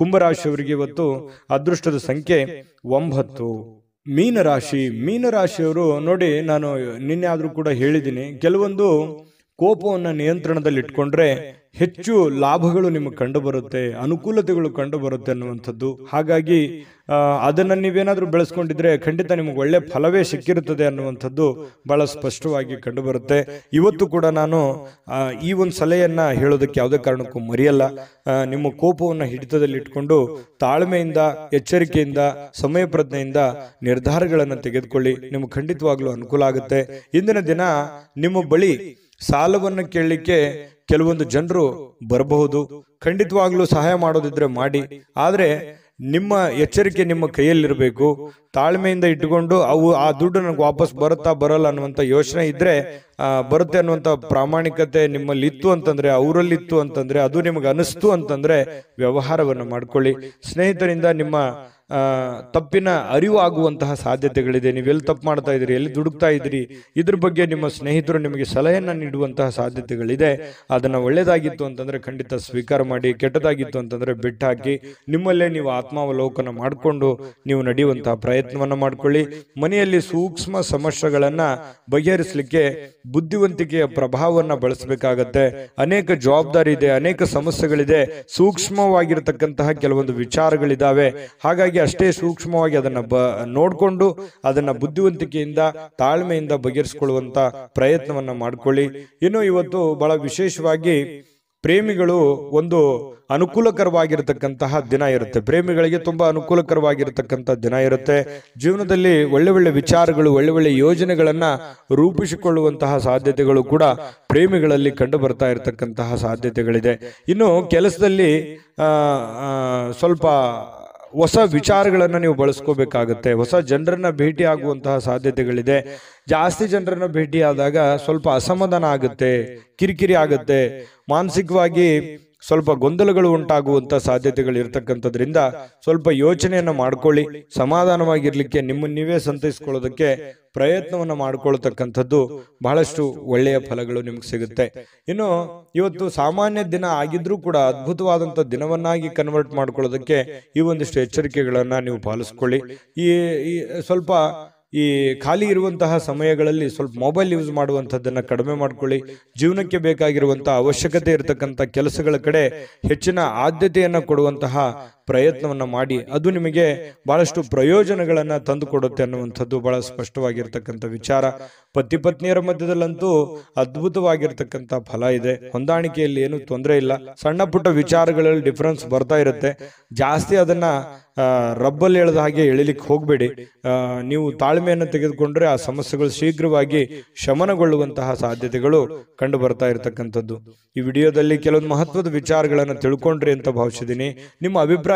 ಕುಂಭರಾಶಿಯವರಿಗೆ ಇವತ್ತು ಅದೃಷ್ಟದ ಸಂಖ್ಯೆ ಒಂಬತ್ತು ಮೀನರಾಶಿ ಮೀನರಾಶಿಯವರು ನೋಡಿ ನಾನು ನಿನ್ನೆ ಆದರೂ ಕೂಡ ಹೇಳಿದ್ದೀನಿ ಕೆಲವೊಂದು ಕೋಪವನ್ನು ನಿಯಂತ್ರಣದಲ್ಲಿ ಇಟ್ಕೊಂಡ್ರೆ ಹೆಚ್ಚು ಲಾಭಗಳು ನಿಮಗೆ ಕಂಡು ಬರುತ್ತೆ ಅನುಕೂಲತೆಗಳು ಕಂಡು ಬರುತ್ತೆ ಅನ್ನುವಂಥದ್ದು ಹಾಗಾಗಿ ಅದನ್ನು ನೀವೇನಾದರೂ ಬೆಳೆಸ್ಕೊಂಡಿದ್ರೆ ಖಂಡಿತ ನಿಮಗೆ ಒಳ್ಳೆ ಫಲವೇ ಸಿಕ್ಕಿರುತ್ತದೆ ಅನ್ನುವಂಥದ್ದು ಬಹಳ ಸ್ಪಷ್ಟವಾಗಿ ಕಂಡು ಬರುತ್ತೆ ಇವತ್ತು ಕೂಡ ನಾನು ಈ ಒಂದು ಸಲಹೆಯನ್ನು ಹೇಳೋದಕ್ಕೆ ಯಾವುದೇ ಕಾರಣಕ್ಕೂ ಮರಿಯಲ್ಲ ನಿಮ್ಮ ಕೋಪವನ್ನು ಹಿಡಿತದಲ್ಲಿ ಇಟ್ಕೊಂಡು ತಾಳ್ಮೆಯಿಂದ ಎಚ್ಚರಿಕೆಯಿಂದ ಸಮಯ ಪ್ರಜ್ಞೆಯಿಂದ ನಿರ್ಧಾರಗಳನ್ನು ತೆಗೆದುಕೊಳ್ಳಿ ನಿಮಗೆ ಖಂಡಿತವಾಗ್ಲೂ ಅನುಕೂಲ ಆಗುತ್ತೆ ಇಂದಿನ ದಿನ ನಿಮ್ಮ ಬಳಿ ಸಾಲವನ್ನು ಕೇಳಲಿಕ್ಕೆ ಕೆಲವೊಂದು ಜನರು ಬರಬಹುದು ಖಂಡಿತವಾಗ್ಲೂ ಸಹಾಯ ಮಾಡೋದಿದ್ರೆ ಮಾಡಿ ಆದರೆ ನಿಮ್ಮ ಎಚ್ಚರಿಕೆ ನಿಮ್ಮ ಕೈಯಲ್ಲಿರಬೇಕು ತಾಳ್ಮೆಯಿಂದ ಇಟ್ಟುಕೊಂಡು ಅವು ಆ ದುಡ್ಡು ನನಗೆ ವಾಪಸ್ ಬರುತ್ತಾ ಬರಲ್ಲ ಅನ್ನುವಂಥ ಯೋಚನೆ ಇದ್ದರೆ ಬರುತ್ತೆ ಅನ್ನುವಂಥ ಪ್ರಾಮಾಣಿಕತೆ ನಿಮ್ಮಲ್ಲಿ ಇತ್ತು ಅಂತಂದರೆ ಅವರಲ್ಲಿತ್ತು ಅಂತಂದರೆ ಅದು ನಿಮಗೆ ಅನಿಸ್ತು ಅಂತಂದರೆ ವ್ಯವಹಾರವನ್ನು ಮಾಡ್ಕೊಳ್ಳಿ ಸ್ನೇಹಿತರಿಂದ ನಿಮ್ಮ ತಪ್ಪಿನ ಅರಿವು ಆಗುವಂತಹ ಸಾಧ್ಯತೆಗಳಿದೆ ಎಲ್ಲಿ ತಪ್ಪು ಮಾಡ್ತಾ ಇದ್ದೀರಿ ಎಲ್ಲಿ ದುಡುಕ್ತಾ ಇದ್ದೀರಿ ಇದ್ರ ಬಗ್ಗೆ ನಿಮ್ಮ ಸ್ನೇಹಿತರು ನಿಮಗೆ ಸಲಹೆಯನ್ನು ನೀಡುವಂತಹ ಸಾಧ್ಯತೆಗಳಿದೆ ಅದನ್ನು ಒಳ್ಳೆಯದಾಗಿತ್ತು ಅಂತಂದ್ರೆ ಖಂಡಿತ ಸ್ವೀಕಾರ ಮಾಡಿ ಕೆಟ್ಟದಾಗಿತ್ತು ಅಂತಂದ್ರೆ ಬಿಟ್ಟು ಹಾಕಿ ನಿಮ್ಮಲ್ಲೇ ನೀವು ಆತ್ಮಾವಲೋಕನ ಮಾಡಿಕೊಂಡು ನೀವು ನಡೆಯುವಂತಹ ಪ್ರಯತ್ನವನ್ನು ಮಾಡಿಕೊಳ್ಳಿ ಮನೆಯಲ್ಲಿ ಸೂಕ್ಷ್ಮ ಸಮಸ್ಯೆಗಳನ್ನ ಬಗೆಹರಿಸಲಿಕ್ಕೆ ಬುದ್ಧಿವಂತಿಕೆಯ ಪ್ರಭಾವವನ್ನು ಬಳಸಬೇಕಾಗತ್ತೆ ಅನೇಕ ಜವಾಬ್ದಾರಿ ಇದೆ ಅನೇಕ ಸಮಸ್ಯೆಗಳಿದೆ ಸೂಕ್ಷ್ಮವಾಗಿರತಕ್ಕಂತಹ ಕೆಲವೊಂದು ವಿಚಾರಗಳಿದ್ದಾವೆ ಹಾಗಾಗಿ ಅಷ್ಟೇ ಸೂಕ್ಷ್ಮವಾಗಿ ಅದನ್ನು ಬ ನೋಡಿಕೊಂಡು ಅದನ್ನು ಬುದ್ಧಿವಂತಿಕೆಯಿಂದ ತಾಳ್ಮೆಯಿಂದ ಬಗೆಹರಿಸಿಕೊಳ್ಳುವಂಥ ಪ್ರಯತ್ನವನ್ನು ಮಾಡಿಕೊಳ್ಳಿ ಇನ್ನು ಇವತ್ತು ಬಹಳ ವಿಶೇಷವಾಗಿ ಪ್ರೇಮಿಗಳು ಒಂದು ಅನುಕೂಲಕರವಾಗಿರತಕ್ಕಂತಹ ದಿನ ಇರುತ್ತೆ ಪ್ರೇಮಿಗಳಿಗೆ ತುಂಬ ಅನುಕೂಲಕರವಾಗಿರತಕ್ಕಂತಹ ದಿನ ಇರುತ್ತೆ ಜೀವನದಲ್ಲಿ ಒಳ್ಳೆ ಒಳ್ಳೆ ವಿಚಾರಗಳು ಒಳ್ಳೆ ಒಳ್ಳೆ ಯೋಜನೆಗಳನ್ನು ರೂಪಿಸಿಕೊಳ್ಳುವಂತಹ ಸಾಧ್ಯತೆಗಳು ಕೂಡ ಪ್ರೇಮಿಗಳಲ್ಲಿ ಕಂಡು ಬರ್ತಾ ಇರತಕ್ಕಂತಹ ಸಾಧ್ಯತೆಗಳಿದೆ ಇನ್ನು ಕೆಲಸದಲ್ಲಿ ಸ್ವಲ್ಪ ಹೊಸ ವಿಚಾರಗಳನ್ನು ನೀವು ಬಳಸ್ಕೋಬೇಕಾಗುತ್ತೆ ಹೊಸ ಜನರನ್ನ ಭೇಟಿ ಆಗುವಂತಹ ಸಾಧ್ಯತೆಗಳಿದೆ ಜಾಸ್ತಿ ಜನರನ್ನು ಭೇಟಿಯಾದಾಗ ಸ್ವಲ್ಪ ಅಸಮಾಧಾನ ಆಗುತ್ತೆ ಕಿರಿಕಿರಿ ಆಗುತ್ತೆ ಮಾನಸಿಕವಾಗಿ ಸ್ವಲ್ಪ ಗೊಂದಲಗಳು ಉಂಟಾಗುವಂಥ ಸಾಧ್ಯತೆಗಳು ಇರತಕ್ಕಂಥದ್ರಿಂದ ಸ್ವಲ್ಪ ಯೋಚನೆಯನ್ನು ಮಾಡ್ಕೊಳ್ಳಿ ಸಮಾಧಾನವಾಗಿರ್ಲಿಕ್ಕೆ ನಿಮ್ಮ ನೀವೇ ಸಂತೈಸ್ಕೊಳ್ಳೋದಕ್ಕೆ ಪ್ರಯತ್ನವನ್ನು ಮಾಡ್ಕೊಳ್ತಕ್ಕಂಥದ್ದು ಬಹಳಷ್ಟು ಒಳ್ಳೆಯ ಫಲಗಳು ನಿಮ್ಗೆ ಸಿಗುತ್ತೆ ಇನ್ನು ಇವತ್ತು ಸಾಮಾನ್ಯ ದಿನ ಆಗಿದ್ರೂ ಕೂಡ ಅದ್ಭುತವಾದಂಥ ದಿನವನ್ನಾಗಿ ಕನ್ವರ್ಟ್ ಮಾಡ್ಕೊಳ್ಳೋದಕ್ಕೆ ಈ ಒಂದಿಷ್ಟು ಎಚ್ಚರಿಕೆಗಳನ್ನು ನೀವು ಪಾಲಿಸ್ಕೊಳ್ಳಿ ಈ ಸ್ವಲ್ಪ ಈ ಖಾಲಿ ಇರುವಂತಹ ಸಮಯಗಳಲ್ಲಿ ಸ್ವಲ್ಪ ಮೊಬೈಲ್ ಯೂಸ್ ಮಾಡುವಂಥದ್ದನ್ನು ಕಡಿಮೆ ಮಾಡಿಕೊಳ್ಳಿ ಜೀವನಕ್ಕೆ ಬೇಕಾಗಿರುವಂಥ ಅವಶ್ಯಕತೆ ಇರತಕ್ಕಂಥ ಕೆಲಸಗಳ ಕಡೆ ಹೆಚ್ಚಿನ ಆದ್ಯತೆಯನ್ನು ಕೊಡುವಂತಹ ಪ್ರಯತ್ನವನ್ನು ಮಾಡಿ ಅದು ನಿಮಗೆ ಬಹಳಷ್ಟು ಪ್ರಯೋಜನಗಳನ್ನು ತಂದುಕೊಡುತ್ತೆ ಅನ್ನುವಂಥದ್ದು ಬಹಳ ಸ್ಪಷ್ಟವಾಗಿರ್ತಕ್ಕಂಥ ವಿಚಾರ ಪತಿ ಪತ್ನಿಯರ ಮಧ್ಯದಲ್ಲಂತೂ ಅದ್ಭುತವಾಗಿರ್ತಕ್ಕಂಥ ಫಲ ಇದೆ ಹೊಂದಾಣಿಕೆಯಲ್ಲಿ ಏನು ತೊಂದರೆ ಇಲ್ಲ ಸಣ್ಣ ಪುಟ್ಟ ವಿಚಾರಗಳಲ್ಲಿ ಡಿಫ್ರೆನ್ಸ್ ಬರ್ತಾ ಇರುತ್ತೆ ಜಾಸ್ತಿ ಅದನ್ನ ರಬ್ಬಲ್ಲಿ ಎಳೆದ ಹಾಗೆ ಎಳಿಲಿಕ್ಕೆ ಹೋಗಬೇಡಿ ನೀವು ತಾಳ್ಮೆಯನ್ನು ತೆಗೆದುಕೊಂಡ್ರೆ ಆ ಸಮಸ್ಯೆಗಳು ಶೀಘ್ರವಾಗಿ ಶಮನಗೊಳ್ಳುವಂತಹ ಸಾಧ್ಯತೆಗಳು ಕಂಡು ಬರ್ತಾ ಇರತಕ್ಕಂಥದ್ದು ಈ ವಿಡಿಯೋದಲ್ಲಿ ಕೆಲವೊಂದು ಮಹತ್ವದ ವಿಚಾರಗಳನ್ನು ತಿಳ್ಕೊಂಡ್ರಿ ಅಂತ ಭಾವಿಸಿದ್ದೀನಿ ನಿಮ್ಮ ಅಭಿಪ್ರಾಯ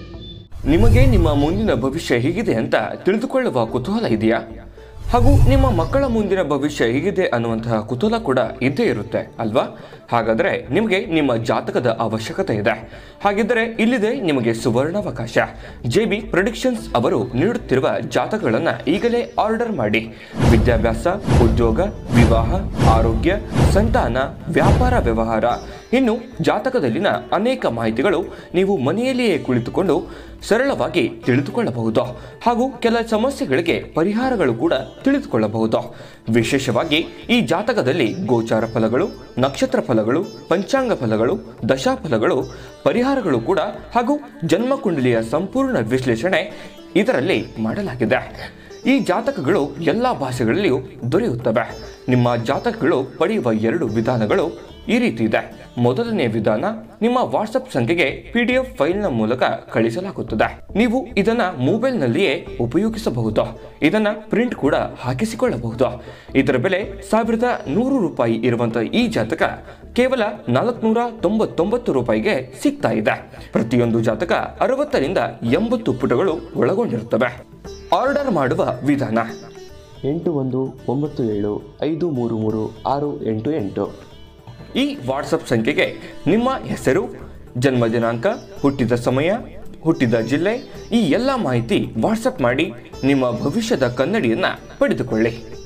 ನಿಮಗೆ ನಿಮ್ಮ ಮುಂದಿನ ಭವಿಷ್ಯ ಹೇಗಿದೆ ಅಂತ ತಿಳಿದುಕೊಳ್ಳುವ ಕುತೂಹಲ ಇದೆಯಾ ಹಾಗೂ ನಿಮ್ಮ ಮಕ್ಕಳ ಮುಂದಿನ ಭವಿಷ್ಯ ಹೇಗಿದೆ ಅನ್ನುವಂತಹ ಕುತೂಹಲ ಕೂಡ ಇದ್ದೇ ಇರುತ್ತೆ ಅಲ್ವಾ ಹಾಗಾದರೆ ನಿಮಗೆ ನಿಮ್ಮ ಜಾತಕದ ಅವಶ್ಯಕತೆ ಇದೆ ಹಾಗಿದ್ದರೆ ಇಲ್ಲಿದೆ ನಿಮಗೆ ಸುವರ್ಣಾವಕಾಶ ಜೆ ಬಿ ಪ್ರೊಡಿಕ್ಷನ್ಸ್ ಅವರು ನೀಡುತ್ತಿರುವ ಜಾತಕಗಳನ್ನು ಈಗಲೇ ಆರ್ಡರ್ ಮಾಡಿ ವಿದ್ಯಾಭ್ಯಾಸ ಉದ್ಯೋಗ ವಿವಾಹ ಆರೋಗ್ಯ ಸಂತಾನ ವ್ಯಾಪಾರ ವ್ಯವಹಾರ ಇನ್ನು ಜಾತಕದಲ್ಲಿನ ಅನೇಕ ಮಾಹಿತಿಗಳು ನೀವು ಮನೆಯಲ್ಲಿಯೇ ಕುಳಿತುಕೊಂಡು ಸರಳವಾಗಿ ತಿಳಿದುಕೊಳ್ಳಬಹುದು ಹಾಗೂ ಕೆಲ ಸಮಸ್ಯೆಗಳಿಗೆ ಪರಿಹಾರಗಳು ಕೂಡ ತಿಳಿದುಕೊಳ್ಳಬಹುದು ವಿಶೇಷವಾಗಿ ಈ ಜಾತಕದಲ್ಲಿ ಗೋಚಾರ ಫಲಗಳು ನಕ್ಷತ್ರ ಫಲಗಳು ಪಂಚಾಂಗ ಫಲಗಳು ದಶಾಫಲಗಳು ಪರಿಹಾರಗಳು ಕೂಡ ಹಾಗೂ ಜನ್ಮಕುಂಡಲಿಯ ಸಂಪೂರ್ಣ ವಿಶ್ಲೇಷಣೆ ಇದರಲ್ಲಿ ಮಾಡಲಾಗಿದೆ ಈ ಜಾತಕಗಳು ಎಲ್ಲ ಭಾಷೆಗಳಲ್ಲಿಯೂ ದೊರೆಯುತ್ತವೆ ನಿಮ್ಮ ಜಾತಕಗಳು ಪಡೆಯುವ ಎರಡು ವಿಧಾನಗಳು ಈ ರೀತಿ ಇದೆ ಮೊದಲನೇ ವಿಧಾನ ನಿಮ್ಮ ವಾಟ್ಸ್ಆಪ್ ಸಂಖ್ಯೆಗೆ ಪಿ ಡಿ ಎಫ್ ಫೈಲ್ನ ಮೂಲಕ ಕಳಿಸಲಾಗುತ್ತದೆ ನೀವು ಇದನ್ನ ಮೊಬೈಲ್ನಲ್ಲಿಯೇ ಉಪಯೋಗಿಸಬಹುದು ಇದನ್ನ ಪ್ರಿಂಟ್ ಕೂಡ ಹಾಕಿಸಿಕೊಳ್ಳಬಹುದು ಇದರ ಬೆಲೆ ಸಾವಿರದ ನೂರು ರೂಪಾಯಿ ಇರುವಂತಹ ಈ ಜಾತಕ ಕೇವಲ ನಾಲ್ಕುನೂರ ತೊಂಬತ್ತೊಂಬತ್ತು ರೂಪಾಯಿಗೆ ಸಿಗ್ತಾ ಇದೆ ಪ್ರತಿಯೊಂದು ಜಾತಕ ಅರವತ್ತರಿಂದ ಎಂಬತ್ತು ಪುಟಗಳು ಒಳಗೊಂಡಿರುತ್ತವೆ ಆರ್ಡರ್ ಮಾಡುವ ವಿಧಾನ ಎಂಟು ಒಂದು ಒಂಬತ್ತು ಏಳು ಐದು ಮೂರು ಮೂರು ಆರು ಎಂಟು ಎಂಟು ಈ ವಾಟ್ಸಪ್ ಸಂಖ್ಯೆಗೆ ನಿಮ್ಮ ಹೆಸರು ಜನ್ಮ ದಿನಾಂಕ ಹುಟ್ಟಿದ ಸಮಯ ಹುಟ್ಟಿದ ಜಿಲ್ಲೆ ಈ ಎಲ್ಲ ಮಾಹಿತಿ ವಾಟ್ಸಪ್ ಮಾಡಿ ನಿಮ್ಮ ಭವಿಷ್ಯದ ಕನ್ನಡಿಯನ್ನ ಪಡೆದುಕೊಳ್ಳಿ